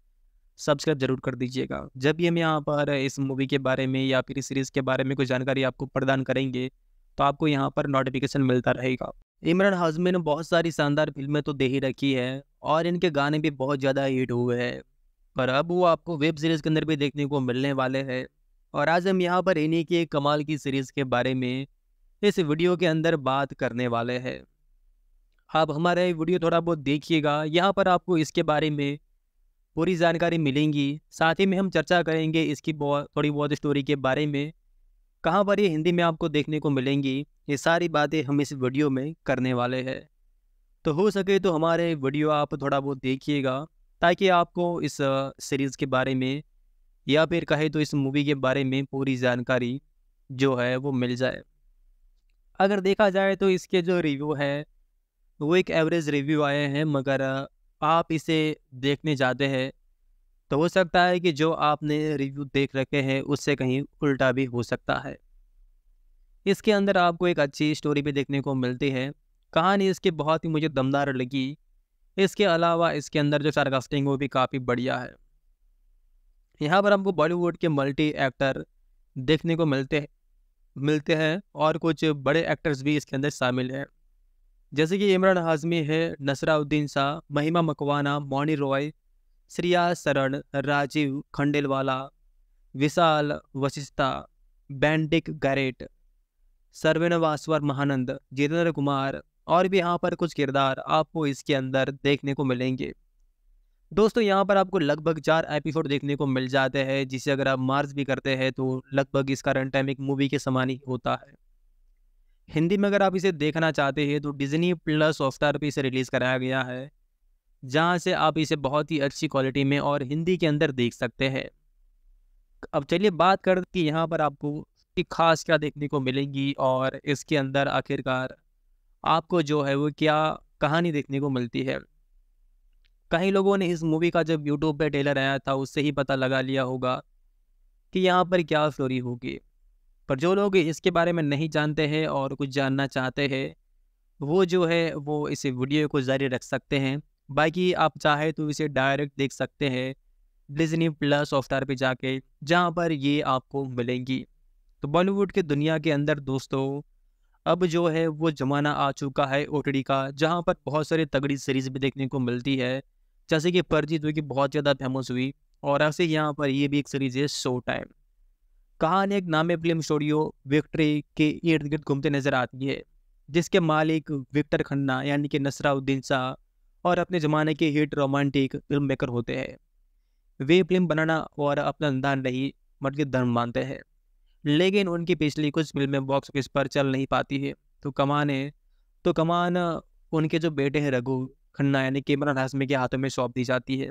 सब्सक्राइब जरूर कर दीजिएगा जब भी हम यहाँ पर इस मूवी के बारे में या फिर इस सीरीज़ के बारे में कोई जानकारी आपको प्रदान करेंगे तो आपको यहाँ पर नोटिफिकेशन मिलता रहेगा इमरान हाजमी ने बहुत सारी शानदार फिल्में तो दे ही रखी है और इनके गाने भी बहुत ज़्यादा हिट हुए हैं पर अब वो आपको वेब सीरीज़ के अंदर भी देखने को मिलने वाले हैं और आज हम यहाँ पर इन्हीं के कमाल की सीरीज़ के बारे में इस वीडियो के अंदर बात करने वाले हैं आप हमारा वीडियो थोड़ा बहुत देखिएगा यहाँ पर आपको इसके बारे में पूरी जानकारी मिलेंगी साथ ही में हम चर्चा करेंगे इसकी बहुत थोड़ी बहुत स्टोरी के बारे में कहाँ पर ये हिंदी में आपको देखने को मिलेंगी ये सारी बातें हम इस वीडियो में करने वाले हैं तो हो सके तो हमारे वीडियो आप थोड़ा बहुत देखिएगा ताकि आपको इस सीरीज़ के बारे में या फिर कहे तो इस मूवी के बारे में पूरी जानकारी जो है वो मिल जाए अगर देखा जाए तो इसके जो रिव्यू हैं वो एक एवरेज रिव्यू आए हैं मगर आप इसे देखने जाते हैं तो हो सकता है कि जो आपने रिव्यू देख रखे हैं उससे कहीं उल्टा भी हो सकता है इसके अंदर आपको एक अच्छी स्टोरी भी देखने को मिलती है कहानी इसकी बहुत ही मुझे दमदार लगी इसके अलावा इसके अंदर जो सारकास्टिंग वो भी काफ़ी बढ़िया है यहाँ पर हमको बॉलीवुड के मल्टी एक्टर देखने को मिलते हैं मिलते हैं और कुछ बड़े एक्टर्स भी इसके अंदर शामिल हैं जैसे कि इमरान हाजमी है नसराउद्दीन शाह महिमा मकवाना मौनी रॉय श्रिया शरण राजीव खंडेलवाला विशाल वशिष्ठा बैंडिक गैरेट सर्वेनवासवर महानंद जितेंद्र कुमार और भी यहाँ पर कुछ किरदार आपको इसके अंदर देखने को मिलेंगे दोस्तों यहाँ पर आपको लगभग चार एपिसोड देखने को मिल जाते हैं जिसे अगर आप मार्च भी करते हैं तो लगभग इसका रन टाइम एक मूवी के समान ही होता है हिंदी में अगर आप इसे देखना चाहते हैं तो डिज्नी प्लस सॉफ्टवेयर पर इसे रिलीज़ कराया गया है जहाँ से आप इसे बहुत ही अच्छी क्वालिटी में और हिंदी के अंदर देख सकते हैं अब चलिए बात कर कि यहाँ पर आपको की खास क्या देखने को मिलेगी और इसके अंदर आखिरकार आपको जो है वो क्या कहानी देखने को मिलती है कई लोगों ने इस मूवी का जब यूट्यूब पे ट्रेलर आया था उससे ही पता लगा लिया होगा कि यहाँ पर क्या स्टोरी होगी पर जो लोग इसके बारे में नहीं जानते हैं और कुछ जानना चाहते हैं वो जो है वो इस वीडियो को जारी रख सकते हैं बाकी आप चाहे तो इसे डायरेक्ट देख सकते हैं डिजनी प्लस सॉफ्टवेयर पे जाके जहाँ पर ये आपको मिलेंगी तो बॉलीवुड के दुनिया के अंदर दोस्तों अब जो है वो ज़माना आ चुका है ओ का जहाँ पर बहुत सारी तगड़ी सीरीज़ भी देखने को मिलती है जैसे कि परजीत हुई कि बहुत ज़्यादा फेमस हुई और ऐसे यहाँ पर ये भी एक सीरीज़ है शो टाइम कहान एक नामे फिल्म स्टूडियो विक्ट्री के इर्द गिर्द घूमते नजर आती है जिसके मालिक विक्टर खन्ना यानी कि नसराउद्दीन शाह और अपने ज़माने के हिट रोमांटिक फिल्म मेकर होते हैं वे फिल्म बनाना और अपना धंधा नहीं मतलब धर्म मानते हैं लेकिन उनकी पिछली कुछ फिल्में बॉक्स ऑफिस पर चल नहीं पाती है तो कमान है तो कमान उनके जो बेटे हैं रघु खन्ना यानी कैमरान हाशमी के हाथों में सौंप दी जाती है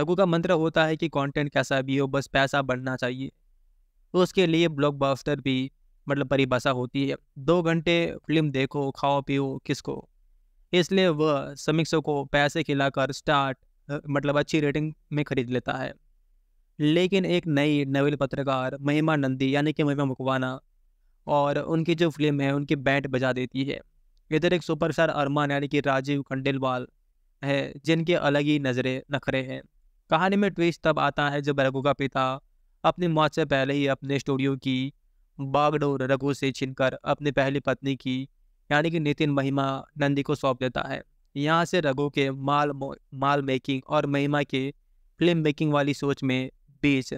रघु का मंत्र होता है कि कंटेंट कैसा भी हो बस पैसा बढ़ना चाहिए तो उसके लिए ब्लॉकबस्टर भी मतलब परिभाषा होती है दो घंटे फिल्म देखो खाओ पियो किसको इसलिए वह समीक्षकों को पैसे खिलाकर स्टार्ट मतलब अच्छी रेटिंग में खरीद लेता है लेकिन एक नई नवेल पत्रकार महिमा नंदी यानी कि महिमा मुकवाना और उनकी जो फिल्म है उनकी बैंड बजा देती है इधर एक सुपरस्टार अरमान यानी कि राजीव खंडेलवाल है जिनके अलग ही नजरे नखरे हैं कहानी में ट्विस्ट तब आता है जब रघु का पिता अपने मौत से पहले ही अपने स्टूडियो की बागडोर रघु से छिनकर अपनी पहली पत्नी की यानी कि नितिन महिमा नंदी को सौंप देता है यहाँ से रघु के माल माल मेकिंग और महिमा के फिल्म मेकिंग वाली सोच में बीच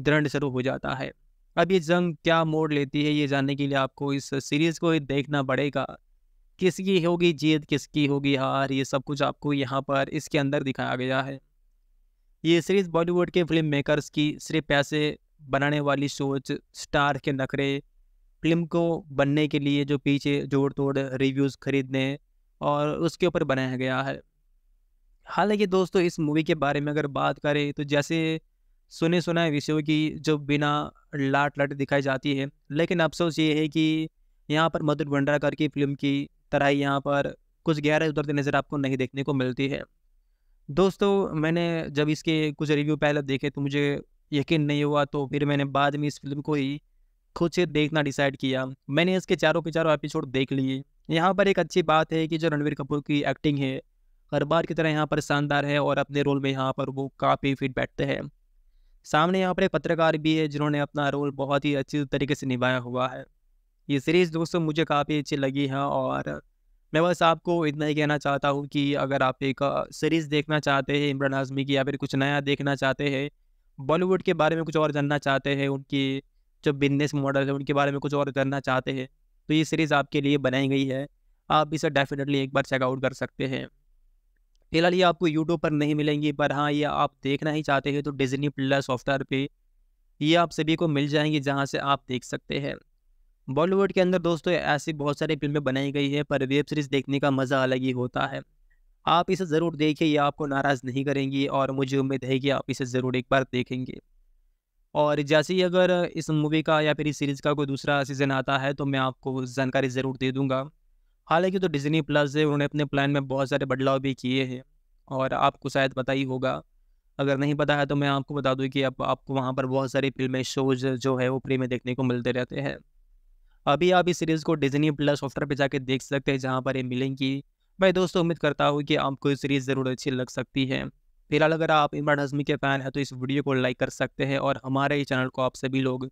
दृढ़ शुरू हो जाता है अब ये जंग क्या मोड़ लेती है ये जानने के लिए आपको इस सीरीज़ को देखना पड़ेगा किसकी होगी जीत किसकी होगी हार ये सब कुछ आपको यहाँ पर इसके अंदर दिखाया गया है ये सीरीज बॉलीवुड के फिल्म मेकर्स की सिर्फ पैसे बनाने वाली सोच स्टार के नखरे फिल्म को बनने के लिए जो पीछे जोड़ तोड़ रिव्यूज़ खरीदने और उसके ऊपर बनाया गया है हालांकि दोस्तों इस मूवी के बारे में अगर बात करें तो जैसे सुने सुनाए विषयों की जो बिना लाट लाट दिखाई जाती है लेकिन अफसोस ये है कि यहाँ पर मधुर भंडारकर की फिल्म की तरह यहाँ पर कुछ गहरा उतरते नज़र आपको नहीं देखने को मिलती है दोस्तों मैंने जब इसके कुछ रिव्यू पहले देखे तो मुझे यकीन नहीं हुआ तो फिर मैंने बाद में इस फिल्म को ही खुद से देखना डिसाइड किया मैंने इसके चारों के चारों एपिसोड देख लिए यहाँ पर एक अच्छी बात है कि जो रणवीर कपूर की एक्टिंग है हर बार की तरह यहाँ पर शानदार है और अपने रोल में यहाँ पर वो काफ़ी फिट बैठते हैं सामने यहाँ पर एक पत्रकार भी है जिन्होंने अपना रोल बहुत ही अच्छी तरीके से निभाया हुआ है ये सीरीज़ दोस्तों मुझे काफ़ी अच्छी लगी है और मैं बस आपको इतना ही कहना चाहता हूँ कि अगर आप एक सीरीज़ देखना चाहते हैं इमरान आज़मी की या फिर कुछ नया देखना चाहते हैं बॉलीवुड के बारे में कुछ और जानना चाहते हैं उनकी जो बिजनेस मॉडल है उनके बारे में कुछ और जानना चाहते हैं तो ये सीरीज़ आपके लिए बनाई गई है आप इसे डेफिनेटली एक बार चेकआउट कर सकते हैं फिलहाल ये आपको यूट्यूब पर नहीं मिलेंगी पर हाँ ये आप देखना ही चाहते हैं तो डिजनी प्लस सॉफ्टवेयर पे ये आप सभी को मिल जाएंगे जहाँ से आप देख सकते हैं बॉलीवुड के अंदर दोस्तों ऐसी बहुत सारी फिल्में बनाई गई है पर वेब सीरीज़ देखने का मज़ा अलग ही होता है आप इसे ज़रूर देखिए ये आपको नाराज़ नहीं करेंगी और मुझे उम्मीद है कि आप इसे ज़रूर एक बार देखेंगे और जैसे ही अगर इस मूवी का या फिर इस सीरीज़ का कोई दूसरा सीज़न आता है तो मैं आपको जानकारी ज़रूर दे दूँगा हालांकि तो डिज्नी प्लस है उन्होंने अपने प्लान में बहुत सारे बदलाव भी किए हैं और आपको शायद पता ही होगा अगर नहीं पता है तो मैं आपको बता दूँ कि अब आप, आपको वहाँ पर बहुत सारी फिल्में शोज जो है वो फ्री में देखने को मिलते रहते हैं अभी आप इस सीरीज़ को डिजनी प्लस सॉफ्टवेयर पर जाके देख सकते हैं जहाँ पर ये मिलेंगी मैं दोस्तों उम्मीद करता हूँ कि आपको ये सीरीज़ ज़रूर अच्छी लग सकती है फिलहाल अगर आप इमरान हजमी के फ़ैन हैं तो इस वीडियो को लाइक कर सकते हैं और हमारे ही चैनल को आप सभी लोग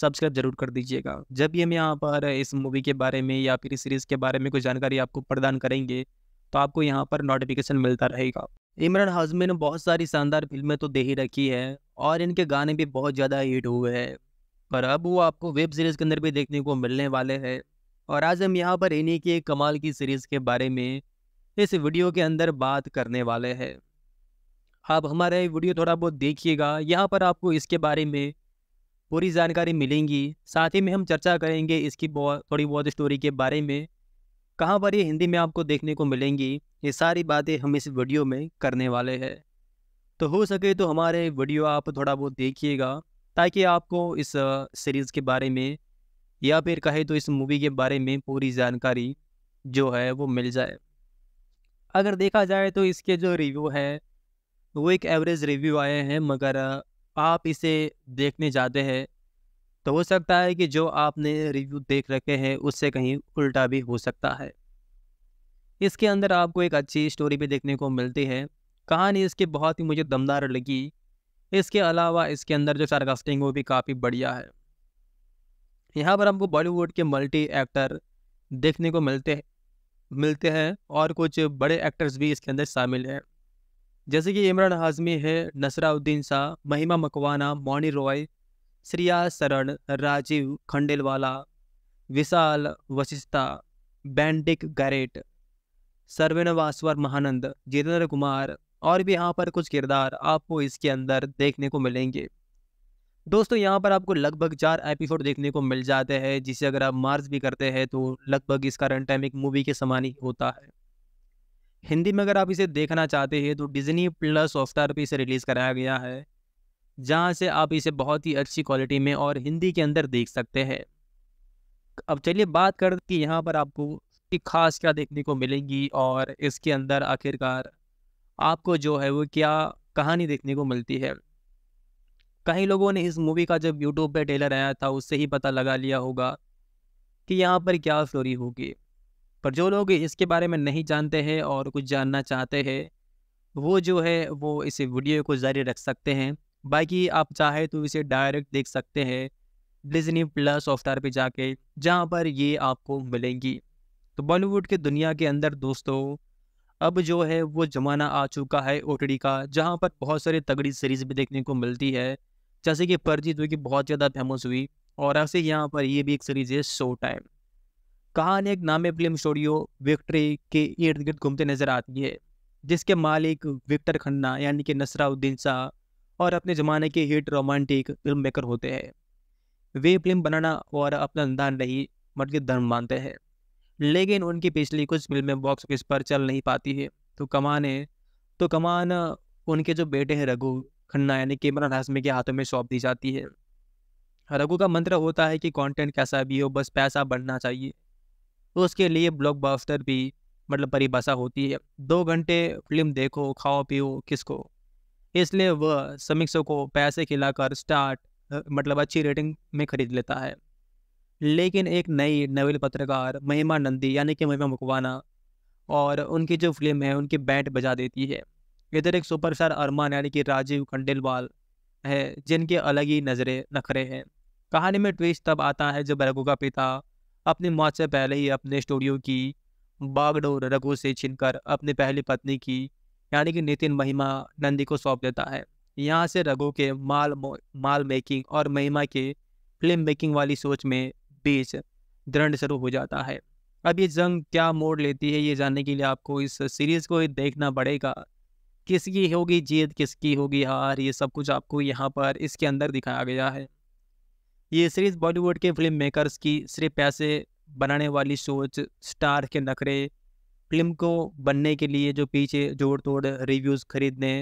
सब्सक्राइब जरूर कर दीजिएगा जब भी हम यहाँ पर इस मूवी के बारे में या फिर इस सीरीज़ के बारे में कोई जानकारी आपको प्रदान करेंगे तो आपको यहाँ पर नोटिफिकेशन मिलता रहेगा इमरान हाजमी ने बहुत सारी शानदार फिल्में तो दे ही रखी है और इनके गाने भी बहुत ज़्यादा हिट हुए हैं पर अब वो आपको वेब सीरीज़ के अंदर भी देखने को मिलने वाले हैं और आज हम यहाँ पर इन्हीं के कमाल की सीरीज़ के बारे में इस वीडियो के अंदर बात करने वाले हैं आप हमारा ये वीडियो थोड़ा बहुत देखिएगा यहाँ पर आपको इसके बारे में पूरी जानकारी मिलेंगी साथ ही में हम चर्चा करेंगे इसकी बहुत थोड़ी बहुत स्टोरी के बारे में कहाँ पर ये हिंदी में आपको देखने को मिलेंगी ये सारी बातें हम इस वीडियो में करने वाले हैं तो हो सके तो हमारे वीडियो आप थोड़ा बहुत देखिएगा ताकि आपको इस सीरीज़ के बारे में या फिर कहे तो इस मूवी के बारे में पूरी जानकारी जो है वो मिल जाए अगर देखा जाए तो इसके जो रिव्यू है वो एक एवरेज रिव्यू आए हैं मगर आप इसे देखने जाते हैं तो हो सकता है कि जो आपने रिव्यू देख रखे हैं उससे कहीं उल्टा भी हो सकता है इसके अंदर आपको एक अच्छी स्टोरी भी देखने को मिलती है कहानी इसकी बहुत ही मुझे दमदार लगी इसके अलावा इसके अंदर जो सारकास्टिंग वो भी काफ़ी बढ़िया है यहाँ पर हमको बॉलीवुड के मल्टी एक्टर देखने को मिलते हैं मिलते हैं और कुछ बड़े एक्टर्स भी इसके अंदर शामिल हैं जैसे कि इमरान हाजमी है नसराउद्दीन शाह महिमा मकवाना मौनी रॉय श्रिया शरण राजीव खंडेलवाला विशाल वशिष्ठा बैंडिक गैरेट वासवर महानंद जितेंद्र कुमार और भी यहाँ पर कुछ किरदार आपको इसके अंदर देखने को मिलेंगे दोस्तों यहाँ पर आपको लगभग चार एपिसोड देखने को मिल जाते हैं जिसे अगर आप मार्स भी करते हैं तो लगभग इसका रन टाइम एक मूवी के समान ही होता है हिंदी में अगर आप इसे देखना चाहते हैं तो डिज्नी प्लस सॉफ्टवेयर पर इसे रिलीज़ कराया गया है जहाँ से आप इसे बहुत ही अच्छी क्वालिटी में और हिंदी के अंदर देख सकते हैं अब चलिए बात करते कि यहाँ पर आपको कि खास क्या देखने को मिलेंगी और इसके अंदर आखिरकार आपको जो है वो क्या कहानी देखने को मिलती है कई लोगों ने इस मूवी का जब यूट्यूब पर ट्रेलर आया था उससे ही पता लगा लिया होगा कि यहाँ पर क्या स्टोरी होगी पर जो लोग इसके बारे में नहीं जानते हैं और कुछ जानना चाहते हैं वो जो है वो इस वीडियो को जारी रख सकते हैं बाकी आप चाहे तो इसे डायरेक्ट देख सकते हैं डिजनी प्लस सॉफ्टवेयर पे जाके जहाँ पर ये आपको मिलेंगी तो बॉलीवुड के दुनिया के अंदर दोस्तों अब जो है वो ज़माना आ चुका है ओ का जहाँ पर बहुत सारे तगड़ी सीरीज़ भी देखने को मिलती है जैसे कि परजीत हुई कि बहुत ज़्यादा फेमस हुई और ऐसे यहाँ पर ये भी एक सीरीज़ है शो टाइम कहानी एक नामे फिल्म स्टूडियो विक्ट्री के इर्द गिर्द घूमते नजर आती है जिसके मालिक विक्टर खन्ना यानी कि नसराउद्दीन शाह और अपने ज़माने के हिट रोमांटिक फिल्म मेकर होते हैं वे फिल्म बनाना और अपना अनदान नहीं मतलब धर्म मानते हैं लेकिन उनकी पिछली कुछ फिल्में बॉक्स ऑफिस पर चल नहीं पाती है तो कमान है तो कमान उनके जो बेटे हैं रघु खन्ना यानी कैमरा हाशमी के हाथों में सौंप दी जाती है रघु का मंत्र होता है कि कंटेंट कैसा भी हो बस पैसा बढ़ना चाहिए तो उसके लिए ब्लॉकबस्टर भी मतलब परिभाषा होती है दो घंटे फिल्म देखो खाओ पियो किसको इसलिए वह समीक्षकों को पैसे खिलाकर स्टार्ट मतलब अच्छी रेटिंग में खरीद लेता है लेकिन एक नई नवेल पत्रकार महिमा नंदी यानी कि महिमा मुकवाना और उनकी जो फिल्म है उनकी बैंड बजा देती है इधर एक सुपरस्टार अरमान यानी कि राजीव खंडेलवाल है जिनके अलग ही नजरे नखरे हैं कहानी में ट्विस्ट तब आता है जब रघु का पिता अपनी मौत से पहले ही अपने स्टूडियो की बागडोर रघु से छीनकर अपनी पहली पत्नी की यानी कि नितिन महिमा नंदी को सौंप देता है यहाँ से रघु के माल माल मेकिंग और महिमा के फिल्म मेकिंग वाली सोच में बेस दृढ़ शुरू हो जाता है अब ये जंग क्या मोड़ लेती है ये जानने के लिए आपको इस सीरीज़ को देखना पड़ेगा किसकी होगी जीत किसकी होगी हार ये सब कुछ आपको यहाँ पर इसके अंदर दिखाया गया है ये सीरीज़ बॉलीवुड के फिल्म मेकर्स की सिर्फ पैसे बनाने वाली सोच स्टार के नखरे फिल्म को बनने के लिए जो पीछे जोड़ तोड़ रिव्यूज़ खरीदने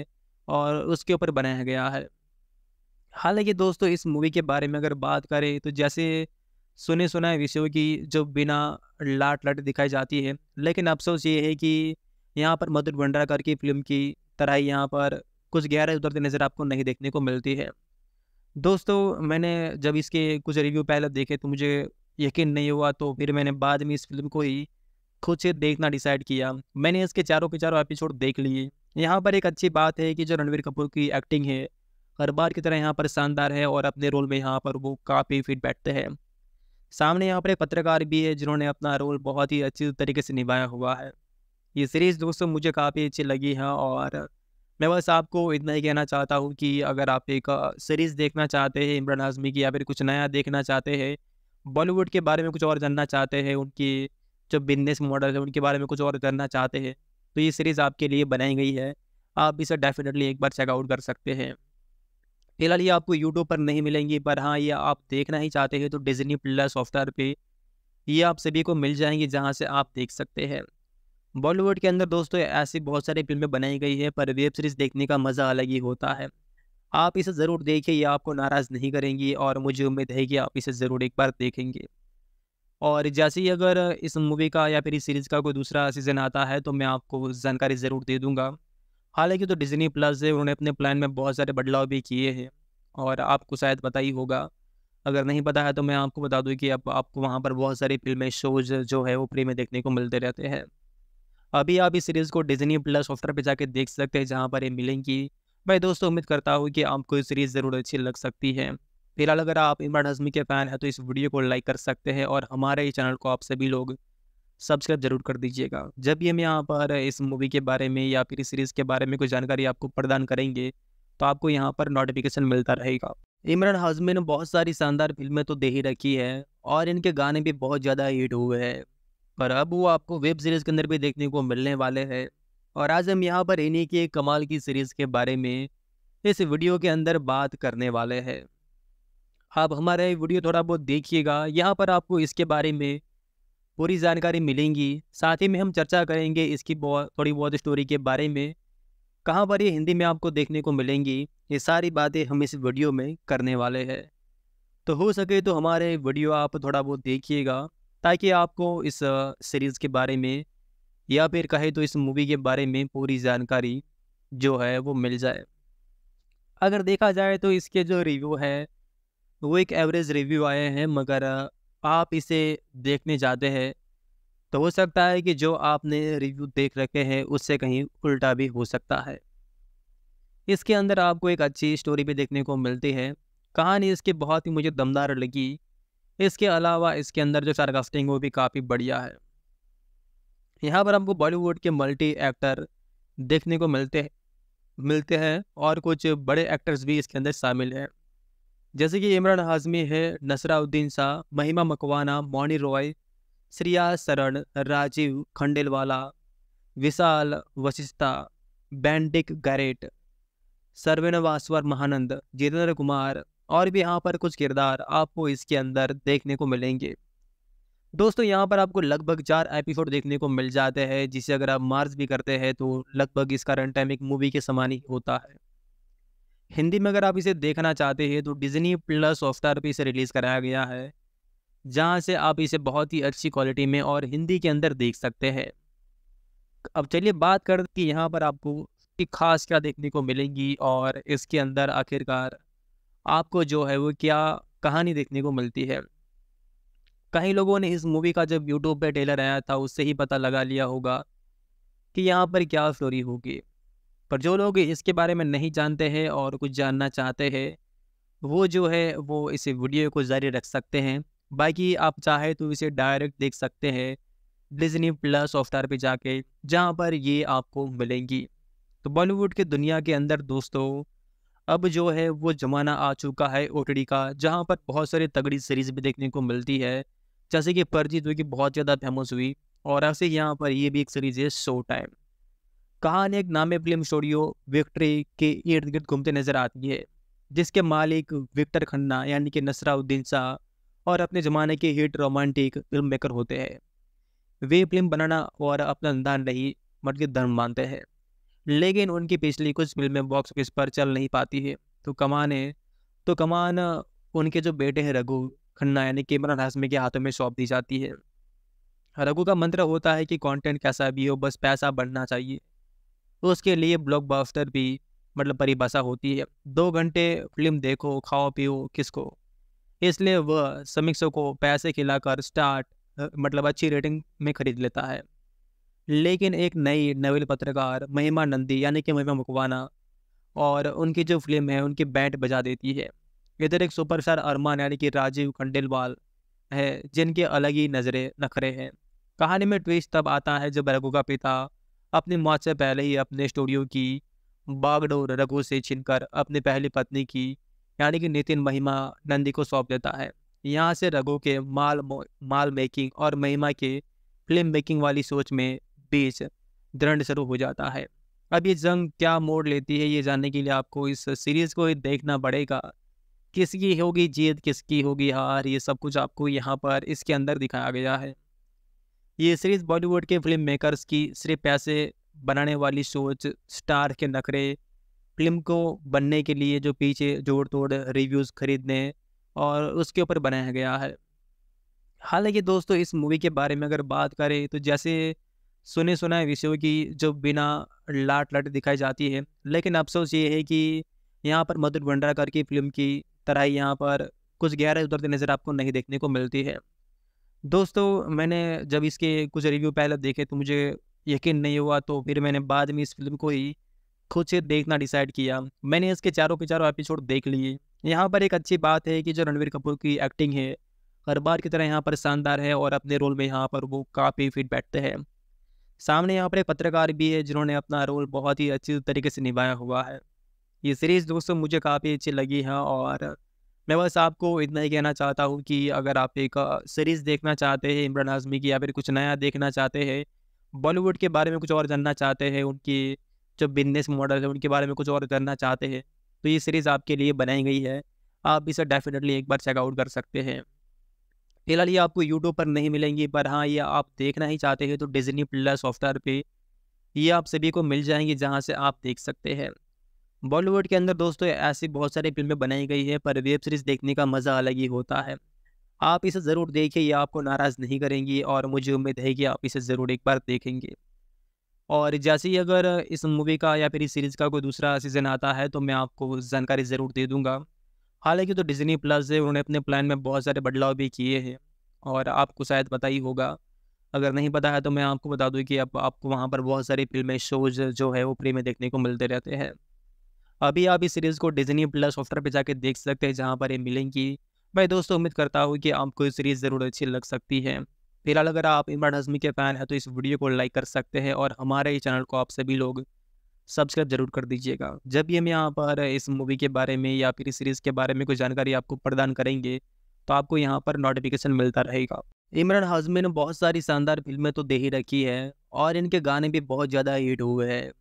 और उसके ऊपर बनाया गया है हालांकि दोस्तों इस मूवी के बारे में अगर बात करें तो जैसे सुने सुना है विषयों की जो बिना लाट लाट दिखाई जाती है लेकिन अफसोस ये है कि यहाँ पर मधुर भंडारकर की फिल्म की तरह ही यहाँ पर कुछ गहरा उतरती नज़र आपको नहीं देखने को मिलती है दोस्तों मैंने जब इसके कुछ रिव्यू पहले देखे तो मुझे यकीन नहीं हुआ तो फिर मैंने बाद में इस फिल्म को ही खुद से देखना डिसाइड किया मैंने इसके चारों के चारों एपिसोड देख लिए यहाँ पर एक अच्छी बात है कि जो रणवीर कपूर की एक्टिंग है हर बार की तरह यहाँ पर शानदार है और अपने रोल में यहाँ पर वो काफ़ी फिट बैठते हैं सामने यहाँ पर एक पत्रकार भी है जिन्होंने अपना रोल बहुत ही अच्छी तरीके से निभाया हुआ है ये सीरीज़ दोस्तों मुझे काफ़ी अच्छी लगी है और मैं बस आपको इतना ही कहना चाहता हूँ कि अगर आप एक सीरीज़ देखना चाहते हैं इमरान आजमी की या फिर कुछ नया देखना चाहते हैं बॉलीवुड के बारे में कुछ और जानना चाहते हैं उनकी जो बिजनेस मॉडल है उनके बारे में कुछ और जानना चाहते हैं तो ये सीरीज़ आपके लिए बनाई गई है आप इसे डेफिनेटली एक बार चेकआउट कर सकते हैं फिलहाल ये आपको यूट्यूब पर नहीं मिलेंगी पर हाँ ये आप देखना ही चाहते हैं तो डिजनी प्लस सॉफ्टवेयर पे ये आप सभी को मिल जाएंगी जहाँ से आप देख सकते हैं बॉलीवुड के अंदर दोस्तों ऐसी बहुत सारी फिल्में बनाई गई हैं पर वेब सीरीज़ देखने का मज़ा अलग ही होता है आप इसे ज़रूर देखिए ये आपको नाराज़ नहीं करेंगी और मुझे उम्मीद है कि आप इसे ज़रूर एक बार देखेंगे और जैसे ही अगर इस मूवी का या फिर इस सीरीज़ का कोई दूसरा सीज़न आता है तो मैं आपको जानकारी ज़रूर दे दूँगा हालांकि तो डिज्नी प्लस है उन्होंने अपने प्लान में बहुत सारे बदलाव भी किए हैं और आपको शायद पता ही होगा अगर नहीं पता है तो मैं आपको बता दूँ कि आप, आपको वहाँ पर बहुत सारी फिल्में शोज जो है वो फ्री में देखने को मिलते रहते हैं अभी आप इस सीरीज़ को डिजनी प्लस सॉफ्टवेयर पर जाके देख सकते हैं जहाँ पर ये मिलेंगी भाई दोस्तों उम्मीद करता हूँ कि आपको ये सीरीज़ ज़रूर अच्छी लग सकती है फिलहाल अगर आप इमरान हजमी के फ़ैन हैं तो इस वीडियो को लाइक कर सकते हैं और हमारे ही चैनल को आप सभी लोग सब्सक्राइब जरूर कर दीजिएगा जब भी हम यहाँ पर इस मूवी के बारे में या फिर इस सीरीज़ के बारे में कोई जानकारी आपको प्रदान करेंगे तो आपको यहाँ पर नोटिफिकेशन मिलता रहेगा इमरान हाजमी ने बहुत सारी शानदार फिल्में तो दे ही रखी है और इनके गाने भी बहुत ज़्यादा हिट हुए हैं पर अब वो आपको वेब सीरीज़ के अंदर भी देखने को मिलने वाले हैं और आज हम यहाँ पर इन्हीं की कमाल की सीरीज़ के बारे में इस वीडियो के अंदर बात करने वाले हैं आप हमारा ये वीडियो थोड़ा बहुत देखिएगा यहाँ पर आपको इसके बारे में पूरी जानकारी मिलेंगी साथ ही में हम चर्चा करेंगे इसकी बहुत थोड़ी बहुत स्टोरी के बारे में कहाँ पर ये हिंदी में आपको देखने को मिलेंगी ये सारी बातें हम इस वीडियो में करने वाले हैं तो हो सके तो हमारे वीडियो आप थोड़ा बहुत देखिएगा ताकि आपको इस सीरीज़ के बारे में या फिर कहे तो इस मूवी के बारे में पूरी जानकारी जो है वो मिल जाए अगर देखा जाए तो इसके जो रिव्यू है वो एक एवरेज रिव्यू आए हैं मगर आप इसे देखने जाते हैं तो हो सकता है कि जो आपने रिव्यू देख रखे हैं उससे कहीं उल्टा भी हो सकता है इसके अंदर आपको एक अच्छी स्टोरी भी देखने को मिलती है कहानी इसकी बहुत ही मुझे दमदार लगी इसके अलावा इसके अंदर जो सारकास्टिंग वो भी काफ़ी बढ़िया है यहाँ पर हमको बॉलीवुड के मल्टी एक्टर देखने को मिलते हैं मिलते हैं और कुछ बड़े एक्टर्स भी इसके अंदर शामिल हैं जैसे कि इमरान हाजमी है नसराउद्दीन शाह महिमा मकवाना मौनी रॉय श्रिया शरण राजीव खंडेलवाला विशाल वशिष्ठा बैंडिक गैरेट सर्वेन महानंद जितेंद्र कुमार और भी यहाँ पर कुछ किरदार आपको इसके अंदर देखने को मिलेंगे दोस्तों यहाँ पर आपको लगभग चार एपिसोड देखने को मिल जाते हैं जिसे अगर आप मार्च भी करते हैं तो लगभग इसका रन टाइम एक मूवी के समान ही होता है हिंदी में अगर आप इसे देखना चाहते हैं तो डिज्नी प्लस हॉटस्टार पर इसे रिलीज़ कराया गया है जहाँ से आप इसे बहुत ही अच्छी क्वालिटी में और हिंदी के अंदर देख सकते हैं अब चलिए बात कर कि यहाँ पर आपको खास क्या देखने को मिलेगी और इसके अंदर आखिरकार आपको जो है वो क्या कहानी देखने को मिलती है कई लोगों ने इस मूवी का जब यूट्यूब पे ट्रेलर आया था उससे ही पता लगा लिया होगा कि यहाँ पर क्या स्टोरी होगी पर जो लोग इसके बारे में नहीं जानते हैं और कुछ जानना चाहते हैं वो जो है वो इस वीडियो को जारी रख सकते हैं बाकी आप चाहे तो इसे डायरेक्ट देख सकते हैं डिजनी प्लस सॉफ्टवेयर पे जाके जहाँ पर ये आपको मिलेंगी तो बॉलीवुड के दुनिया के अंदर दोस्तों अब जो है वो ज़माना आ चुका है ओ का जहाँ पर बहुत सारे तगड़ी सीरीज़ भी देखने को मिलती है जैसे कि परजीत जो कि बहुत ज़्यादा फेमस हुई और ऐसे यहाँ पर ये भी एक सीरीज़ है शो टाइम कहा एक नामे फिल्म स्टूडियो विक्ट्री के इर्द गिर्द घूमते नजर आती है जिसके मालिक विक्टर खन्ना यानी कि नसराउद्दीन शाह और अपने ज़माने के हिट रोमांटिक फिल्म मेकर होते हैं वे फिल्म बनाना और अपना अंदाज नहीं मतलब धर्म मानते हैं लेकिन उनकी पिछली कुछ फिल्में बॉक्स ऑफिस पर चल नहीं पाती है तो कमान है तो कमान उनके जो बेटे हैं रघु खन्ना यानी कैमरा हाशमी के हाथों में सौंप दी जाती है रघु का मंत्र होता है कि कंटेंट कैसा भी हो बस पैसा बढ़ना चाहिए तो उसके लिए ब्लॉकबस्टर भी मतलब परिभाषा होती है दो घंटे फिल्म देखो खाओ पियो किसको इसलिए वह समीक्षकों को पैसे खिलाकर स्टार्ट मतलब अच्छी रेटिंग में खरीद लेता है लेकिन एक नई नवेल पत्रकार महिमा नंदी यानी कि महिमा मकवाना और उनकी जो फिल्म है उनकी बैंड बजा देती है इधर एक सुपरस्टार अरमान यानी कि राजीव खंडेलवाल है जिनके अलग ही नजरे नखरे हैं कहानी में ट्विस्ट तब आता है जब रघु का पिता अपनी मौत से पहले ही अपने स्टूडियो की बागडोर रघु से छिनकर अपनी पहली पत्नी की यानी कि नितिन महिमा नंदी को सौंप देता है यहाँ से रघु के माल माल मेकिंग और महिमा के फिल्म मेकिंग वाली सोच में बीच दृढ़ शुरू हो जाता है अब ये जंग क्या मोड़ लेती है ये जानने के लिए आपको इस सीरीज़ को देखना पड़ेगा किसकी होगी जीत किसकी होगी हार ये सब कुछ आपको यहाँ पर इसके अंदर दिखाया गया है ये सीरीज़ बॉलीवुड के फिल्म मेकर्स की सिर्फ पैसे बनाने वाली सोच स्टार के नखरे फिल्म को बनने के लिए जो पीछे जोड़ तोड़ रिव्यूज़ खरीदने और उसके ऊपर बनाया गया है हालांकि दोस्तों इस मूवी के बारे में अगर बात करें तो जैसे सुने सुना है विषयों की जो बिना लाट लट दिखाई जाती है लेकिन अफसोस ये है कि यहाँ पर मधुर भंडारकर की फिल्म की तरह यहाँ पर कुछ गहरा उतरती नज़र आपको नहीं देखने को मिलती है दोस्तों मैंने जब इसके कुछ रिव्यू पहले देखे तो मुझे यकीन नहीं हुआ तो फिर मैंने बाद में इस फिल्म को ही खुद से देखना डिसाइड किया मैंने इसके चारों के चारों एपिसोड देख लिए यहाँ पर एक अच्छी बात है कि जो रणवीर कपूर की एक्टिंग है हर बार की तरह यहाँ पर शानदार है और अपने रोल में यहाँ पर वो काफ़ी फिट बैठते हैं सामने यहाँ पर एक पत्रकार भी है जिन्होंने अपना रोल बहुत ही अच्छी तरीके से निभाया हुआ है ये सीरीज़ दोस्तों मुझे काफ़ी अच्छी लगी है और मैं बस आपको इतना ही कहना चाहता हूँ कि अगर आप एक सीरीज़ देखना चाहते हैं इमरान आजमी की या फिर कुछ नया देखना चाहते हैं बॉलीवुड के बारे में कुछ और जानना चाहते हैं उनकी जो बिजनेस मॉडल है उनके बारे में कुछ और जानना चाहते हैं तो ये सीरीज़ आपके लिए बनाई गई है आप इसे डेफिनेटली एक बार चेकआउट कर सकते हैं फिलहाल ये आपको यूट्यूब पर नहीं मिलेंगी पर हाँ ये आप देखना ही चाहते हैं तो डिजनी प्लस सॉफ्टवेयर पे ये आप सभी को मिल जाएंगी जहाँ से आप देख सकते हैं बॉलीवुड के अंदर दोस्तों ऐसी बहुत सारी फिल्में बनाई गई है पर वेब सीरीज़ देखने का मज़ा अलग ही होता है आप इसे ज़रूर देखिए ये आपको नाराज़ नहीं करेंगी और मुझे उम्मीद है कि आप इसे ज़रूर एक बार देखेंगे और जैसे ही अगर इस मूवी का या फिर इस सीरीज़ का कोई दूसरा सीज़न आता है तो मैं आपको जानकारी ज़रूर दे दूँगा हालांकि तो डिज़नी प्लस है उन्होंने अपने प्लान में बहुत सारे बदलाव भी किए हैं और आपको शायद पता ही होगा अगर नहीं पता है तो मैं आपको बता दूँ कि अब आप, आपको वहाँ पर बहुत सारी फिल्में शोज जो है वो फ्री में देखने को मिलते रहते हैं अभी आप इस सीरीज़ को डिजनी प्लस सॉफ्टवेयर पर जाके देख सकते हैं जहाँ पर ये मिलेंगी मैं दोस्तों उम्मीद करता हूँ कि आपको ये सीरीज़ ज़रूर अच्छी लग सकती है फिलहाल अगर आप इमरान हजमी के फ़ैन हैं तो इस वीडियो को लाइक कर सकते हैं और हमारे इस चैनल को आप सभी लोग सब्सक्राइब जरूर कर दीजिएगा जब भी हम यहाँ पर इस मूवी के बारे में या फिर इस सीरीज़ के बारे में कोई जानकारी आपको प्रदान करेंगे तो आपको यहाँ पर नोटिफिकेशन मिलता रहेगा इमरान हाजमी ने बहुत सारी शानदार फिल्में तो दे ही रखी है और इनके गाने भी बहुत ज़्यादा हिट हुए हैं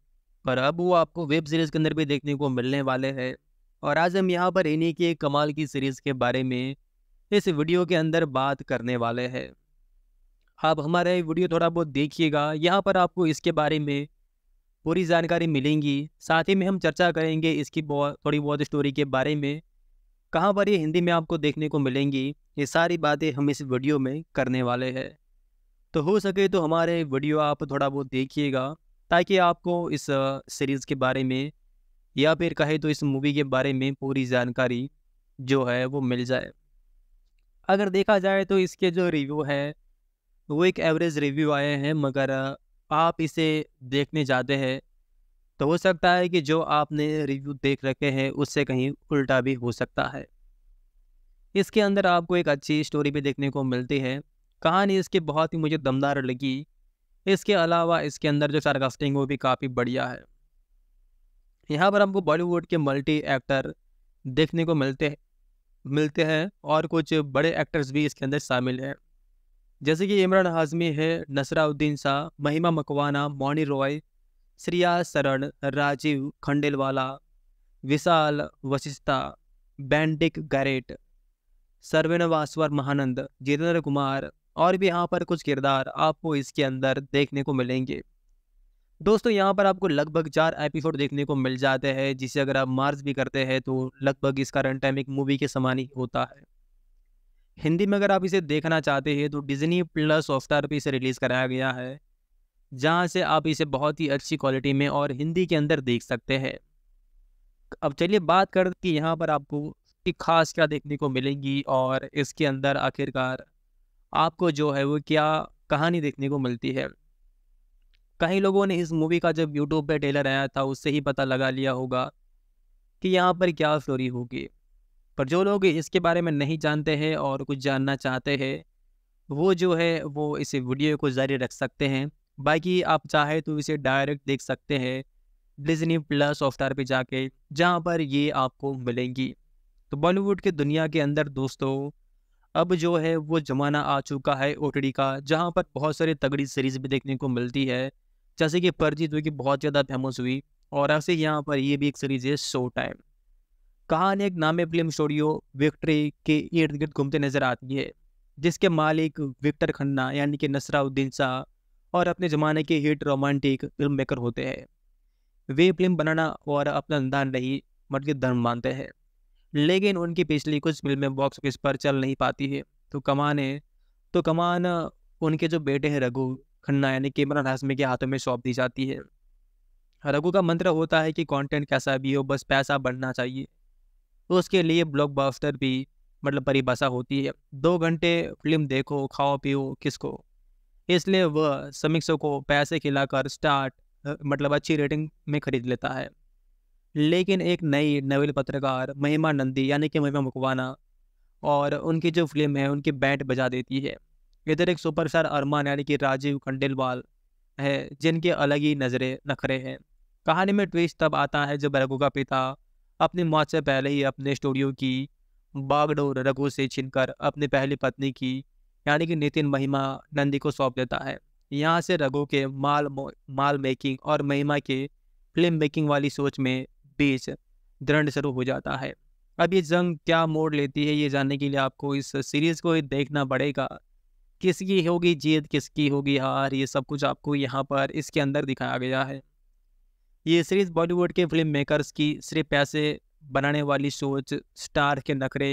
और अब वो आपको वेब सीरीज़ के अंदर भी देखने को मिलने वाले हैं और आज हम यहाँ पर इन्हीं की कमाल की सीरीज़ के बारे में इस वीडियो के अंदर बात करने वाले हैं आप हमारा वीडियो थोड़ा बहुत देखिएगा यहाँ पर आपको इसके बारे में पूरी जानकारी मिलेंगी साथ ही में हम चर्चा करेंगे इसकी बहुत थोड़ी बहुत स्टोरी के बारे में कहाँ पर ये हिंदी में आपको देखने को मिलेंगी ये सारी बातें हम इस वीडियो में करने वाले हैं तो हो सके तो हमारे वीडियो आप थोड़ा बहुत देखिएगा ताकि आपको इस सीरीज़ के बारे में या फिर कहे तो इस मूवी के बारे में पूरी जानकारी जो है वो मिल जाए अगर देखा जाए तो इसके जो रिव्यू हैं वो एक एवरेज रिव्यू आए हैं मगर आप इसे देखने जाते हैं तो हो सकता है कि जो आपने रिव्यू देख रखे हैं उससे कहीं उल्टा भी हो सकता है इसके अंदर आपको एक अच्छी स्टोरी भी देखने को मिलती है कहानी इसकी बहुत ही मुझे दमदार लगी इसके अलावा इसके अंदर जो सार्कास्टिंग वो भी काफ़ी बढ़िया है यहाँ पर हमको बॉलीवुड के मल्टी एक्टर देखने को मिलते हैं मिलते हैं और कुछ बड़े एक्टर्स भी इसके अंदर शामिल हैं जैसे कि इमरान हाजमी है नसराउद्दीन शाह महिमा मकवाना मौनी रॉय श्रिया शरण राजीव खंडेलवाला विशाल वशिष्ठा बैंडिक गैरेट सर्वेनवासवर महानंद जितेंद्र कुमार और भी यहाँ पर कुछ किरदार आपको इसके अंदर देखने को मिलेंगे दोस्तों यहाँ पर आपको लगभग चार एपिसोड देखने को मिल जाते हैं जिसे अगर आप मार्च भी करते हैं तो लगभग इसका रन टाइम एक मूवी के समान ही होता है हिंदी में अगर आप इसे देखना चाहते हैं तो डिज्नी प्लस सॉफ्टवेयर पर इसे रिलीज़ कराया गया है जहाँ से आप इसे बहुत ही अच्छी क्वालिटी में और हिंदी के अंदर देख सकते हैं अब चलिए बात कर हैं यहाँ पर आपको कि खास क्या देखने को मिलेगी और इसके अंदर आखिरकार आपको जो है वो क्या कहानी देखने को मिलती है कई लोगों ने इस मूवी का जब यूट्यूब पर ट्रेलर आया था उससे ही पता लगा लिया होगा कि यहाँ पर क्या स्टोरी होगी पर जो लोग इसके बारे में नहीं जानते हैं और कुछ जानना चाहते हैं वो जो है वो इस वीडियो को जारी रख सकते हैं बाकी आप चाहे तो इसे डायरेक्ट देख सकते हैं डिजनी प्लस सॉफ्टवेयर पे जाके जहाँ पर ये आपको मिलेंगी तो बॉलीवुड के दुनिया के अंदर दोस्तों अब जो है वो ज़माना आ चुका है ओ का जहाँ पर बहुत सारी तगड़ी सीरीज़ भी देखने को मिलती है जैसे कि परजी जो कि बहुत ज़्यादा फेमस हुई और ऐसे यहाँ पर ये भी एक सीरीज़ है शो टाइम कहानी एक नामे फिल्म स्टूडियो विक्ट्री के इर्द गिर्द घूमते नजर आती है जिसके मालिक विक्टर खन्ना यानी कि नसराउद्दीन शाह और अपने ज़माने के हिट रोमांटिक फिल्म मेकर होते हैं वे फिल्म बनाना और अपना अनदान नहीं मतलब धर्म मानते हैं लेकिन उनकी पिछली कुछ फिल्में बॉक्स ऑफिस पर चल नहीं पाती है तो कमान है तो कमान उनके जो बेटे हैं रघु खन्ना यानी कैमरान हाशमी के हाथों में सौंप दी जाती है रघु का मंत्र होता है कि कंटेंट कैसा भी हो बस पैसा बढ़ना चाहिए तो उसके लिए ब्लॉकबस्टर भी मतलब परिभाषा होती है दो घंटे फिल्म देखो खाओ पियो किसको इसलिए वह समीक्षकों को पैसे खिलाकर स्टार्ट मतलब अच्छी रेटिंग में खरीद लेता है लेकिन एक नई नवेल पत्रकार महिमा नंदी यानी कि महिमा मुकवाना और उनकी जो फिल्म है उनकी बैंड बजा देती है इधर एक सुपरस्टार अरमान यानी कि राजीव खंडेलवाल है जिनके अलग ही नजरे नखरे हैं कहानी में ट्विस्ट तब आता है जब रघु का पिता अपनी मौत से पहले ही अपने स्टूडियो की बागडोर रघु से छीनकर अपनी पहली पत्नी की यानी कि नितिन महिमा नंदी को सौंप देता है यहाँ से रघु के माल माल मेकिंग और महिमा के फिल्म मेकिंग वाली सोच में बीच दृढ़ शुरू हो जाता है अब ये जंग क्या मोड़ लेती है ये जानने के लिए आपको इस सीरीज़ को देखना पड़ेगा किसकी होगी जीत किसकी होगी हार ये सब कुछ आपको यहाँ पर इसके अंदर दिखाया गया है ये सीरीज़ बॉलीवुड के फिल्म मेकर्स की सिर्फ पैसे बनाने वाली सोच स्टार के नखरे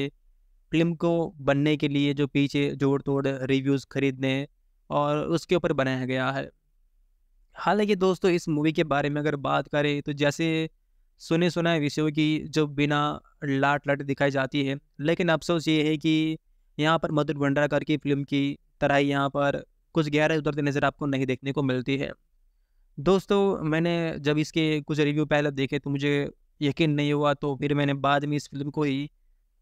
फिल्म को बनने के लिए जो पीछे जोड़ तोड़ रिव्यूज़ खरीदने और उसके ऊपर बनाया गया है हालांकि दोस्तों इस मूवी के बारे में अगर बात करें तो जैसे सुने सुना है विषयों की जो बिना लाट लाट दिखाई जाती है लेकिन अफसोस ये है कि यहाँ पर मधुर भंडारकर की फिल्म की तरह ही यहाँ पर कुछ गहरा उतरती नज़र आपको नहीं देखने को मिलती है दोस्तों मैंने जब इसके कुछ रिव्यू पहले देखे तो मुझे यकीन नहीं हुआ तो फिर मैंने बाद में इस फिल्म को ही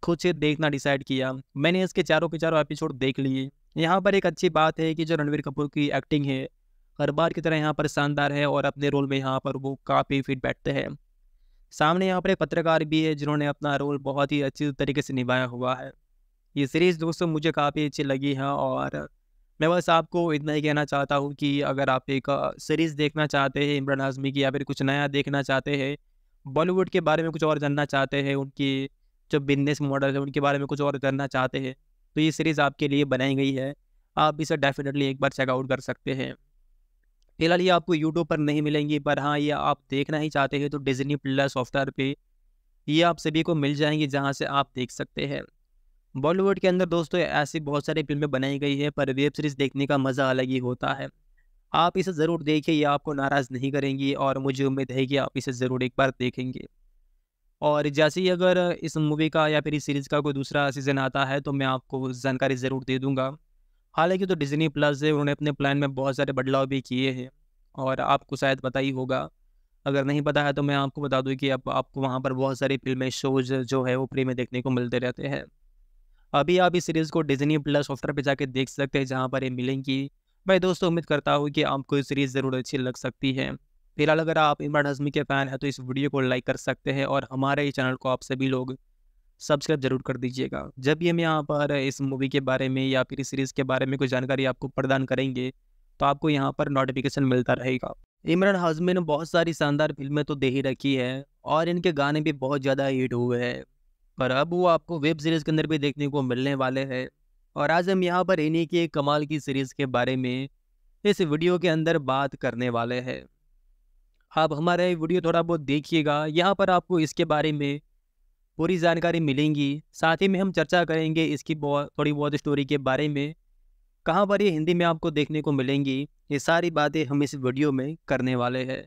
खुद से देखना डिसाइड किया मैंने इसके चारों के चारों एपिसोड देख लिए यहाँ पर एक अच्छी बात है कि जो रणवीर कपूर की एक्टिंग है हर बार की तरह यहाँ पर शानदार है और अपने रोल में यहाँ पर वो काफ़ी फिट बैठते हैं सामने यहाँ पर एक पत्रकार भी है जिन्होंने अपना रोल बहुत ही अच्छी तरीके से निभाया हुआ है ये सीरीज़ दोस्तों मुझे काफ़ी अच्छी लगी है और मैं बस आपको इतना ही कहना चाहता हूँ कि अगर आप एक सीरीज़ देखना चाहते हैं इमरान आजमी की या फिर कुछ नया देखना चाहते हैं बॉलीवुड के बारे में कुछ और जानना चाहते हैं उनकी जो बिजनेस मॉडल है उनके बारे में कुछ और जानना चाहते हैं तो ये सीरीज़ आपके लिए बनाई गई है आप इसे डेफिनेटली एक बार चेकआउट कर सकते हैं फिलहाल ये आपको यूट्यूब पर नहीं मिलेंगी पर हाँ ये आप देखना ही चाहते हैं तो डिजनी प्लस सॉफ्टवेयर पे ये आप सभी को मिल जाएंगी जहाँ से आप देख सकते हैं बॉलीवुड के अंदर दोस्तों ऐसी बहुत सारी फिल्में बनाई गई हैं पर वेब सीरीज़ देखने का मज़ा अलग ही होता है आप इसे ज़रूर देखिए ये आपको नाराज़ नहीं करेंगी और मुझे उम्मीद है कि आप इसे ज़रूर एक बार देखेंगे और जैसे ही अगर इस मूवी का या फिर इस सीरीज़ का कोई दूसरा सीज़न आता है तो मैं आपको जानकारी ज़रूर दे दूँगा हालांकि तो डिज्नी प्लस है उन्होंने अपने प्लान में बहुत सारे बदलाव भी किए हैं और आपको शायद पता ही होगा अगर नहीं पता है तो मैं आपको बता दूँ कि अब आप, आपको वहाँ पर बहुत सारी फिल्में शोज जो है वो फ्री में देखने को मिलते रहते हैं अभी आप इस सीरीज़ को डिज्नी प्लस सॉफ्टवेयर पर जाके देख सकते हैं जहाँ पर ये मिलेंगी भाई दोस्तों उम्मीद करता हूँ कि आपको ये सीरीज़ ज़रूर अच्छी लग सकती है फिलहाल अगर आप इमरान हजमी के फ़ैन हैं तो इस वीडियो को लाइक कर सकते हैं और हमारे ही चैनल को आप सभी लोग सब्सक्राइब जरूर कर दीजिएगा जब ये हम यहाँ पर इस मूवी के बारे में या फिर इस सीरीज़ के बारे में कोई जानकारी आपको प्रदान करेंगे तो आपको यहाँ पर नोटिफिकेशन मिलता रहेगा इमरान हाजमी ने बहुत सारी शानदार फिल्में तो दे ही रखी है और इनके गाने भी बहुत ज़्यादा हिट हुए हैं पर अब वो आपको वेब सीरीज़ के अंदर भी देखने को मिलने वाले हैं और आज हम यहाँ पर इन्हीं के कमाल की सीरीज़ के बारे में इस वीडियो के अंदर बात करने वाले हैं आप हमारा वीडियो थोड़ा बहुत देखिएगा यहाँ पर आपको इसके बारे में पूरी जानकारी मिलेंगी साथ ही में हम चर्चा करेंगे इसकी बहुत थोड़ी बहुत स्टोरी के बारे में कहाँ पर ये हिंदी में आपको देखने को मिलेंगी ये सारी बातें हम इस वीडियो में करने वाले हैं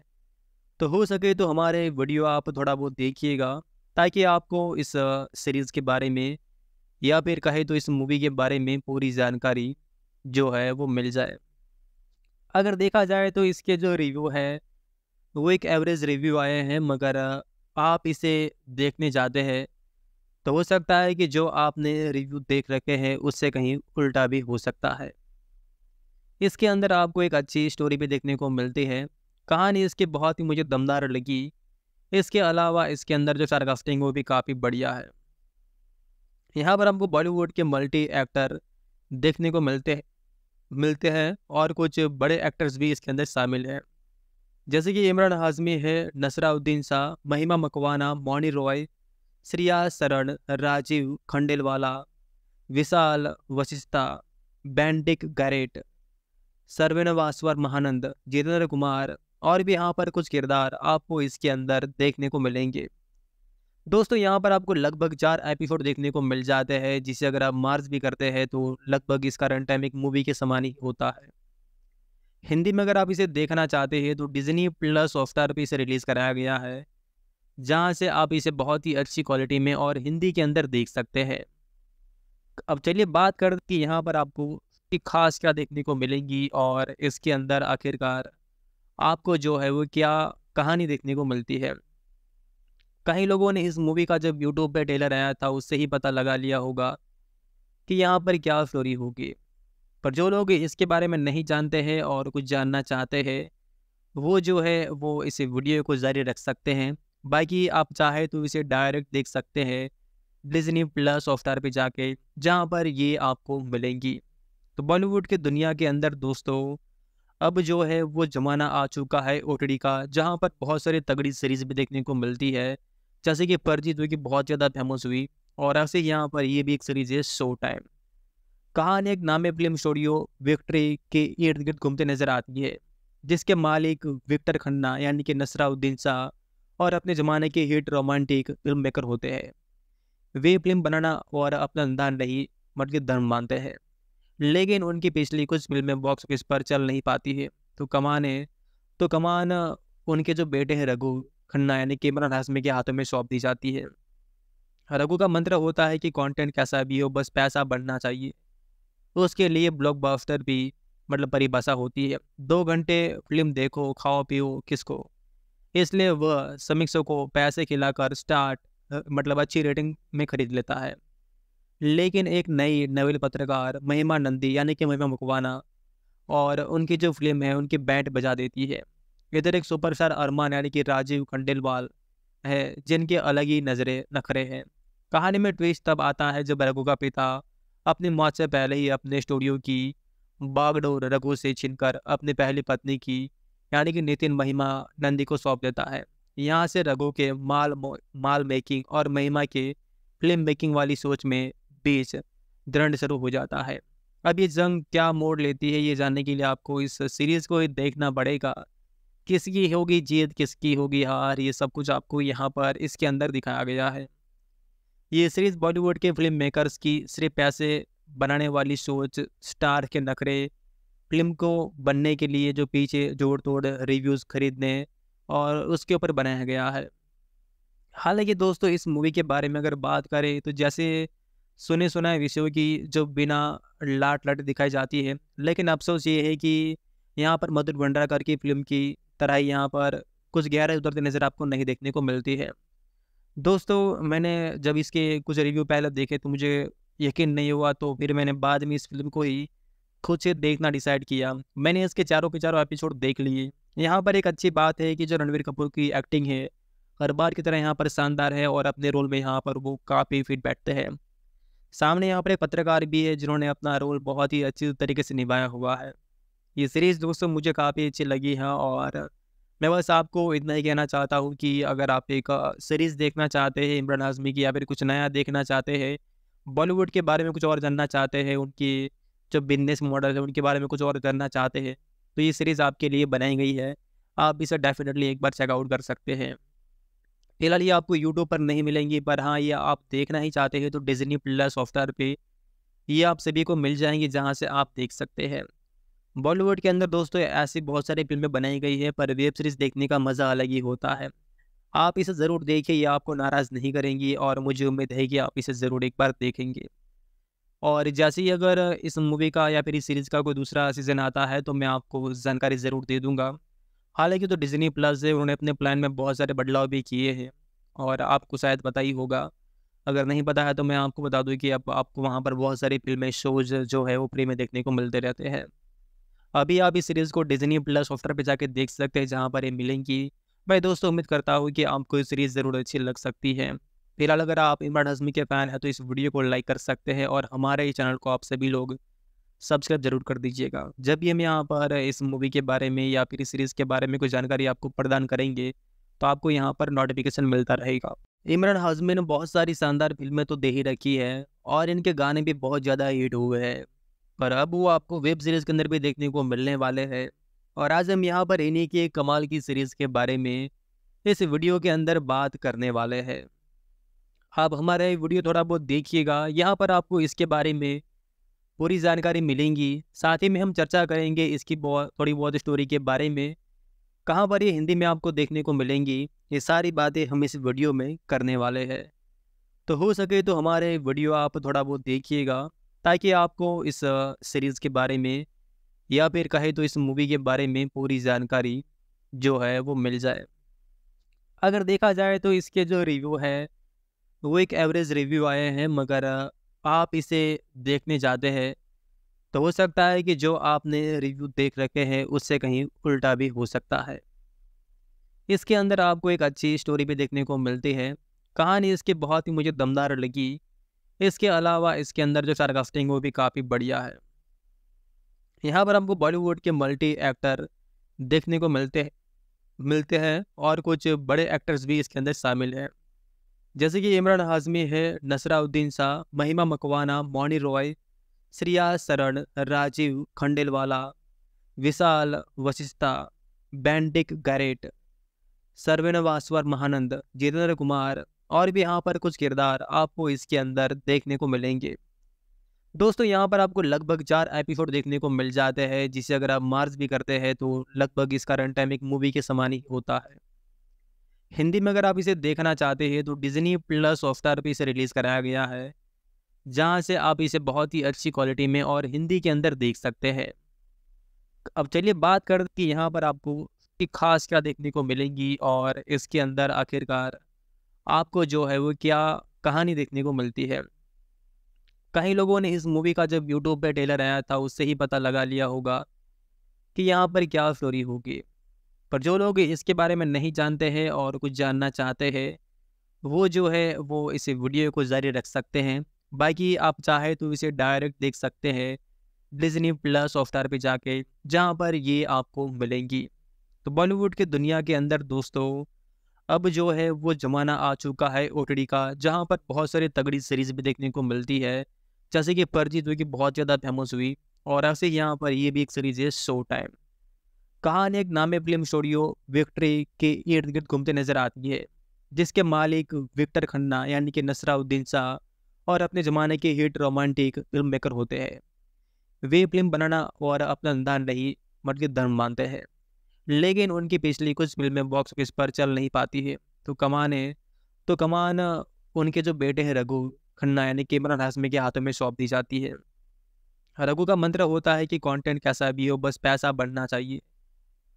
तो हो सके तो हमारे वीडियो आप थोड़ा बहुत देखिएगा ताकि आपको इस सीरीज़ के बारे में या फिर कहे तो इस मूवी के बारे में पूरी जानकारी जो है वो मिल जाए अगर देखा जाए तो इसके जो रिव्यू हैं वो एक एवरेज रिव्यू आए हैं मगर आप इसे देखने जाते हैं तो हो सकता है कि जो आपने रिव्यू देख रखे हैं उससे कहीं उल्टा भी हो सकता है इसके अंदर आपको एक अच्छी स्टोरी भी देखने को मिलती है कहानी इसकी बहुत ही मुझे दमदार लगी इसके अलावा इसके अंदर जो सारकास्टिंग वो भी काफ़ी बढ़िया है यहाँ पर हमको बॉलीवुड के मल्टी एक्टर देखने को मिलते हैं मिलते हैं और कुछ बड़े एक्टर्स भी इसके अंदर शामिल हैं जैसे कि इमरान हाजमी है नसराउद्दीन शाह महिमा मकवाना मौनी रॉय श्रिया शरण राजीव खंडेलवाला विशाल वशिष्ठा बैंडिक गैरेट सर्वेनवासवर वासवर महानंद जितेंद्र कुमार और भी यहाँ पर कुछ किरदार आपको इसके अंदर देखने को मिलेंगे दोस्तों यहाँ पर आपको लगभग चार एपिसोड देखने को मिल जाते हैं जिसे अगर आप मार्च भी करते हैं तो लगभग इसका रन टाइम एक मूवी के समान ही होता है हिंदी में अगर आप इसे देखना चाहते हैं तो डिज्नी प्लस हॉटस्टार पर इसे रिलीज़ कराया गया है जहाँ से आप इसे बहुत ही अच्छी क्वालिटी में और हिंदी के अंदर देख सकते हैं अब चलिए बात कर कि यहाँ पर आपको की खास क्या देखने को मिलेगी और इसके अंदर आखिरकार आपको जो है वो क्या कहानी देखने को मिलती है कई लोगों ने इस मूवी का जब यूट्यूब पे ट्रेलर आया था उससे ही पता लगा लिया होगा कि यहाँ पर क्या स्टोरी होगी पर जो लोग इसके बारे में नहीं जानते हैं और कुछ जानना चाहते हैं वो जो है वो इस वीडियो को जारी रख सकते हैं बाकी आप चाहे तो इसे डायरेक्ट देख सकते हैं डिजनी प्लस सॉफ्टवेयर पे जाके जहाँ पर ये आपको मिलेंगी तो बॉलीवुड के दुनिया के अंदर दोस्तों अब जो है वो ज़माना आ चुका है ओ का जहाँ पर बहुत सारी तगड़ी सीरीज़ भी देखने को मिलती है जैसे कि परजीत हुई कि बहुत ज़्यादा फेमस हुई और ऐसे यहाँ पर ये भी एक सीरीज़ है शो टाइम कहानी एक नामे फिल्म स्टूडियो विक्ट्री के इर्द गिर्द घूमते नजर आती है जिसके मालिक विक्टर खन्ना यानी कि नसराउद्दीन शाह और अपने ज़माने के हिट रोमांटिक फिल्म मेकर होते हैं वे फिल्म बनाना और अपना अंदाज नहीं मतलब धर्म मानते हैं लेकिन उनकी पिछली कुछ फिल्में बॉक्स ऑफिस पर चल नहीं पाती तो है तो कमान है तो कमान उनके जो बेटे हैं रघु खन्ना यानी कैमरान हाशमी के हाथों में सौंप दी जाती है रघु का मंत्र होता है कि कंटेंट कैसा भी हो बस पैसा बढ़ना चाहिए तो उसके लिए ब्लॉकबस्टर भी मतलब परिभाषा होती है दो घंटे फिल्म देखो खाओ पियो किसको इसलिए वह समीक्षकों को पैसे खिलाकर स्टार्ट मतलब अच्छी रेटिंग में खरीद लेता है लेकिन एक नई नवेल पत्रकार महिमा नंदी यानी कि महिमा मुकवाना और उनकी जो फिल्म है उनकी बैंड बजा देती है इधर एक सुपरस्टार अरमान यानी कि राजीव खंडेलवाल है जिनके अलग ही नज़रे नखरे हैं कहानी में ट्विस्ट तब आता है जब रघु का पिता अपनी मौत से पहले ही अपने स्टूडियो की बागडोर रघु से छिनकर अपनी पहली पत्नी की यानी कि नितिन महिमा नंदी को सौंप देता है यहाँ से रघु के माल माल मेकिंग और महिमा के फिल्म मेकिंग वाली सोच में बीच दृढ़ शुरू हो जाता है अब ये जंग क्या मोड़ लेती है ये जानने के लिए आपको इस सीरीज़ को देखना पड़ेगा किसकी होगी जीत किसकी होगी हार ये सब कुछ आपको यहाँ पर इसके अंदर दिखाया गया है ये सीरीज बॉलीवुड के फिल्म मेकर्स की सिर्फ पैसे बनाने वाली सोच स्टार के नखरे फिल्म को बनने के लिए जो पीछे जोड़ तोड़ रिव्यूज़ खरीदने और उसके ऊपर बनाया गया है हालांकि दोस्तों इस मूवी के बारे में अगर बात करें तो जैसे सुने सुना विषयों की जो बिना लाट लाट दिखाई जाती है लेकिन अफसोस ये है कि यहाँ पर मधुर भंडारकर की फिल्म की तरह यहाँ पर कुछ गहरा उतरते नज़र आपको नहीं देखने को मिलती है दोस्तों मैंने जब इसके कुछ रिव्यू पहले देखे तो मुझे यकीन नहीं हुआ तो फिर मैंने बाद में इस फिल्म को ही खुद से देखना डिसाइड किया मैंने इसके चारों के चारों एपिसोड देख लिए यहाँ पर एक अच्छी बात है कि जो रणवीर कपूर की एक्टिंग है हर बार की तरह यहाँ पर शानदार है और अपने रोल में यहाँ पर वो काफ़ी फिट बैठते हैं सामने यहाँ पर एक पत्रकार भी है जिन्होंने अपना रोल बहुत ही अच्छी तरीके से निभाया हुआ है ये सीरीज़ दोस्तों मुझे काफ़ी अच्छी लगी है और मैं बस आपको इतना ही कहना चाहता हूँ कि अगर आप एक सीरीज़ देखना चाहते हैं इमरान आजमी की या फिर कुछ नया देखना चाहते हैं बॉलीवुड के बारे में कुछ और जानना चाहते हैं उनकी जो बिजनेस मॉडल है उनके बारे में कुछ और जानना चाहते हैं तो ये सीरीज़ आपके लिए बनाई गई है आप इसे डेफिनेटली एक बार चेकआउट कर सकते हैं फिलहाल ये आपको यूट्यूब पर नहीं मिलेंगी पर हाँ ये आप देखना ही चाहते हैं तो डिजनी प्लस सॉफ्टवेयर पे ये आप सभी को मिल जाएंगे जहाँ से आप देख सकते हैं बॉलीवुड के अंदर दोस्तों ऐसी बहुत सारी फिल्में बनाई गई है पर वेब सीरीज़ देखने का मज़ा अलग ही होता है आप इसे ज़रूर देखिए ये आपको नाराज़ नहीं करेंगी और मुझे उम्मीद है कि आप इसे ज़रूर एक बार देखेंगे और जैसे ही अगर इस मूवी का या फिर इस सीरीज़ का कोई दूसरा सीज़न आता है तो मैं आपको जानकारी ज़रूर दे दूँगा हालांकि तो डिज़नी प्लस है उन्होंने अपने प्लान में बहुत सारे बदलाव भी किए हैं और आपको शायद पता ही होगा अगर नहीं पता है तो मैं आपको बता दूँ कि अब आप, आपको वहाँ पर बहुत सारी फिल्में शोज जो है वो फ्री में देखने को मिलते रहते हैं अभी आप इस सीरीज़ को डिजनी प्लस सॉफ्टवेयर पर जाके देख सकते हैं जहाँ पर ये मिलेंगी मैं दोस्तों उम्मीद करता हूँ कि आपको ये सीरीज़ ज़रूर अच्छी लग सकती है फिलहाल अगर आप इमरान हजमी के फ़ैन हैं तो इस वीडियो को लाइक कर सकते हैं और हमारे ही चैनल को आप सभी लोग सब्सक्राइब जरूर कर दीजिएगा जब भी हम यहाँ पर इस मूवी के बारे में या फिर इस सीरीज़ के बारे में कोई जानकारी आपको प्रदान करेंगे तो आपको यहाँ पर नोटिफिकेशन मिलता रहेगा इमरान हाजमी ने बहुत सारी शानदार फिल्में तो दे ही रखी है और इनके गाने भी बहुत ज़्यादा हिट हुए हैं पर अब वो आपको वेब सीरीज़ के अंदर भी देखने को मिलने वाले हैं और आज हम यहाँ पर इन्हीं के कमाल की सीरीज़ के बारे में इस वीडियो के अंदर बात करने वाले हैं आप हमारा वीडियो थोड़ा बहुत देखिएगा यहाँ पर आपको इसके बारे में पूरी जानकारी मिलेंगी साथ ही में हम चर्चा करेंगे इसकी बहुत थोड़ी बहुत स्टोरी के बारे में कहाँ पर ये हिंदी में आपको देखने को मिलेंगी ये सारी बातें हम इस वीडियो में करने वाले हैं तो हो सके तो हमारे वीडियो आप थोड़ा बहुत देखिएगा ताकि आपको इस सीरीज़ के बारे में या फिर कहे तो इस मूवी के बारे में पूरी जानकारी जो है वो मिल जाए अगर देखा जाए तो इसके जो रिव्यू है वो एक एवरेज रिव्यू आए हैं मगर आप इसे देखने जाते हैं तो हो सकता है कि जो आपने रिव्यू देख रखे हैं उससे कहीं उल्टा भी हो सकता है इसके अंदर आपको एक अच्छी स्टोरी भी देखने को मिलती है कहानी इसकी बहुत ही मुझे दमदार लगी इसके अलावा इसके अंदर जो सारकास्टिंग वो भी काफ़ी बढ़िया है यहाँ पर हमको बॉलीवुड के मल्टी एक्टर देखने को मिलते हैं मिलते हैं और कुछ बड़े एक्टर्स भी इसके अंदर शामिल हैं जैसे कि इमरान हाजमी है नसराउद्दीन शाह महिमा मकवाना मौनी रॉय श्रिया शरण राजीव खंडेलवाला विशाल वशिष्ठा बैंडिक गैरेट सर्वेन वासवर महानंद जितेंद्र कुमार और भी यहाँ पर कुछ किरदार आपको इसके अंदर देखने को मिलेंगे दोस्तों यहाँ पर आपको लगभग चार एपिसोड देखने को मिल जाते हैं जिसे अगर आप मार्च भी करते हैं तो लगभग इसका रन टाइम एक मूवी के समान ही होता है हिंदी में अगर आप इसे देखना चाहते हैं तो डिज्नी प्लस सॉफ्टवेयर पर इसे रिलीज़ कराया गया है जहाँ से आप इसे बहुत ही अच्छी क्वालिटी में और हिंदी के अंदर देख सकते हैं अब चलिए बात कर कि यहाँ पर आपको कि खास क्या देखने को मिलेंगी और इसके अंदर आखिरकार आपको जो है वो क्या कहानी देखने को मिलती है कई लोगों ने इस मूवी का जब यूट्यूब पे ट्रेलर आया था उससे ही पता लगा लिया होगा कि यहाँ पर क्या स्टोरी होगी पर जो लोग इसके बारे में नहीं जानते हैं और कुछ जानना चाहते हैं वो जो है वो इस वीडियो को जारी रख सकते हैं बाकी आप चाहे तो इसे डायरेक्ट देख सकते हैं डिजनी प्लस सॉफ्टवेयर पे जाके जहाँ पर ये आपको मिलेंगी तो बॉलीवुड के दुनिया के अंदर दोस्तों अब जो है वो ज़माना आ चुका है ओ का जहाँ पर बहुत सारी तगड़ी सीरीज़ भी देखने को मिलती है जैसे कि परजीत हुई कि बहुत ज़्यादा फेमस हुई और ऐसे यहाँ पर ये भी एक सीरीज़ है शो टाइम कहान एक नामे फिल्म स्टूडियो विक्ट्री के इर्द गिर्द घूमते नजर आती है जिसके मालिक विक्टर खन्ना यानी कि नसराउद्दीन शाह और अपने ज़माने के हिट रोमांटिक फिल्म मेकर होते हैं वे फिल्म बनाना और अपना धन नहीं मतलब धर्म मानते हैं लेकिन उनकी पिछली कुछ फिल्में बॉक्स ऑफिस पर चल नहीं पाती है तो कमान है तो कमान उनके जो बेटे हैं रघु खन्ना यानी कैमरा हाशमी के हाथों में सौंप दी जाती है रघु का मंत्र होता है कि कंटेंट कैसा भी हो बस पैसा बढ़ना चाहिए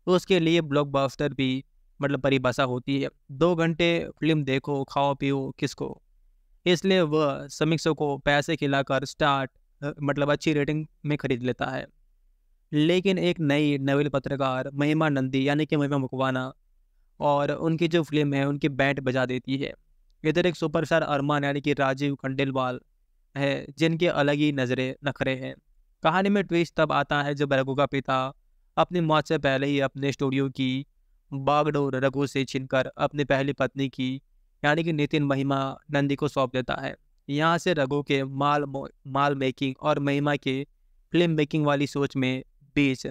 तो उसके लिए ब्लॉकबस्टर भी मतलब परिभाषा होती है दो घंटे फिल्म देखो खाओ पियो किसको इसलिए वह समीक्षकों को पैसे खिलाकर स्टार्ट मतलब अच्छी रेटिंग में खरीद लेता है लेकिन एक नई नवेल पत्रकार महिमा नंदी यानी कि महिमा मुकवाना और उनकी जो फिल्म है उनकी बैंड बजा देती है इधर एक सुपरस्टार अरमान यानी कि राजीव खंडेलवाल है जिनके अलग ही नजरे नखरे हैं कहानी में ट्विस्ट तब आता है जब रघु का पिता अपनी मौत से पहले ही अपने स्टूडियो की बागडोर रघु से छीनकर अपनी पहली पत्नी की यानी कि नितिन महिमा नंदी को सौंप देता है यहाँ से रघु के माल माल मेकिंग और महिमा के फिल्म मेकिंग वाली सोच में बेस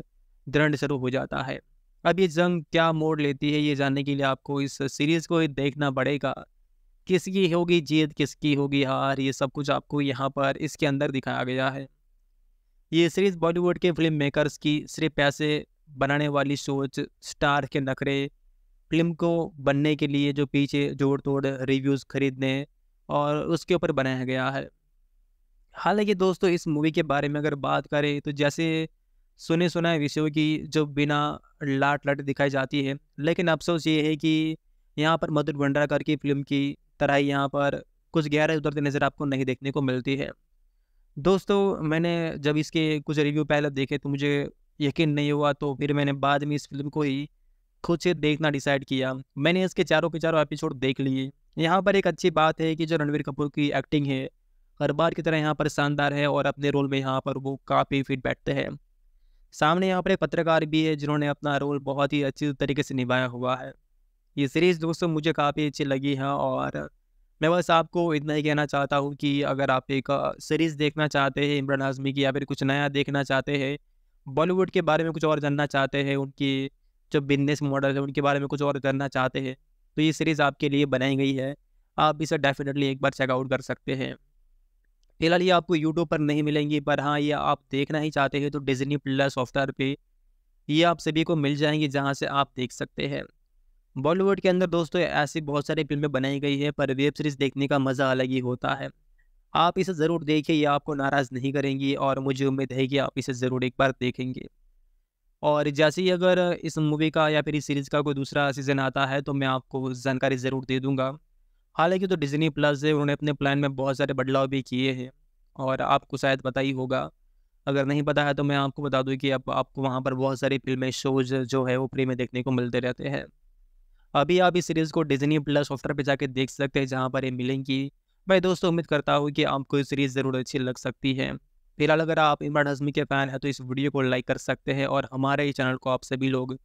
दृढ़ शुरू हो जाता है अब ये जंग क्या मोड़ लेती है ये जानने के लिए आपको इस सीरीज़ को देखना पड़ेगा किसकी होगी जीत किसकी होगी हार ये सब कुछ आपको यहाँ पर इसके अंदर दिखाया गया है ये सीरीज़ बॉलीवुड के फिल्म मेकर्स की सिर्फ पैसे बनाने वाली सोच स्टार के नखरे फिल्म को बनने के लिए जो पीछे जोड़ तोड़ रिव्यूज़ खरीदने और उसके ऊपर बनाया गया है हालांकि दोस्तों इस मूवी के बारे में अगर बात करें तो जैसे सुने सुनाए विषयों की जो बिना लाट लाट दिखाई जाती है लेकिन अफसोस ये है कि यहाँ पर मधुर भंडारकर की फिल्म की तरह ही यहाँ पर कुछ गहरा उतरती नज़र आपको नहीं देखने को मिलती है दोस्तों मैंने जब इसके कुछ रिव्यू पहले देखे तो मुझे यकीन नहीं हुआ तो फिर मैंने बाद में इस फिल्म को ही खुद से देखना डिसाइड किया मैंने इसके चारों के चारों एपिसोड देख लिए यहाँ पर एक अच्छी बात है कि जो रणवीर कपूर की एक्टिंग है हर बार की तरह यहाँ पर शानदार है और अपने रोल में यहाँ पर वो काफ़ी फिट बैठते हैं सामने यहाँ पर पत्रकार भी है जिन्होंने अपना रोल बहुत ही अच्छी तरीके से निभाया हुआ है ये सीरीज़ दोस्तों मुझे काफ़ी अच्छी लगी है और मैं बस आपको इतना ही कहना चाहता हूँ कि अगर आप एक सीरीज़ देखना चाहते हैं इमरान आजमी की या फिर कुछ नया देखना चाहते हैं बॉलीवुड के बारे में कुछ और जानना चाहते हैं उनकी जो बिजनेस मॉडल है उनके बारे में कुछ और जानना चाहते हैं तो ये सीरीज़ आपके लिए बनाई गई है आप इसे डेफिनेटली एक बार चेकआउट कर सकते हैं फिलहाल ये आपको यूट्यूब पर नहीं मिलेंगी पर हाँ ये आप देखना ही चाहते हैं तो डिजनी प्लस सॉफ्टवेयर पे ये आप सभी को मिल जाएंगी जहाँ से आप देख सकते हैं बॉलीवुड के अंदर दोस्तों ऐसी बहुत सारी फिल्में बनाई गई है पर वेब सीरीज़ देखने का मज़ा अलग ही होता है आप इसे ज़रूर देखिए ये आपको नाराज़ नहीं करेंगी और मुझे उम्मीद है कि आप इसे ज़रूर एक बार देखेंगे और जैसे ही अगर इस मूवी का या फिर इस सीरीज़ का कोई दूसरा सीज़न आता है तो मैं आपको जानकारी ज़रूर दे दूँगा हालांकि तो डिज्नी प्लस है उन्होंने अपने प्लान में बहुत सारे बदलाव भी किए हैं और आपको शायद पता ही होगा अगर नहीं पता है तो मैं आपको बता दूं कि अब आप, आपको वहाँ पर बहुत सारी फिल्में शोज जो है वो फ्री में देखने को मिलते रहते हैं अभी आप इस सीरीज़ को डिज्नी प्लस सॉफ्टवेयर पर जाके देख सकते हैं जहाँ पर ये मिलेंगी भाई दोस्तों उम्मीद करता हूँ कि आपको ये सीरीज़ ज़रूर अच्छी लग सकती है फिलहाल अगर आप इमरान हजमी के फ़ैन हैं तो इस वीडियो को लाइक कर सकते हैं और हमारे ही चैनल को आप सभी लोग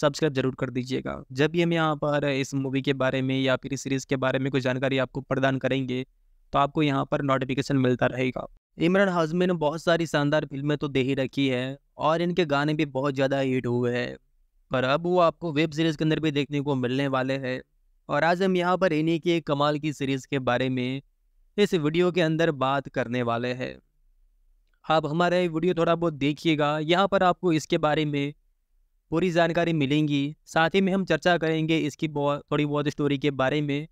सब्सक्राइब जरूर कर दीजिएगा जब भी हम यहाँ पर इस मूवी के बारे में या फिर इस सीरीज़ के बारे में कोई जानकारी आपको प्रदान करेंगे तो आपको यहाँ पर नोटिफिकेशन मिलता रहेगा इमरान हाजमी ने बहुत सारी शानदार फिल्में तो दे ही रखी है और इनके गाने भी बहुत ज़्यादा हिट हुए हैं पर अब वो आपको वेब सीरीज़ के अंदर भी देखने को मिलने वाले हैं और आज हम यहाँ पर इन्हीं के कमाल की सीरीज़ के बारे में इस वीडियो के अंदर बात करने वाले हैं आप हमारा ये वीडियो थोड़ा बहुत देखिएगा यहाँ पर आपको इसके बारे में पूरी जानकारी मिलेंगी साथ ही में हम चर्चा करेंगे इसकी बहुत थोड़ी बहुत स्टोरी के बारे में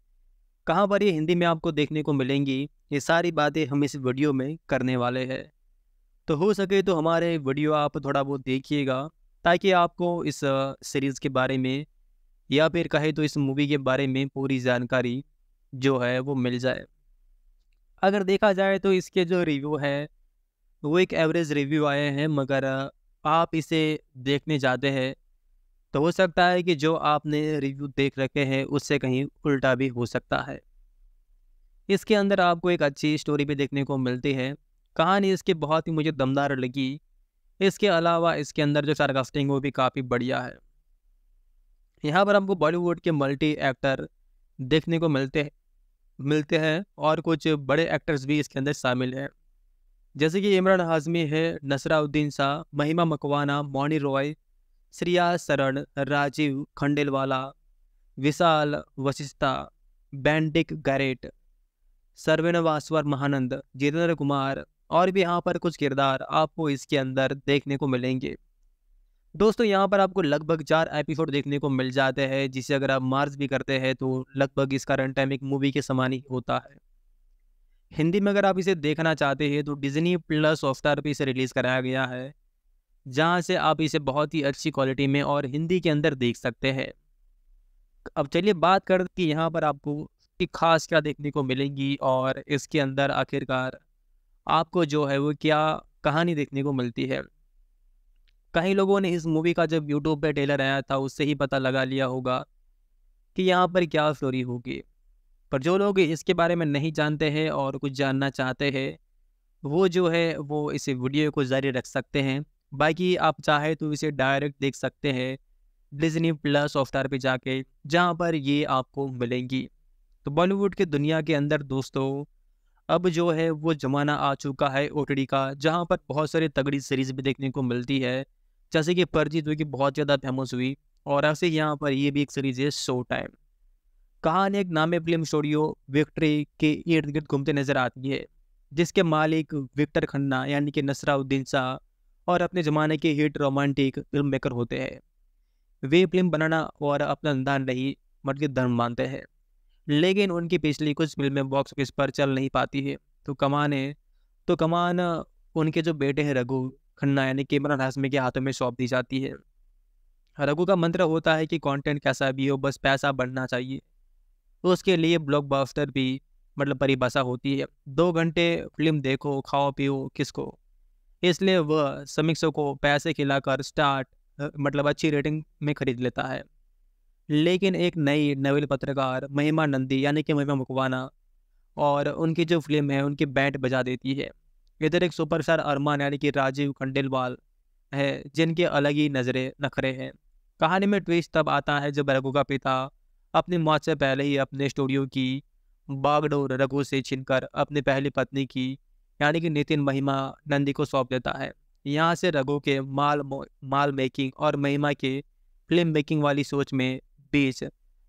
कहाँ पर ये हिंदी में आपको देखने को मिलेंगी ये सारी बातें हम इस वीडियो में करने वाले हैं तो हो सके तो हमारे वीडियो आप थोड़ा बहुत देखिएगा ताकि आपको इस सीरीज़ के बारे में या फिर कहे तो इस मूवी के बारे में पूरी जानकारी जो है वो मिल जाए अगर देखा जाए तो इसके जो रिव्यू है वो एक एवरेज रिव्यू आए हैं मगर आप इसे देखने जाते हैं तो हो सकता है कि जो आपने रिव्यू देख रखे हैं उससे कहीं उल्टा भी हो सकता है इसके अंदर आपको एक अच्छी स्टोरी भी देखने को मिलती है कहानी इसकी बहुत ही मुझे दमदार लगी इसके अलावा इसके अंदर जो सारकास्टिंग वो भी काफ़ी बढ़िया है यहाँ पर हमको बॉलीवुड के मल्टी एक्टर देखने को मिलते हैं मिलते हैं और कुछ बड़े एक्टर्स भी इसके अंदर शामिल हैं जैसे कि इमरान हाजमी है नसराउद्दीन शाह महिमा मकवाना मौनी रॉय श्रिया शरण राजीव खंडेलवाला विशाल वशिष्ठा बैंडिक गैरेट सर्वेन वासवर महानंद जितेंद्र कुमार और भी यहाँ पर कुछ किरदार आपको इसके अंदर देखने को मिलेंगे दोस्तों यहाँ पर आपको लगभग चार एपिसोड देखने को मिल जाते हैं जिसे अगर आप मार्च भी करते हैं तो लगभग इसका रन टाइम एक मूवी के समान ही होता है हिंदी में अगर आप इसे देखना चाहते हैं तो डिज्नी प्लस हॉटस्टार पर इसे रिलीज़ कराया गया है जहाँ से आप इसे बहुत ही अच्छी क्वालिटी में और हिंदी के अंदर देख सकते हैं अब चलिए बात कर कि यहाँ पर आपको खास क्या देखने को मिलेगी और इसके अंदर आखिरकार आपको जो है वो क्या कहानी देखने को मिलती है कई लोगों ने इस मूवी का जब यूट्यूब पर टेलर आया था उससे ही पता लगा लिया होगा कि यहाँ पर क्या स्टोरी होगी पर जो लोग इसके बारे में नहीं जानते हैं और कुछ जानना चाहते हैं वो जो है वो इस वीडियो को जारी रख सकते हैं बाकी आप चाहे तो इसे डायरेक्ट देख सकते हैं डिजनी प्लस सॉफ्टवेयर पे जाके जहाँ पर ये आपको मिलेंगी तो बॉलीवुड के दुनिया के अंदर दोस्तों अब जो है वो ज़माना आ चुका है ओ का जहाँ पर बहुत सारी तगड़ी सीरीज़ भी देखने को मिलती है जैसे कि परजीत हुई कि बहुत ज़्यादा फेमस हुई और ऐसे यहाँ पर ये भी एक सीरीज़ है शो टाइम कहान एक नामे फिल्म स्टूडियो विक्ट्री के इर्द गिर्द घूमते नजर आती है जिसके मालिक विक्टर खन्ना यानी कि नसराउद्दीन शाह और अपने ज़माने के हिट रोमांटिक फिल्म मेकर होते हैं वे फिल्म बनाना और अपना अनदान नहीं मतलब धर्म मानते हैं लेकिन उनकी पिछली कुछ फिल्में बॉक्स ऑफिस पर चल नहीं पाती है तो कमान है तो कमान उनके जो बेटे हैं रघु खन्ना यानी कैमरान हाशमी के हाथों में सौंप दी जाती है रघु का मंत्र होता है कि कंटेंट कैसा भी हो बस पैसा बढ़ना चाहिए तो उसके लिए ब्लॉकबस्टर भी मतलब परिभाषा होती है दो घंटे फिल्म देखो खाओ पियो किसको इसलिए वह समीक्षकों को पैसे खिलाकर स्टार्ट मतलब अच्छी रेटिंग में खरीद लेता है लेकिन एक नई नवेल पत्रकार महिमा नंदी यानी कि महिमा मकवाना और उनकी जो फिल्म है उनकी बैंड बजा देती है इधर एक सुपरस्टार अरमान यानी कि राजीव खंडेलवाल है जिनके अलग ही नज़रें नखरे हैं कहानी में ट्विस्ट तब आता है जब रघु का पिता अपने मौत से पहले ही अपने स्टूडियो की बागडोर रघु से छिनकर अपनी पहली पत्नी की यानी कि नितिन महिमा नंदी को सौंप देता है यहाँ से रघु के माल माल मेकिंग और महिमा के फिल्म मेकिंग वाली सोच में बीच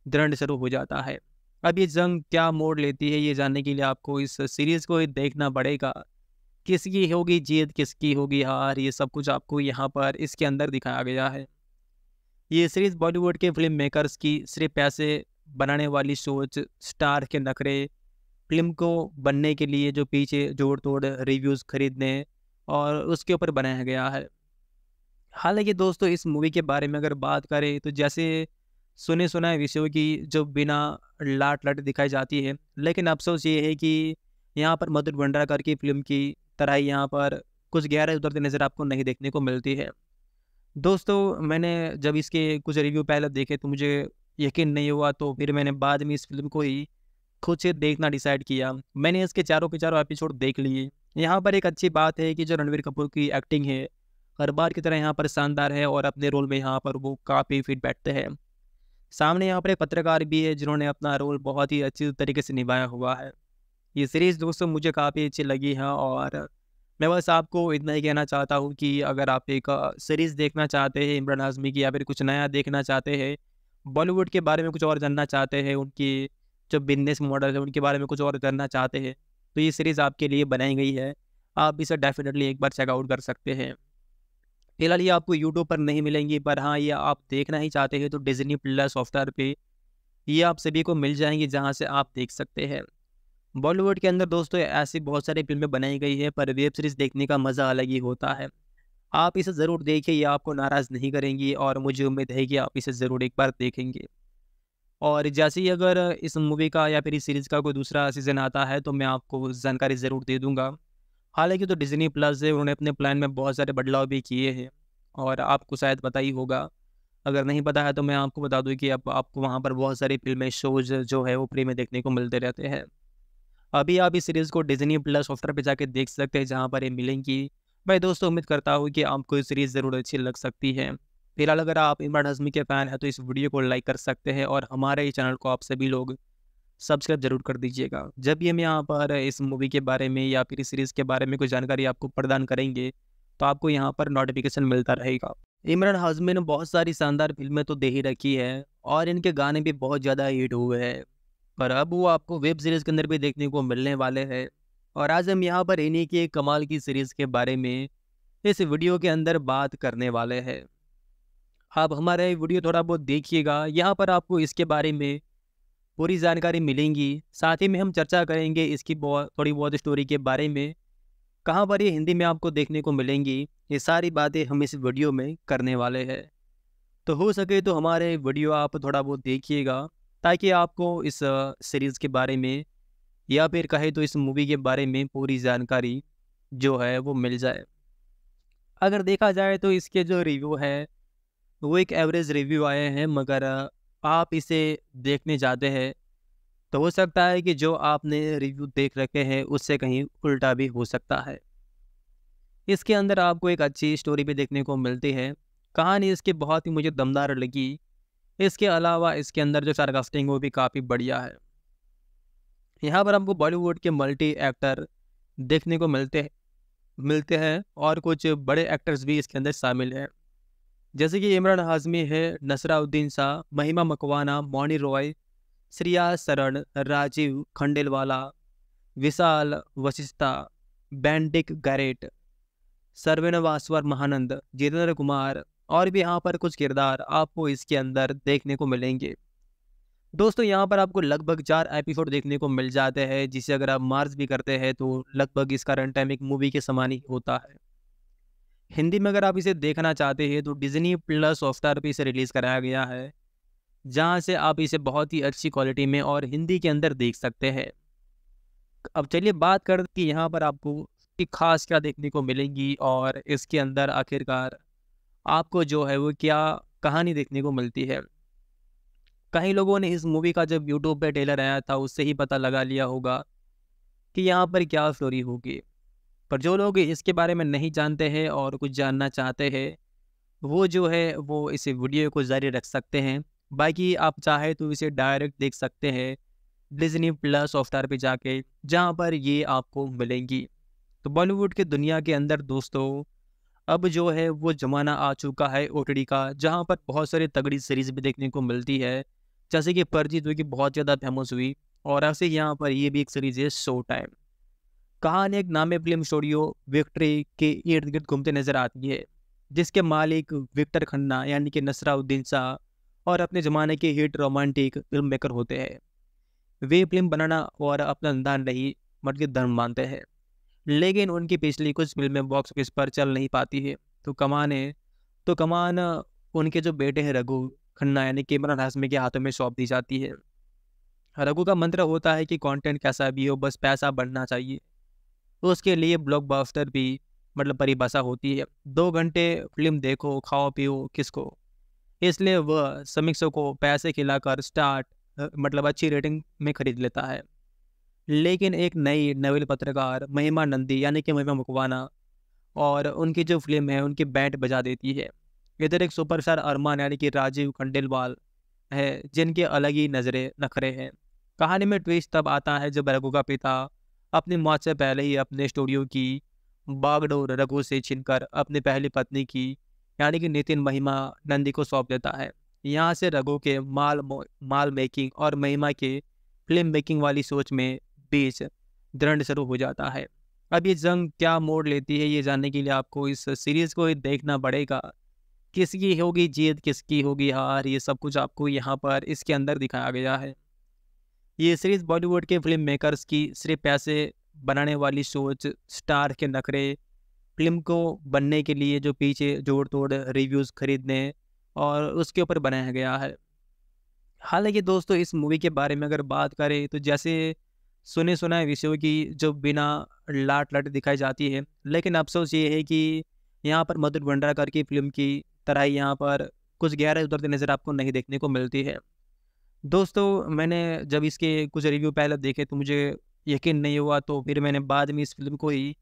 दृढ़ शुरू हो जाता है अब ये जंग क्या मोड़ लेती है ये जानने के लिए आपको इस सीरीज़ को देखना पड़ेगा किसकी होगी जीत किसकी होगी हार ये सब कुछ आपको यहाँ पर इसके अंदर दिखाया गया है ये सीरीज बॉलीवुड के फिल्म मेकर्स की सिर्फ पैसे बनाने वाली सोच स्टार के नखरे फिल्म को बनने के लिए जो पीछे जोड़ तोड़ रिव्यूज़ खरीदने और उसके ऊपर बनाया गया है हालांकि दोस्तों इस मूवी के बारे में अगर बात करें तो जैसे सुने सुनाए विषयों की जो बिना लाट लाट दिखाई जाती है लेकिन अफसोस ये है कि यहाँ पर मधुर भंडारकर की फिल्म की तरह यहाँ पर कुछ गहरा उतरती नज़र आपको नहीं देखने को मिलती है दोस्तों मैंने जब इसके कुछ रिव्यू पहले देखे तो मुझे यकीन नहीं हुआ तो फिर मैंने बाद में इस फिल्म को ही खुद से देखना डिसाइड किया मैंने इसके चारों के चारों एपिसोड देख लिए यहाँ पर एक अच्छी बात है कि जो रणवीर कपूर की एक्टिंग है हर बार की तरह यहाँ पर शानदार है और अपने रोल में यहाँ पर वो काफ़ी फिट बैठते हैं सामने यहाँ पर एक पत्रकार भी है जिन्होंने अपना रोल बहुत ही अच्छी तरीके से निभाया हुआ है ये सीरीज़ दोस्तों मुझे काफ़ी अच्छी लगी है और मैं बस आपको इतना ही कहना चाहता हूँ कि अगर आप एक सीरीज़ देखना चाहते हैं इमरान आजमी की या फिर कुछ नया देखना चाहते हैं बॉलीवुड के बारे में कुछ और जानना चाहते हैं उनकी जो बिजनेस मॉडल है उनके बारे में कुछ और जानना चाहते हैं तो ये सीरीज़ आपके लिए बनाई गई है आप इसे डेफिनेटली एक बार चेकआउट कर सकते हैं फिलहाल ये आपको यूट्यूब पर नहीं मिलेंगी पर हाँ ये आप देखना ही चाहते हैं तो डिजनी प्लस सॉफ्टवेयर पे ये आप सभी को मिल जाएंगी जहाँ से आप देख सकते हैं बॉलीवुड के अंदर दोस्तों ऐसी बहुत सारी फिल्में बनाई गई है पर वेब सीरीज़ देखने का मज़ा अलग ही होता है आप इसे ज़रूर देखिए ये आपको नाराज़ नहीं करेंगी और मुझे उम्मीद है कि आप इसे ज़रूर एक बार देखेंगे और जैसे ही अगर इस मूवी का या फिर इस सीरीज़ का कोई दूसरा सीज़न आता है तो मैं आपको जानकारी ज़रूर दे दूँगा हालांकि तो डिज़नी प्लस है उन्होंने अपने प्लान में बहुत सारे बदलाव भी किए हैं और आपको शायद पता ही होगा अगर नहीं पता है तो मैं आपको बता दूँ कि अब आपको वहाँ पर बहुत सारी फिल्में शोज जो है वो फ्री में देखने को मिलते रहते हैं अभी आप इस सीरीज़ को डिजनी प्लस सॉफ्टवेयर पे जाके देख सकते हैं जहाँ पर ये मिलेंगी मैं दोस्तों उम्मीद करता हूँ कि आपको ये सीरीज़ ज़रूर अच्छी लग सकती है फिलहाल अगर आप इमरान हजमी के फ़ैन हैं तो इस वीडियो को लाइक कर सकते हैं और हमारे ही चैनल को आप सभी लोग सब्सक्राइब जरूर कर दीजिएगा जब भी हम यहाँ पर इस मूवी के बारे में या फिर इस सीरीज़ के बारे में कोई जानकारी आपको प्रदान करेंगे तो आपको यहाँ पर नोटिफिकेशन मिलता रहेगा इमरान हाजमी ने बहुत सारी शानदार फिल्में तो दे ही रखी है और इनके गाने भी बहुत ज़्यादा हिट हुए हैं पर अब वो आपको वेब सीरीज़ के अंदर भी देखने को मिलने वाले हैं और आज हम यहाँ पर इन्हीं के कमाल की सीरीज़ के बारे में इस वीडियो के अंदर बात करने वाले हैं आप हमारा ये वीडियो थोड़ा बहुत देखिएगा यहाँ पर आपको इसके बारे में पूरी जानकारी मिलेंगी साथ ही में हम चर्चा करेंगे इसकी बहुत थोड़ी बहुत स्टोरी के बारे में कहाँ पर ये हिंदी में आपको देखने को मिलेंगी ये सारी बातें हम इस वीडियो में करने वाले हैं तो हो सके तो हमारे वीडियो आप थोड़ा बहुत देखिएगा ताकि आपको इस सीरीज़ के बारे में या फिर कहे तो इस मूवी के बारे में पूरी जानकारी जो है वो मिल जाए अगर देखा जाए तो इसके जो रिव्यू है वो एक एवरेज रिव्यू आए हैं मगर आप इसे देखने जाते हैं तो हो सकता है कि जो आपने रिव्यू देख रखे हैं उससे कहीं उल्टा भी हो सकता है इसके अंदर आपको एक अच्छी स्टोरी भी देखने को मिलती है कहानी इसकी बहुत ही मुझे दमदार लगी इसके अलावा इसके अंदर जो सारकास्टिंग वो भी काफ़ी बढ़िया है यहाँ पर हमको बॉलीवुड के मल्टी एक्टर देखने को मिलते हैं मिलते हैं और कुछ बड़े एक्टर्स भी इसके अंदर शामिल हैं जैसे कि इमरान हाजमी है नसराउद्दीन शाह महिमा मकवाना मौनी रॉय श्रिया शरण राजीव खंडेलवाला विशाल वशिष्ठा बैंडिक गैरेट सर्वेनवासवर महानंद जितेंद्र कुमार और भी यहाँ पर कुछ किरदार आपको इसके अंदर देखने को मिलेंगे दोस्तों यहाँ पर आपको लगभग चार एपिसोड देखने को मिल जाते हैं जिसे अगर आप मार्च भी करते हैं तो लगभग इसका रन टाइम एक मूवी के समान ही होता है हिंदी में अगर आप इसे देखना चाहते हैं तो डिज्नी प्लस हॉटस्टार पर इसे रिलीज़ कराया गया है जहाँ से आप इसे बहुत ही अच्छी क्वालिटी में और हिंदी के अंदर देख सकते हैं अब चलिए बात करते हैं यहाँ पर आपको कि खास क्या देखने को मिलेगी और इसके अंदर आखिरकार आपको जो है वो क्या कहानी देखने को मिलती है कई लोगों ने इस मूवी का जब यूट्यूब पर ट्रेलर आया था उससे ही पता लगा लिया होगा कि यहाँ पर क्या स्टोरी होगी पर जो लोग इसके बारे में नहीं जानते हैं और कुछ जानना चाहते हैं वो जो है वो इस वीडियो को जारी रख सकते हैं बाकी आप चाहे तो इसे डायरेक्ट देख सकते हैं डिजनी प्लस हॉटस्टार पे जाके जहाँ पर ये आपको मिलेंगी तो बॉलीवुड के दुनिया के अंदर दोस्तों अब जो है वो ज़माना आ चुका है ओ का जहाँ पर बहुत सारे तगड़ी सीरीज़ भी देखने को मिलती है जैसे कि परजीत जो कि बहुत ज़्यादा फेमस हुई और ऐसे यहाँ पर ये भी एक सीरीज़ है शो टाइम कहानी एक नामे फिल्म स्टूडियो विक्ट्री के इर्द गिर्द घूमते नजर आती है जिसके मालिक विक्टर खन्ना यानी कि नसराउद्दीन शाह और अपने ज़माने के हिट रोमांटिक फिल्म मेकर होते हैं वे फिल्म बनाना और अपना अनदान नहीं मतलब धर्म मानते हैं लेकिन उनकी पिछली कुछ फिल्में बॉक्स ऑफिस पर चल नहीं पाती है तो कमान है तो कमान उनके जो बेटे हैं रघु खन्ना यानी कैमरा हाशमी के हाथों में सौंप दी जाती है रघु का मंत्र होता है कि कंटेंट कैसा भी हो बस पैसा बढ़ना चाहिए तो उसके लिए ब्लॉकबस्टर भी मतलब परिभाषा होती है दो घंटे फिल्म देखो खाओ पियो किसको इसलिए वह समीक्षकों को पैसे खिलाकर स्टार्ट मतलब अच्छी रेटिंग में खरीद लेता है लेकिन एक नई नवल पत्रकार महिमा नंदी यानी कि महिमा मकवाना और उनकी जो फिल्म है उनकी बैंड बजा देती है इधर एक सुपरस्टार अरमान यानी कि राजीव खंडेलवाल है जिनके अलग ही नजरे नखरे हैं कहानी में ट्विस्ट तब आता है जब रघु का पिता अपनी मौत से पहले ही अपने स्टूडियो की बागडोर रघु से छिनकर अपनी पहली पत्नी की यानी कि नितिन महिमा नंदी को सौंप देता है यहाँ से रघु के माल माल मेकिंग और महिमा के फिल्म मेकिंग वाली सोच में बीच दृढ़ शुरू हो जाता है अब ये जंग क्या मोड़ लेती है ये जानने के लिए आपको इस सीरीज़ को देखना पड़ेगा किसकी होगी जीत किसकी होगी हार ये सब कुछ आपको यहाँ पर इसके अंदर दिखाया गया है ये सीरीज़ बॉलीवुड के फिल्म मेकर्स की सिर्फ पैसे बनाने वाली सोच स्टार के नखरे फिल्म को बनने के लिए जो पीछे जोड़ तोड़ रिव्यूज़ खरीदने और उसके ऊपर बनाया गया है हालांकि दोस्तों इस मूवी के बारे में अगर बात करें तो जैसे सुने सुना है विषयों की जो बिना लाट लाट दिखाई जाती है लेकिन अफसोस ये है कि यहाँ पर मधुर भंडारकर की फिल्म की तरह ही यहाँ पर कुछ गहरे उतरते नज़र आपको नहीं देखने को मिलती है दोस्तों मैंने जब इसके कुछ रिव्यू पहले देखे तो मुझे यकीन नहीं हुआ तो फिर मैंने बाद में इस फिल्म को ही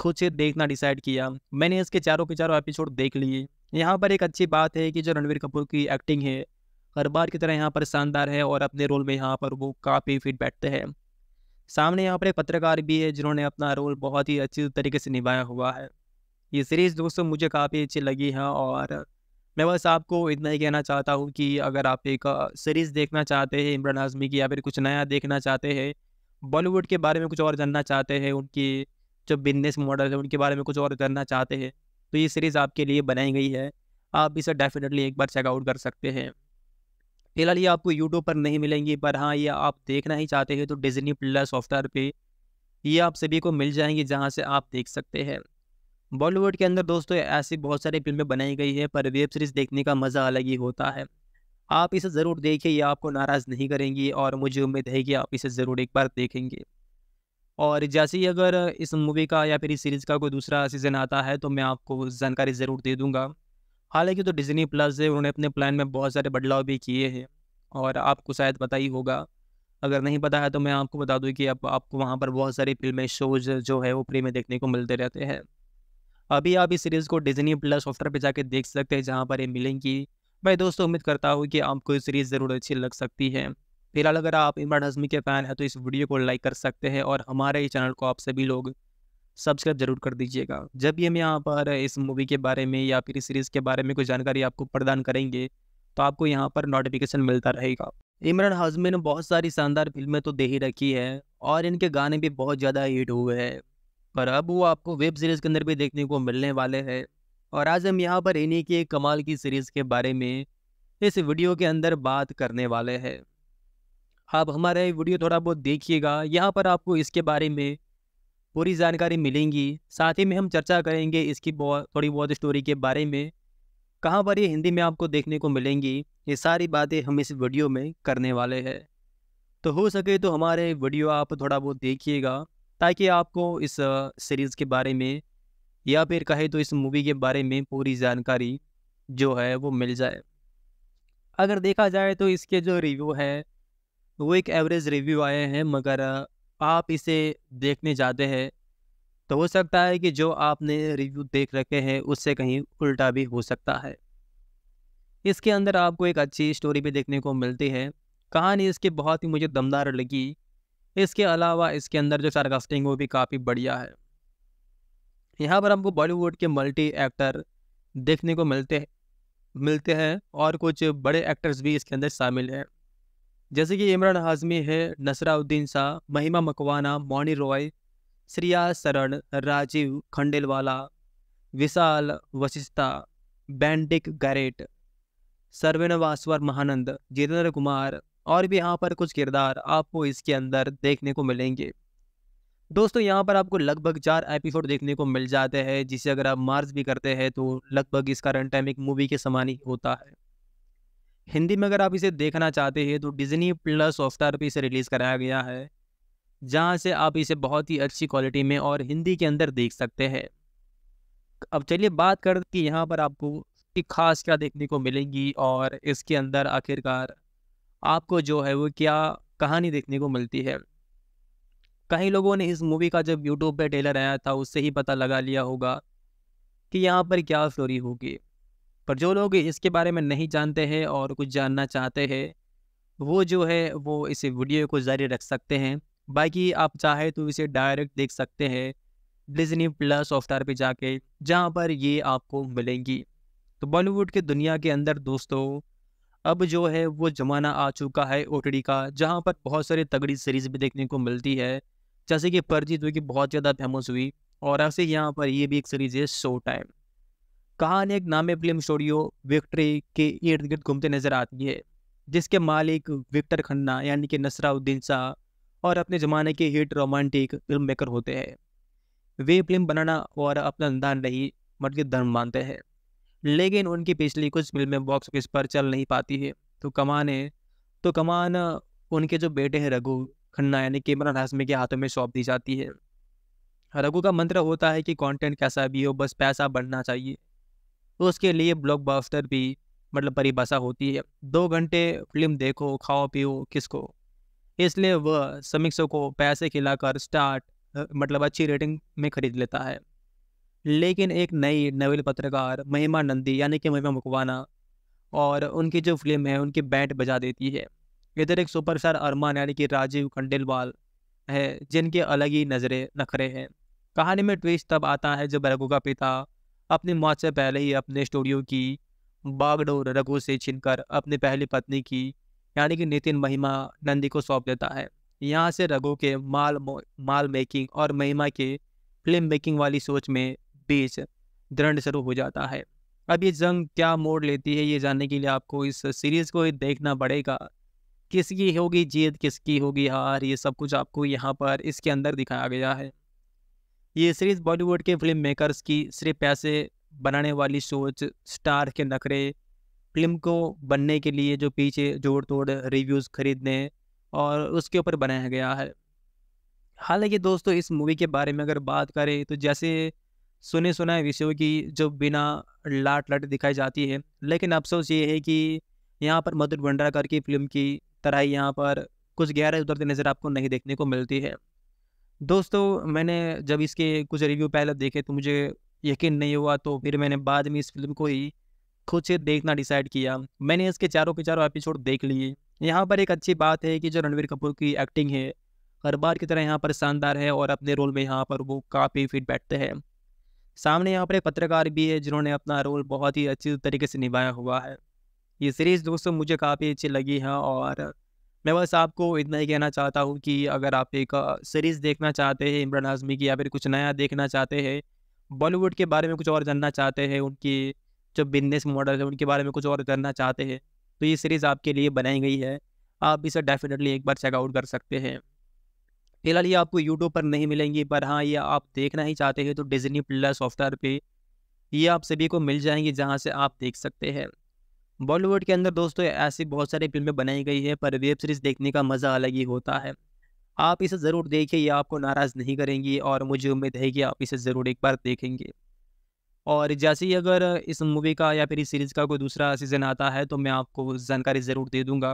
खुद से देखना डिसाइड किया मैंने इसके चारों के चारों एपिसोड देख लिए यहाँ पर एक अच्छी बात है कि जो रणवीर कपूर की एक्टिंग है हर बार की तरह यहाँ पर शानदार है और अपने रोल में यहाँ पर वो काफ़ी फिट बैठते हैं सामने यहाँ पर एक पत्रकार भी है जिन्होंने अपना रोल बहुत ही अच्छी तरीके से निभाया हुआ है ये सीरीज़ दोस्तों मुझे काफ़ी अच्छी लगी है और मैं बस आपको इतना ही कहना चाहता हूँ कि अगर आप एक सीरीज़ देखना चाहते हैं इमरान आजमी की या फिर कुछ नया देखना चाहते हैं बॉलीवुड के बारे में कुछ और जानना चाहते हैं उनकी जो बिजनेस मॉडल है उनके बारे में कुछ और जानना चाहते हैं तो ये सीरीज़ आपके लिए बनाई गई है आप इसे डेफिनेटली एक बार चेकआउट कर सकते हैं फिलहाल ये आपको यूट्यूब पर नहीं मिलेंगी पर हाँ ये आप देखना ही चाहते हैं तो डिजनी प्लस सॉफ्टवेयर पे ये आप सभी को मिल जाएंगी जहाँ से आप देख सकते हैं बॉलीवुड के अंदर दोस्तों ऐसी बहुत सारी फिल्में बनाई गई है पर वेब सीरीज़ देखने का मज़ा अलग ही होता है आप इसे ज़रूर देखिए ये आपको नाराज़ नहीं करेंगी और मुझे उम्मीद है कि आप इसे ज़रूर एक बार देखेंगे और जैसे ही अगर इस मूवी का या फिर इस सीरीज़ का कोई दूसरा सीज़न आता है तो मैं आपको जानकारी ज़रूर दे दूँगा हालांकि तो डिज्नी प्लस है उन्होंने अपने प्लान में बहुत सारे बदलाव भी किए हैं और आपको शायद पता ही होगा अगर नहीं पता है तो मैं आपको बता दूँ कि अब आप, आपको वहाँ पर बहुत सारी फिल्में शोज जो है वो फ्री में देखने को मिलते रहते हैं अभी आप इस सीरीज़ को डिज्नी प्लस ऑफ्टर पर जाके देख सकते हैं जहाँ पर ये मिलेंगी मैं दोस्तों उम्मीद करता हूँ कि आपको ये सीरीज़ ज़रूर अच्छी लग सकती है फिलहाल अगर आप इमरान हजमी के फ़ैन हैं तो इस वीडियो को लाइक कर सकते हैं और हमारे चैनल को आप सभी लोग सब्सक्राइब जरूर कर दीजिएगा जब भी हम यहाँ पर इस मूवी के बारे में या फिर इस सीरीज़ के बारे में कोई जानकारी आपको प्रदान करेंगे तो आपको यहाँ पर नोटिफिकेशन मिलता रहेगा इमरान हाजमी ने बहुत सारी शानदार फिल्में तो दे ही रखी है और इनके गाने भी बहुत ज़्यादा हिट हुए हैं पर अब वो आपको वेब सीरीज़ के अंदर भी देखने को मिलने वाले हैं और आज हम यहाँ पर इन्हीं की कमाल की सीरीज़ के बारे में इस वीडियो के अंदर बात करने वाले हैं आप हमारा वीडियो थोड़ा बहुत देखिएगा यहाँ पर आपको इसके बारे में पूरी जानकारी मिलेंगी साथ ही में हम चर्चा करेंगे इसकी बहुत थोड़ी बहुत स्टोरी के बारे में कहाँ पर ये हिंदी में आपको देखने को मिलेंगी ये सारी बातें हम इस वीडियो में करने वाले हैं तो हो सके तो हमारे वीडियो आप थोड़ा बहुत देखिएगा ताकि आपको इस सीरीज़ के बारे में या फिर कहे तो इस मूवी के बारे में पूरी जानकारी जो है वो मिल जाए अगर देखा जाए तो इसके जो रिव्यू हैं वो एक एवरेज रिव्यू आए हैं मगर आप इसे देखने जाते हैं तो हो सकता है कि जो आपने रिव्यू देख रखे हैं उससे कहीं उल्टा भी हो सकता है इसके अंदर आपको एक अच्छी स्टोरी भी देखने को मिलती है कहानी इसकी बहुत ही मुझे दमदार लगी इसके अलावा इसके अंदर जो सारकास्टिंग वो भी काफ़ी बढ़िया है यहाँ पर हमको बॉलीवुड के मल्टी एक्टर देखने को मिलते हैं मिलते हैं और कुछ बड़े एक्टर्स भी इसके अंदर शामिल हैं जैसे कि इमरान हाजमी है नसराउद्दीन शाह महिमा मकवाना मौनी रॉय श्रिया शरण राजीव खंडेलवाला विशाल वशिष्ठा बैंडिक गैरेट सर्वेन महानंद जितेंद्र कुमार और भी यहाँ पर कुछ किरदार आपको इसके अंदर देखने को मिलेंगे दोस्तों यहाँ पर आपको लगभग चार एपिसोड देखने को मिल जाते हैं जिसे अगर आप मार्च भी करते हैं तो लगभग इसका रन टाइम एक मूवी के समान ही होता है हिंदी में अगर आप इसे देखना चाहते हैं तो डिज्नी प्लस हॉटस्टार पर इसे रिलीज़ कराया गया है जहाँ से आप इसे बहुत ही अच्छी क्वालिटी में और हिंदी के अंदर देख सकते हैं अब चलिए बात कर कि यहाँ पर आपको खास क्या देखने को मिलेगी और इसके अंदर आखिरकार आपको जो है वो क्या कहानी देखने को मिलती है कई लोगों ने इस मूवी का जब यूट्यूब पे ट्रेलर आया था उससे ही पता लगा लिया होगा कि यहाँ पर क्या स्टोरी होगी पर जो लोग इसके बारे में नहीं जानते हैं और कुछ जानना चाहते हैं वो जो है वो इस वीडियो को जारी रख सकते हैं बाकी आप चाहे तो इसे डायरेक्ट देख सकते हैं डिजनी प्लस सॉफ्टवेयर पे जाके जहाँ पर ये आपको मिलेंगी तो बॉलीवुड के दुनिया के अंदर दोस्तों अब जो है वो ज़माना आ चुका है ओ का जहाँ पर बहुत सारी तगड़ी सीरीज़ भी देखने को मिलती है जैसे कि परजीत जो कि बहुत ज़्यादा फेमस हुई और ऐसे यहाँ पर ये भी एक सीरीज़ है शो टाइम कहा एक नामे फिल्म स्टूडियो विक्ट्री के इर्द गिर्द घूमते नजर आती है जिसके मालिक विक्टर खन्ना यानी कि नसराउद्दीन शाह और अपने ज़माने के हिट रोमांटिक फिल्म मेकर होते हैं वे फिल्म बनाना और अपना अंदाज नहीं मतलब धर्म मानते हैं लेकिन उनकी पिछली कुछ फिल्में बॉक्स ऑफिस पर चल नहीं पाती है तो कमान है तो कमान उनके जो बेटे हैं रघु खन्ना यानी कि कैमरान हाशमी के हाथों में सौंप दी जाती है रघु का मंत्र होता है कि कंटेंट कैसा भी हो बस पैसा बढ़ना चाहिए तो उसके लिए ब्लॉकबस्टर भी मतलब परिभाषा होती है दो घंटे फिल्म देखो खाओ पियो किसको इसलिए वह समीक्षकों को पैसे खिलाकर स्टार्ट मतलब अच्छी रेटिंग में खरीद लेता है लेकिन एक नई नवेल पत्रकार महिमा नंदी यानी कि महिमा मुकवाना और उनकी जो फिल्म है उनकी बैंड बजा देती है इधर एक सुपरस्टार अरमान यानी कि राजीव खंडेलवाल है जिनके अलग ही नजरे नखरे हैं कहानी में ट्विस्ट तब आता है जब रघु का पिता अपनी मौत से पहले ही अपने स्टूडियो की बागडोर रघु से छिनकर अपनी पहली पत्नी की यानी कि नितिन महिमा नंदी को सौंप देता है यहाँ से रघु के माल माल मेकिंग और महिमा के फिल्म मेकिंग वाली सोच में बीच दृढ़ शुरू हो जाता है अब ये जंग क्या मोड़ लेती है ये जानने के लिए आपको इस सीरीज़ को देखना पड़ेगा किसकी होगी जीत किसकी होगी हार ये सब कुछ आपको यहाँ पर इसके अंदर दिखाया गया है ये सीरीज बॉलीवुड के फिल्म मेकर्स की सिर्फ पैसे बनाने वाली सोच स्टार के नखरे फिल्म को बनने के लिए जो पीछे जोड़ तोड़ रिव्यूज़ खरीदने और उसके ऊपर बनाया गया है हालांकि दोस्तों इस मूवी के बारे में अगर बात करें तो जैसे सुने सुना है विषयों की जो बिना लाट लाट दिखाई जाती है लेकिन अफसोस ये है कि यहाँ पर मधुर भंडारकर की फिल्म की तरह यहाँ पर कुछ गहरा उतरते नज़र आपको नहीं देखने को मिलती है दोस्तों मैंने जब इसके कुछ रिव्यू पहले देखे तो मुझे यकीन नहीं हुआ तो फिर मैंने बाद में इस फिल्म को ही खुद से देखना डिसाइड किया मैंने इसके चारों के चारों एपिसोड देख लिए यहाँ पर एक अच्छी बात है कि जो रणवीर कपूर की एक्टिंग है हर बार की तरह यहाँ पर शानदार है और अपने रोल में यहाँ पर वो काफ़ी फिट बैठते हैं सामने यहाँ पर एक पत्रकार भी है जिन्होंने अपना रोल बहुत ही अच्छी तरीके से निभाया हुआ है ये सीरीज़ दोस्तों मुझे काफ़ी अच्छी लगी है और मैं बस आपको इतना ही कहना चाहता हूँ कि अगर आप एक सीरीज़ देखना चाहते हैं इमरान आज़मी की या फिर कुछ नया देखना चाहते हैं बॉलीवुड के बारे में कुछ और जानना चाहते हैं उनकी जो बिजनेस मॉडल है उनके बारे में कुछ और जानना चाहते हैं तो ये सीरीज़ आपके लिए बनाई गई है आप इसे डेफिनेटली एक बार चेकआउट कर सकते हैं फिलहाल ये आपको यूट्यूब पर नहीं मिलेंगी पर हाँ ये आप देखना ही चाहते हैं तो डिजनी प्लस सॉफ्टवेयर पे ये आप सभी को मिल जाएंगी जहाँ से आप देख सकते हैं बॉलीवुड के अंदर दोस्तों ऐसी बहुत सारी फिल्में बनाई गई है पर वेब सीरीज़ देखने का मज़ा अलग ही होता है आप इसे ज़रूर देखिए ये आपको नाराज़ नहीं करेंगी और मुझे उम्मीद है कि आप इसे ज़रूर एक बार देखेंगे और जैसे ही अगर इस मूवी का या फिर इस सीरीज़ का कोई दूसरा सीज़न आता है तो मैं आपको जानकारी ज़रूर दे दूँगा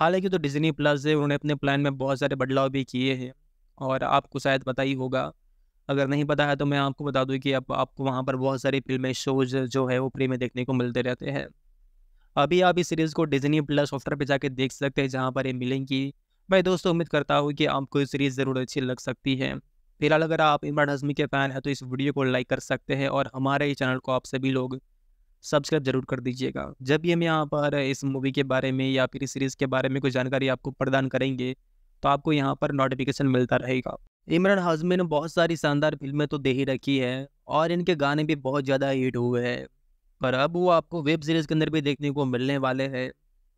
हालांकि तो डिज़नी प्लस है उन्होंने अपने प्लान में बहुत सारे बदलाव भी किए हैं और आपको शायद पता ही होगा अगर नहीं पता है तो मैं आपको बता दूँ कि अब आपको वहाँ पर बहुत सारी फिल्में शोज जो है वो फ्री में देखने को मिलते रहते हैं अभी आप इस सीरीज़ को डिजनी प्लस सॉफ्टवेयर पर जाके देख सकते हैं जहाँ पर ये मिलेंगी मैं दोस्तों उम्मीद करता हूँ कि आपको ये सीरीज़ ज़रूर अच्छी लग सकती है फिलहाल अगर आप इमरान हजमी के फ़ैन हैं तो इस वीडियो को लाइक कर सकते हैं और हमारे ही चैनल को आप सभी लोग सब्सक्राइब जरूर कर दीजिएगा जब ये हम यहाँ पर इस मूवी के बारे में या फिर इस सीरीज़ के बारे में कोई जानकारी आपको प्रदान करेंगे तो आपको यहाँ पर नोटिफिकेशन मिलता रहेगा इमरान हाजमी ने बहुत सारी शानदार फिल्में तो दे ही रखी है और इनके गाने भी बहुत ज़्यादा हिट हुए हैं पर अब वो आपको वेब सीरीज़ के अंदर भी देखने को मिलने वाले हैं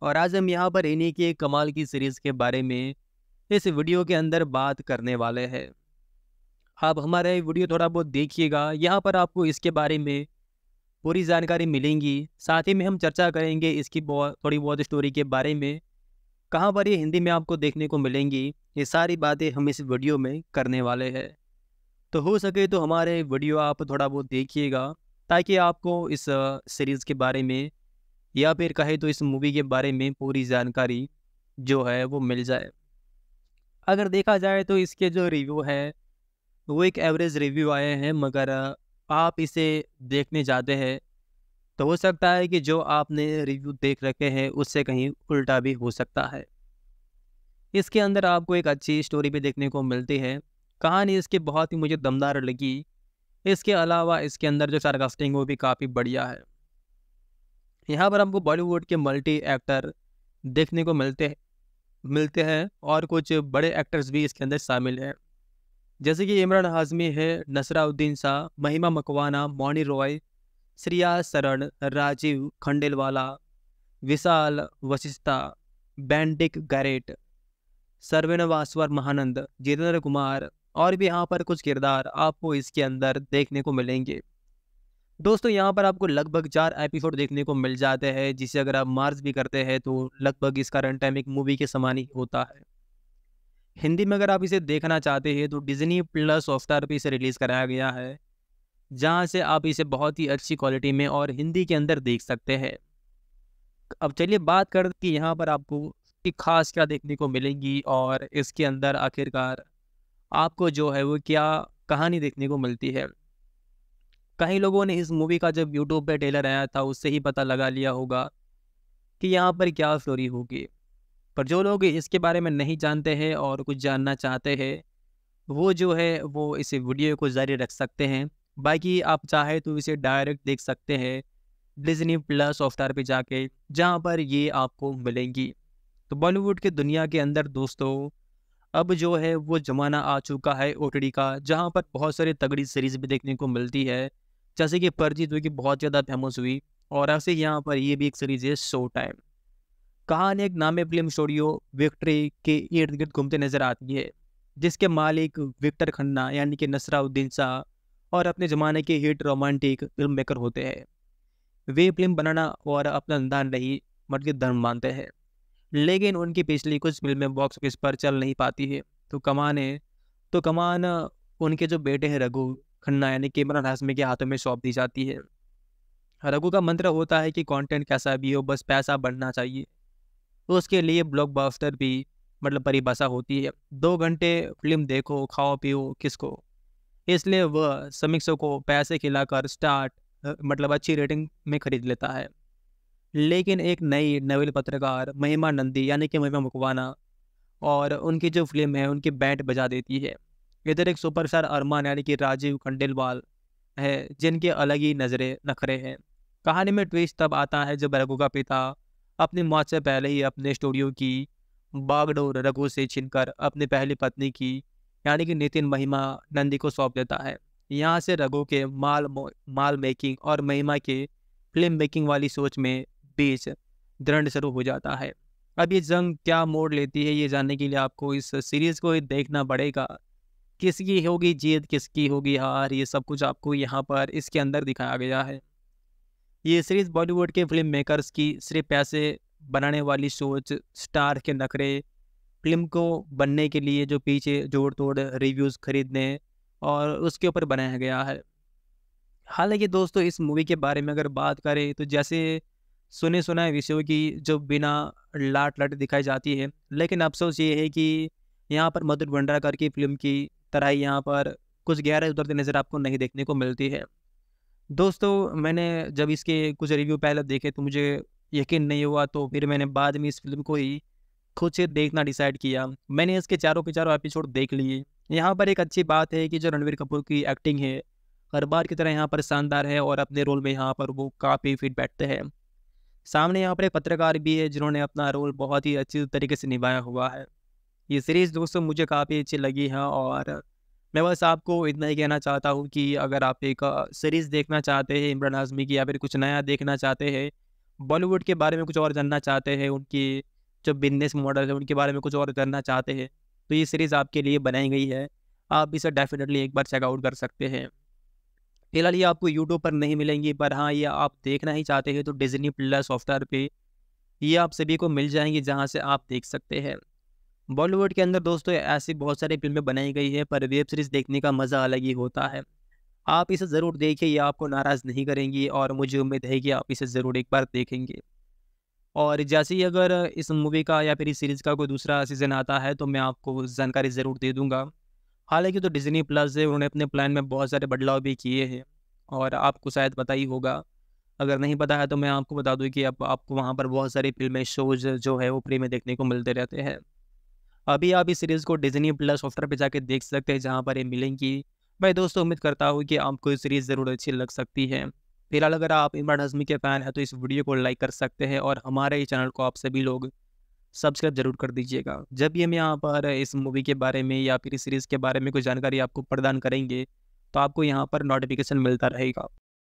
और आज हम यहाँ पर इन्हीं की कमाल की सीरीज़ के बारे में इस वीडियो के अंदर बात करने वाले हैं आप हमारा वीडियो थोड़ा बहुत देखिएगा यहाँ पर आपको इसके बारे में पूरी जानकारी मिलेंगी साथ ही में हम चर्चा करेंगे इसकी बहुत थोड़ी बहुत स्टोरी के बारे में कहाँ पर ये हिंदी में आपको देखने को मिलेंगी ये सारी बातें हम इस वीडियो में करने वाले हैं तो हो सके तो हमारे वीडियो आप थोड़ा बहुत देखिएगा ताकि आपको इस सीरीज़ के बारे में या फिर कहे तो इस मूवी के बारे में पूरी जानकारी जो है वो मिल जाए अगर देखा जाए तो इसके जो रिव्यू हैं वो एक एवरेज रिव्यू आए हैं मगर आप इसे देखने जाते हैं तो हो सकता है कि जो आपने रिव्यू देख रखे हैं उससे कहीं उल्टा भी हो सकता है इसके अंदर आपको एक अच्छी स्टोरी भी देखने को मिलती है कहानी इसकी बहुत ही मुझे दमदार लगी इसके अलावा इसके अंदर जो सारकास्टिंग वो भी काफ़ी बढ़िया है यहाँ पर हमको बॉलीवुड के मल्टी एक्टर देखने को मिलते हैं मिलते हैं और कुछ बड़े एक्टर्स भी इसके अंदर शामिल हैं जैसे कि इमरान हाजमी है नसराउद्दीन शाह महिमा मकवाना मौनी रॉय श्रिया शरण राजीव खंडेलवाला विशाल वशिष्ठा बैंडिक गैरेट सरवेण वासवर महानंद जितेंद्र कुमार और भी यहाँ पर कुछ किरदार आपको इसके अंदर देखने को मिलेंगे दोस्तों यहाँ पर आपको लगभग चार एपिसोड देखने को मिल जाते हैं जिसे अगर आप मार्च भी करते हैं तो लगभग इसका रन टाइम एक मूवी के समान ही होता है हिंदी में अगर आप इसे देखना चाहते हैं तो डिज्नी प्लस सॉफ्टवेयर पर इसे रिलीज़ कराया गया है जहाँ से आप इसे बहुत ही अच्छी क्वालिटी में और हिंदी के अंदर देख सकते हैं अब चलिए बात कर कि यहाँ पर आपको कि खास क्या देखने को मिलेगी और इसके अंदर आखिरकार आपको जो है वो क्या कहानी देखने को मिलती है कई लोगों ने इस मूवी का जब यूट्यूब पे ट्रेलर आया था उससे ही पता लगा लिया होगा कि यहाँ पर क्या स्टोरी होगी पर जो लोग इसके बारे में नहीं जानते हैं और कुछ जानना चाहते हैं वो जो है वो इस वीडियो को जारी रख सकते हैं बाकी आप चाहे तो इसे डायरेक्ट देख सकते हैं डिजनी प्लस सॉफ्टवेयर पे जाके जहाँ पर ये आपको मिलेंगी तो बॉलीवुड के दुनिया के अंदर दोस्तों अब जो है वो ज़माना आ चुका है ओ का जहाँ पर बहुत सारी तगड़ी सीरीज़ भी देखने को मिलती है जैसे कि परजीत जो कि बहुत ज़्यादा फेमस हुई और ऐसे यहाँ पर ये भी एक सीरीज़ है शो टाइम कहा एक नामे फिल्म स्टूडियो विक्ट्री के इर्द गिर्द घूमते नजर आती है जिसके मालिक विक्टर खन्ना यानी कि नसराउद्दीन शाह और अपने ज़माने के हिट रोमांटिक फिल्म मेकर होते हैं वे फिल्म बनाना और अपना दान नहीं मतलब धर्म मानते हैं लेकिन उनकी पिछली कुछ फिल्में बॉक्स ऑफिस पर चल नहीं पाती है तो कमान है तो कमान उनके जो बेटे हैं रघु खन्ना यानी कैमरा हाशमी के हाथों में सौंप दी जाती है रघु का मंत्र होता है कि कंटेंट कैसा भी हो बस पैसा बढ़ना चाहिए तो उसके लिए ब्लॉकबस्टर भी मतलब परिभाषा होती है दो घंटे फिल्म देखो खाओ पियो किसको इसलिए वह समीक्षकों को पैसे खिलाकर स्टार्ट मतलब अच्छी रेटिंग में खरीद लेता है लेकिन एक नई नवेल पत्रकार महिमा नंदी यानी कि महिमा मुकवाना और उनकी जो फिल्म है उनकी बैंड बजा देती है इधर एक सुपरस्टार अरमान यानी कि राजीव खंडेलवाल है जिनके अलग ही नजरे नखरे हैं कहानी में ट्विस्ट तब आता है जब रघु का पिता अपनी मौत से पहले ही अपने स्टूडियो की बागडोर रघु से छिन अपनी पहली पत्नी की यानी कि नितिन महिमा नंदी को सौंप देता है यहाँ से रघु के माल माल मेकिंग और महिमा के फिल्म मेकिंग वाली सोच में पेच दृढ़ शुरू हो जाता है अब ये जंग क्या मोड़ लेती है ये जानने के लिए आपको इस सीरीज को देखना पड़ेगा किसकी होगी जीत किसकी होगी हार ये सब कुछ आपको यहाँ पर इसके अंदर दिखाया गया है ये सीरीज बॉलीवुड के फिल्म मेकर्स की सिर्फ पैसे बनाने वाली सोच स्टार के नखरे फिल्म को बनने के लिए जो पीछे जोड़ तोड़ रिव्यूज़ खरीदने और उसके ऊपर बनाया गया है हालांकि दोस्तों इस मूवी के बारे में अगर बात करें तो जैसे सुने सुना है विषयों की जो बिना लाट लाट दिखाई जाती है लेकिन अफसोस ये है कि यहाँ पर मधुर भंडारकर की फिल्म की तरह ही यहाँ पर कुछ गहरे उतरते नज़र आपको नहीं देखने को मिलती है दोस्तों मैंने जब इसके कुछ रिव्यू पहले देखे तो मुझे यकीन नहीं हुआ तो फिर मैंने बाद में इस फिल्म को ही खुद से देखना डिसाइड किया मैंने इसके चारों के चारों एपिसोड देख लिए यहाँ पर एक अच्छी बात है कि जो रणवीर कपूर की एक्टिंग है हर बार की तरह यहाँ पर शानदार है और अपने रोल में यहाँ पर वो काफ़ी फिट बैठते हैं सामने यहाँ पर एक पत्रकार भी है जिन्होंने अपना रोल बहुत ही अच्छी तरीके से निभाया हुआ है ये सीरीज़ दोस्तों मुझे काफ़ी अच्छी लगी है और मैं बस आपको इतना ही कहना चाहता हूँ कि अगर आप एक सीरीज़ देखना चाहते हैं इमरान आजमी की या फिर कुछ नया देखना चाहते हैं बॉलीवुड के बारे में कुछ और जानना चाहते हैं उनकी जो बिजनेस मॉडल है उनके बारे में कुछ और जानना चाहते हैं तो ये सीरीज़ आपके लिए बनाई गई है आप इसे डेफिनेटली एक बार चेकआउट कर सकते हैं फिलहाल ये आपको यूट्यूब पर नहीं मिलेंगी पर हाँ ये आप देखना ही चाहते हैं तो डिजनी प्लस सॉफ्टवेयर पे ये आप सभी को मिल जाएंगी जहाँ से आप देख सकते हैं बॉलीवुड के अंदर दोस्तों ऐसी बहुत सारी फिल्में बनाई गई है पर वेब सीरीज़ देखने का मज़ा अलग ही होता है आप इसे ज़रूर देखिए ये आपको नाराज़ नहीं करेंगी और मुझे उम्मीद है कि आप इसे ज़रूर एक बार देखेंगे और जैसे ही अगर इस मूवी का या फिर इस सीरीज़ का कोई दूसरा सीज़न आता है तो मैं आपको जानकारी ज़रूर दे दूँगा हालांकि तो डिज्नी प्लस है उन्होंने अपने प्लान में बहुत सारे बदलाव भी किए हैं और आपको शायद पता ही होगा अगर नहीं पता है तो मैं आपको बता दूँ कि अब आपको वहाँ पर बहुत सारी फिल्में शोज जो है वो फ्री में देखने को मिलते रहते हैं अभी आप इस सीरीज़ को डिज्नी प्लस सॉफ्टवेयर पर जाके देख सकते हैं जहाँ पर ये मिलेंगी मैं दोस्तों उम्मीद करता हूँ कि आपको ये सीरीज़ ज़रूर अच्छी लग सकती है फिलहाल अगर आप इमरान हजमी के फ़ैन हैं तो इस वीडियो को लाइक कर सकते हैं और हमारे ही चैनल को आप सभी लोग सब्सक्राइब जरूर कर दीजिएगा जब भी हम यहाँ पर इस मूवी के बारे में या फिर इस सीरीज़ के बारे में कोई जानकारी आपको प्रदान करेंगे तो आपको यहाँ पर नोटिफिकेशन मिलता रहेगा